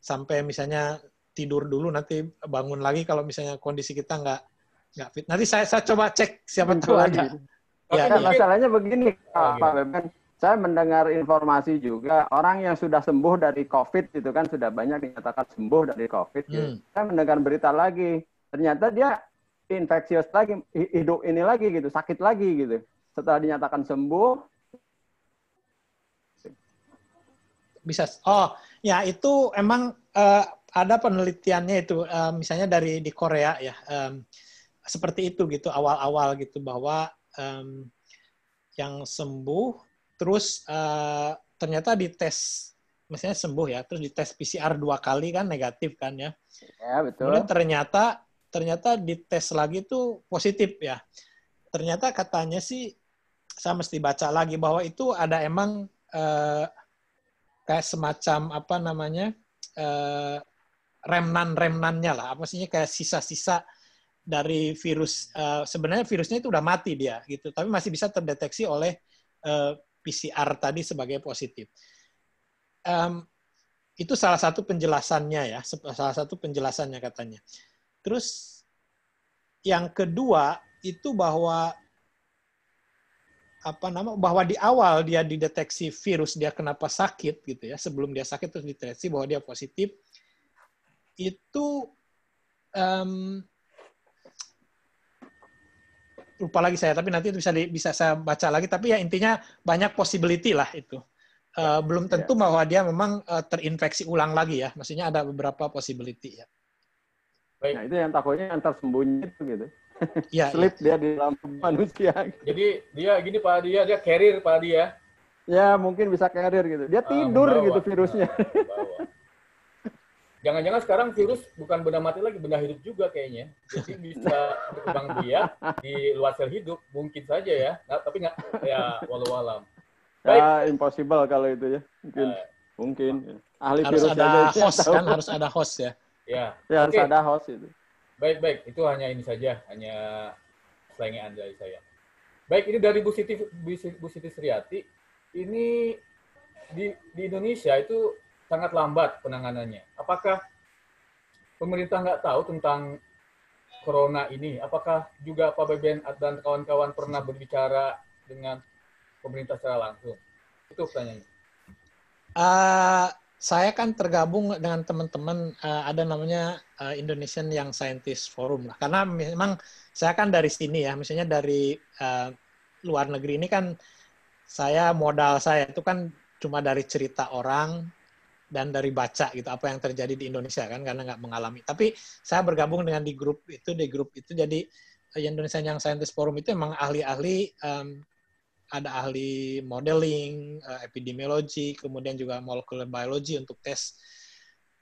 sampai misalnya tidur dulu nanti bangun lagi kalau misalnya kondisi kita nggak nggak fit. Nanti saya saya coba cek siapa iya, tahu ada. Ya, ya. masalahnya begini, Pak oh, gitu saya mendengar informasi juga orang yang sudah sembuh dari COVID itu kan sudah banyak dinyatakan sembuh dari COVID. Hmm. Saya mendengar berita lagi ternyata dia infeksius lagi hidup ini lagi gitu sakit lagi gitu setelah dinyatakan sembuh bisa oh ya itu emang uh, ada penelitiannya itu uh, misalnya dari di Korea ya um, seperti itu gitu awal-awal gitu bahwa um, yang sembuh terus uh, ternyata di tes misalnya sembuh ya, terus dites PCR dua kali kan negatif kan ya. Ya betul. Kemudian ternyata ternyata dites lagi tuh positif ya. Ternyata katanya sih saya mesti baca lagi bahwa itu ada emang eh, kayak semacam apa namanya eh, remnan-remnannya lah, apa sih kayak sisa-sisa dari virus. uh, sebenarnya virusnya itu udah mati dia gitu, tapi masih bisa terdeteksi oleh eh, PCR tadi sebagai positif. Um, itu salah satu penjelasannya ya, salah satu penjelasannya katanya. Terus yang kedua itu bahwa apa nama bahwa di awal dia dideteksi virus dia kenapa sakit gitu ya sebelum dia sakit terus dideteksi bahwa dia positif itu um, lupa lagi saya tapi nanti itu bisa di, bisa saya baca lagi tapi ya intinya banyak possibility lah itu uh, belum tentu ya. bahwa dia memang uh, terinfeksi ulang lagi ya maksudnya ada beberapa possibility ya Baik. nah itu yang takutnya antar sembunyi itu gitu ya, slip ya. dia di dalam manusia jadi dia gini pak dia dia carrier pak dia ya mungkin bisa carrier gitu dia ah, tidur uh, gitu virusnya ah. Jangan-jangan sekarang virus bukan benda mati lagi, benda hidup juga kayaknya. Jadi bisa berkembang biak di luar sel hidup, mungkin saja ya. Nah, tapi nggak, ya walau alam. Baik. Ya, impossible kalau itu ya. Mungkin. Uh, mungkin. Ya. Ahli harus virus ada aja, host kan, harus ada host ya. Ya, ya harus ada host itu. Baik, baik. Itu hanya ini saja, hanya selengean dari saya. Baik, ini dari Bu Siti, Bu Siti Sriati. Ini di, di Indonesia itu sangat lambat penanganannya. Apakah pemerintah nggak tahu tentang corona ini? Apakah juga Pak Beben dan kawan-kawan pernah berbicara dengan pemerintah secara langsung? Itu pertanyaannya. Uh, saya kan tergabung dengan teman-teman uh, ada namanya uh, Indonesian Young Scientist Forum lah. Karena memang saya kan dari sini ya, misalnya dari uh, luar negeri ini kan saya modal saya itu kan cuma dari cerita orang dan dari baca gitu apa yang terjadi di Indonesia kan karena nggak mengalami. Tapi saya bergabung dengan di grup itu di grup itu jadi eh, Indonesia yang Scientist Forum itu emang ahli-ahli um, ada ahli modeling, eh, epidemiologi, kemudian juga molecular biology untuk tes.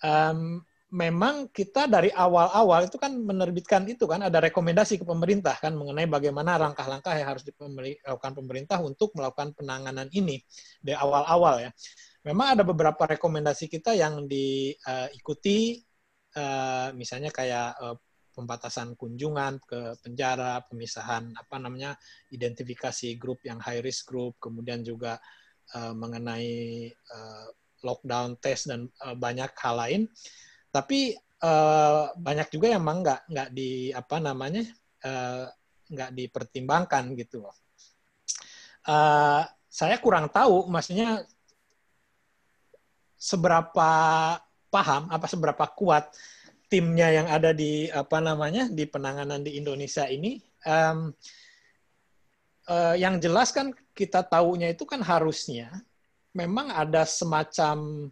Um, memang kita dari awal-awal itu kan menerbitkan itu kan ada rekomendasi ke pemerintah kan mengenai bagaimana langkah-langkah yang harus dilakukan pemerintah untuk melakukan penanganan ini dari awal-awal ya memang ada beberapa rekomendasi kita yang diikuti, eh, uh, eh, uh, misalnya kayak uh, pembatasan kunjungan ke penjara, pemisahan apa namanya, identifikasi grup yang high risk group, kemudian juga uh, mengenai uh, lockdown test dan uh, banyak hal lain. Tapi uh, banyak juga yang memang nggak nggak di apa namanya uh, dipertimbangkan gitu. Uh, saya kurang tahu, maksudnya seberapa paham apa seberapa kuat timnya yang ada di apa namanya di penanganan di Indonesia ini um, uh, yang jelas kan kita tahunya itu kan harusnya memang ada semacam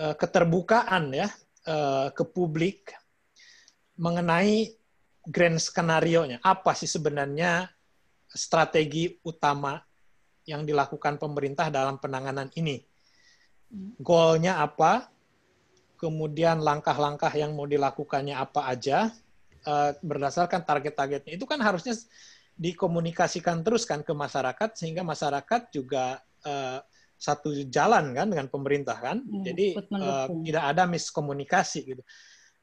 uh, keterbukaan ya uh, ke publik mengenai grand skenario-nya apa sih sebenarnya strategi utama yang dilakukan pemerintah dalam penanganan ini Hmm. goalnya apa, kemudian langkah-langkah yang mau dilakukannya apa aja, uh, berdasarkan target-targetnya. Itu kan harusnya dikomunikasikan terus kan ke masyarakat, sehingga masyarakat juga uh, satu jalan kan dengan pemerintah kan. Hmm, Jadi Uh, tidak ada miskomunikasi gitu.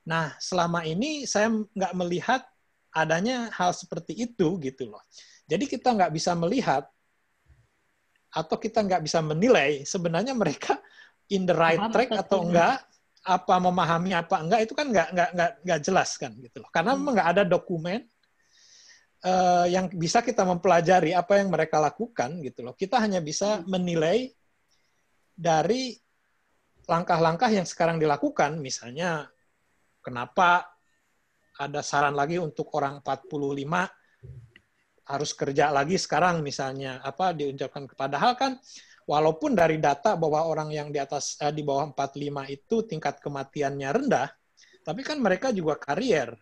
Nah, selama ini saya nggak melihat adanya hal seperti itu gitu loh. Jadi kita nggak bisa melihat atau kita nggak bisa menilai sebenarnya mereka in the right Paham track atau enggak, apa memahami apa enggak itu kan enggak nggak nggak nggak jelas kan gitu loh. Karena memang enggak ada dokumen uh, yang bisa kita mempelajari apa yang mereka lakukan gitu loh. Kita hanya bisa hmm. menilai dari langkah-langkah yang sekarang dilakukan, misalnya kenapa ada saran lagi untuk orang 45 harus kerja lagi sekarang misalnya apa diucapkan padahal kan Walaupun dari data bahwa orang yang di atas eh, di bawah 45 itu tingkat kematiannya rendah, tapi kan mereka juga karier.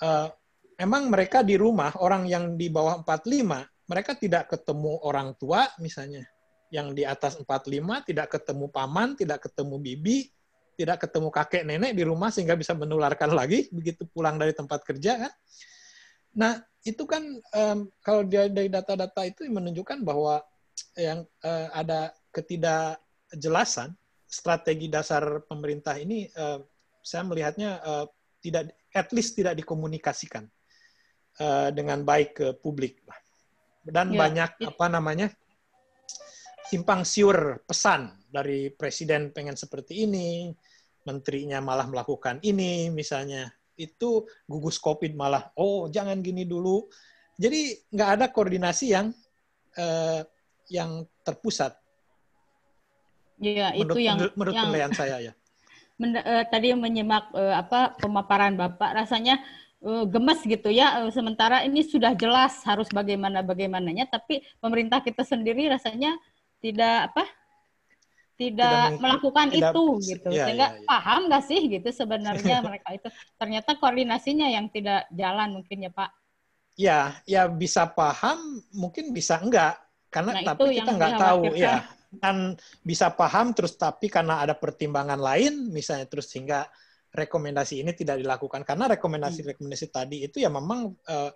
Uh, emang mereka di rumah orang yang di bawah 45 mereka tidak ketemu orang tua misalnya. Yang di atas 45 tidak ketemu paman, tidak ketemu bibi, tidak ketemu kakek nenek di rumah sehingga bisa menularkan lagi begitu pulang dari tempat kerja kan. Nah, itu kan um, kalau dari data-data itu menunjukkan bahwa yang uh, ada ketidakjelasan strategi dasar pemerintah ini uh, saya melihatnya uh, tidak at least tidak dikomunikasikan uh, dengan baik ke publik dan ya. banyak apa namanya simpang siur pesan dari presiden pengen seperti ini menterinya malah melakukan ini misalnya itu gugus covid malah oh jangan gini dulu jadi nggak ada koordinasi yang uh, yang terpusat. Iya, itu yang menurut yang, penilaian saya ya. Men, uh, tadi menyimak uh, apa pemaparan Bapak rasanya uh, gemes gitu ya. Uh, sementara ini sudah jelas harus bagaimana bagaimananya, tapi pemerintah kita sendiri rasanya tidak apa tidak, tidak melakukan tidak, itu gitu ya, sehingga ya, ya. paham nggak sih gitu sebenarnya mereka itu ternyata koordinasinya yang tidak jalan mungkin ya Pak. Ya, ya bisa paham, mungkin bisa enggak karena nah, tapi kita nggak tahu ya kan bisa paham terus tapi karena ada pertimbangan lain misalnya terus sehingga rekomendasi ini tidak dilakukan karena rekomendasi-rekomendasi hmm. tadi itu ya memang uh,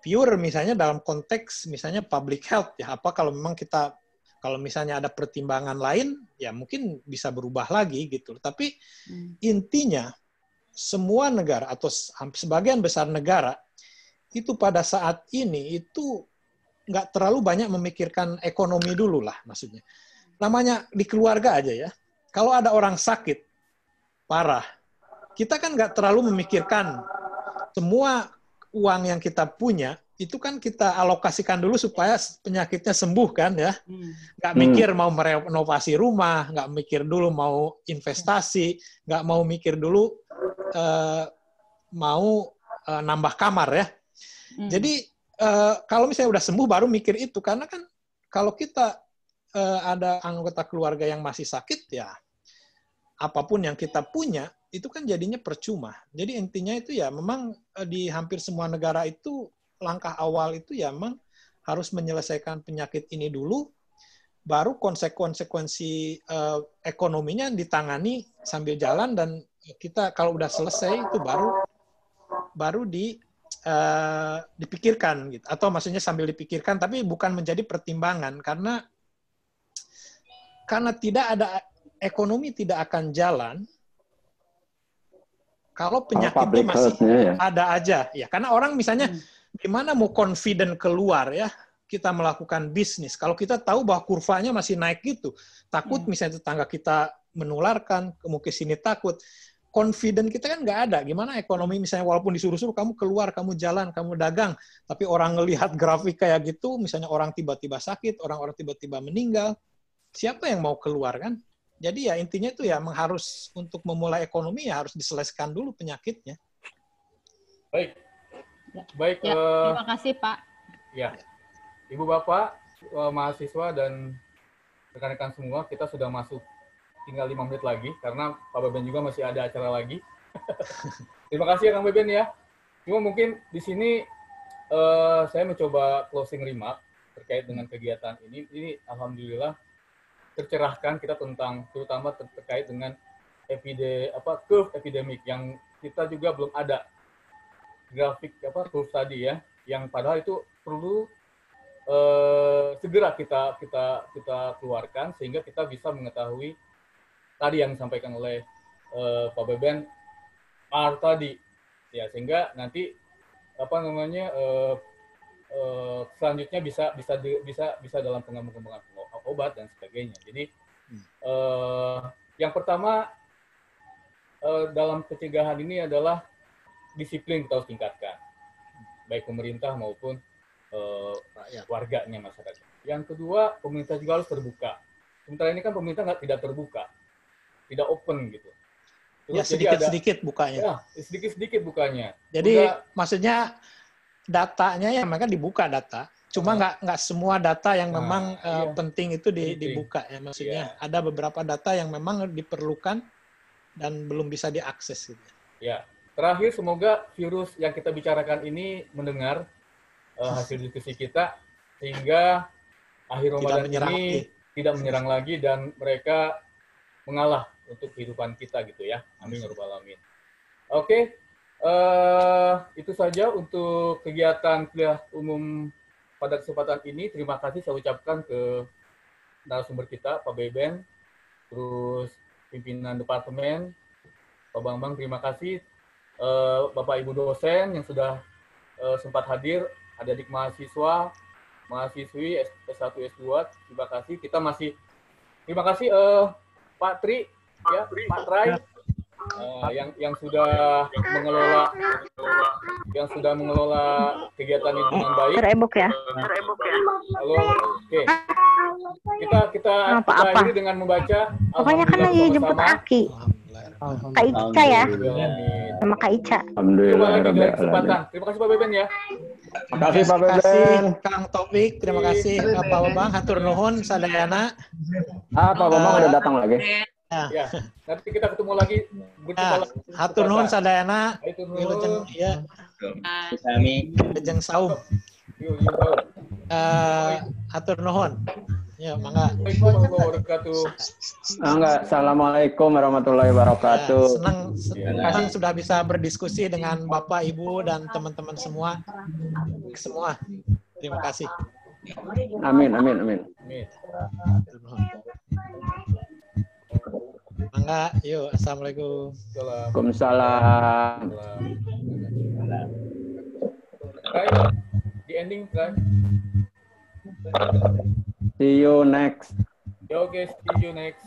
pure misalnya dalam konteks misalnya public health ya apa kalau memang kita kalau misalnya ada pertimbangan lain ya mungkin bisa berubah lagi gitu tapi hmm. intinya semua negara atau sebagian besar negara itu pada saat ini itu nggak terlalu banyak memikirkan ekonomi dulu lah maksudnya. Namanya di keluarga aja ya. Kalau ada orang sakit parah, kita kan nggak terlalu memikirkan semua uang yang kita punya itu kan kita alokasikan dulu supaya penyakitnya sembuh kan ya. Hmm. Nggak mikir hmm. mau merenovasi rumah, nggak mikir dulu mau investasi, nggak mau mikir dulu eh, mau eh, nambah kamar ya. Hmm. Jadi Eh, kalau misalnya udah sembuh baru mikir itu karena kan kalau kita uh, ada anggota keluarga yang masih sakit ya apapun yang kita punya itu kan jadinya percuma. Jadi intinya itu ya memang eh, di hampir semua negara itu langkah awal itu ya memang harus menyelesaikan penyakit ini dulu baru konsekuensi uh, ekonominya ditangani sambil jalan dan kita kalau udah selesai itu baru baru di uh, dipikirkan gitu atau maksudnya sambil dipikirkan tapi bukan menjadi pertimbangan karena karena tidak ada ekonomi tidak akan jalan kalau penyakitnya masih ya. ada aja ya karena orang misalnya hmm. gimana mau confident keluar ya kita melakukan bisnis kalau kita tahu bahwa kurvanya masih naik gitu takut hmm. misalnya tetangga kita menularkan mungkin sini takut confident kita kan nggak ada. Gimana ekonomi misalnya walaupun disuruh-suruh kamu keluar, kamu jalan, kamu dagang, tapi orang ngelihat grafik kayak gitu, misalnya orang tiba-tiba sakit, orang-orang tiba-tiba meninggal, siapa yang mau keluar kan? Jadi ya intinya itu ya harus untuk memulai ekonomi ya harus diselesaikan dulu penyakitnya. Baik. Ya. Baik. Ya, eh, terima kasih Pak. Ya. Ibu Bapak, eh, mahasiswa dan rekan-rekan semua, kita sudah masuk tinggal lima menit lagi karena Pak Beben juga masih ada acara lagi. Terima kasih ya Kang Beben ya. Cuma mungkin di sini uh, saya mencoba closing remark terkait dengan kegiatan ini. Ini alhamdulillah tercerahkan kita tentang terutama ter terkait dengan epide apa curve epidemik yang kita juga belum ada grafik apa curve tadi ya yang padahal itu perlu eh, segera kita kita kita keluarkan sehingga kita bisa mengetahui tadi yang disampaikan oleh uh, Pak Beben Mar tadi ya sehingga nanti apa namanya uh, uh, selanjutnya bisa bisa di, bisa bisa dalam pengembangan obat dan sebagainya jadi uh, yang pertama uh, dalam pencegahan ini adalah disiplin kita harus tingkatkan baik pemerintah maupun uh, warganya masyarakat yang kedua pemerintah juga harus terbuka sementara ini kan pemerintah nggak tidak terbuka tidak open gitu. Ya, Terus ya sedikit-sedikit bukanya. Ya, sedikit-sedikit bukanya. Jadi Udah, maksudnya datanya ya mereka dibuka data, cuma ah. nggak nah, nggak semua data yang ah, memang eh, iya, uh, penting itu di, penting. dibuka ya maksudnya. Iya. Ada beberapa data yang memang diperlukan dan belum bisa diakses gitu. Ya. Terakhir semoga virus yang kita bicarakan ini mendengar uh, hasil diskusi kita sehingga akhir Ramadan ini lagi. tidak menyerang lagi dan mereka mengalah untuk kehidupan kita gitu ya. Amin ya rabbal alamin. Oke, okay. Eh, itu saja untuk kegiatan kuliah umum pada kesempatan ini. Terima kasih saya ucapkan ke narasumber kita Pak Beben, terus pimpinan departemen, Pak Bambang terima kasih, uh, Bapak Ibu dosen yang sudah uh, sempat hadir, ada adik mahasiswa, mahasiswi S1 S2 terima kasih. Kita masih terima kasih uh, Pak Tri ya Pak Trai uh, oh, yang yang sudah mengelola yang sudah mengelola kegiatan ini dengan baik. terembok ya. terembok ya. Halo. Oke. Okay. Kita kita apa, apa? ini dengan membaca Pokoknya kan lagi jemput Aki. Kak Ica ya. Sama Kak Ica. Alhamdulillah. Terima kasih Pak Beben ya. Terima kasih Pak Beben. Terima kasih Kang Topik Terima kasih Pak Bambang. Hatur nuhun sadayana. Ah Pak Bambang udah datang lagi. Eh, Ya. ya. Nanti kita ketemu lagi. Ya. Hatur nuhun sadayana. Hatur nuhun. Ya. Sami. Lejeng saum. hatur nuhun. Ya, mangga. Mangga. Assalamualaikum warahmatullahi wabarakatuh. Ya, senang, ya. senang sudah bisa berdiskusi dengan Bapak, Ibu, dan teman-teman semua. Semua. Terima kasih. Amin, amin, amin. amin. Mangga, yuk. Assalamualaikum. Waalaikumsalam. Di ending kan? See you next. Yo guys, see you next.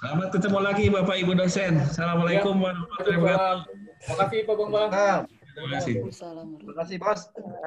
Selamat ketemu lagi Bapak Ibu dosen. Assalamualaikum ya. warahmatullahi wabarakatuh. Terima kasih Pak Bang. Terima kasih. Terima kasih Bos.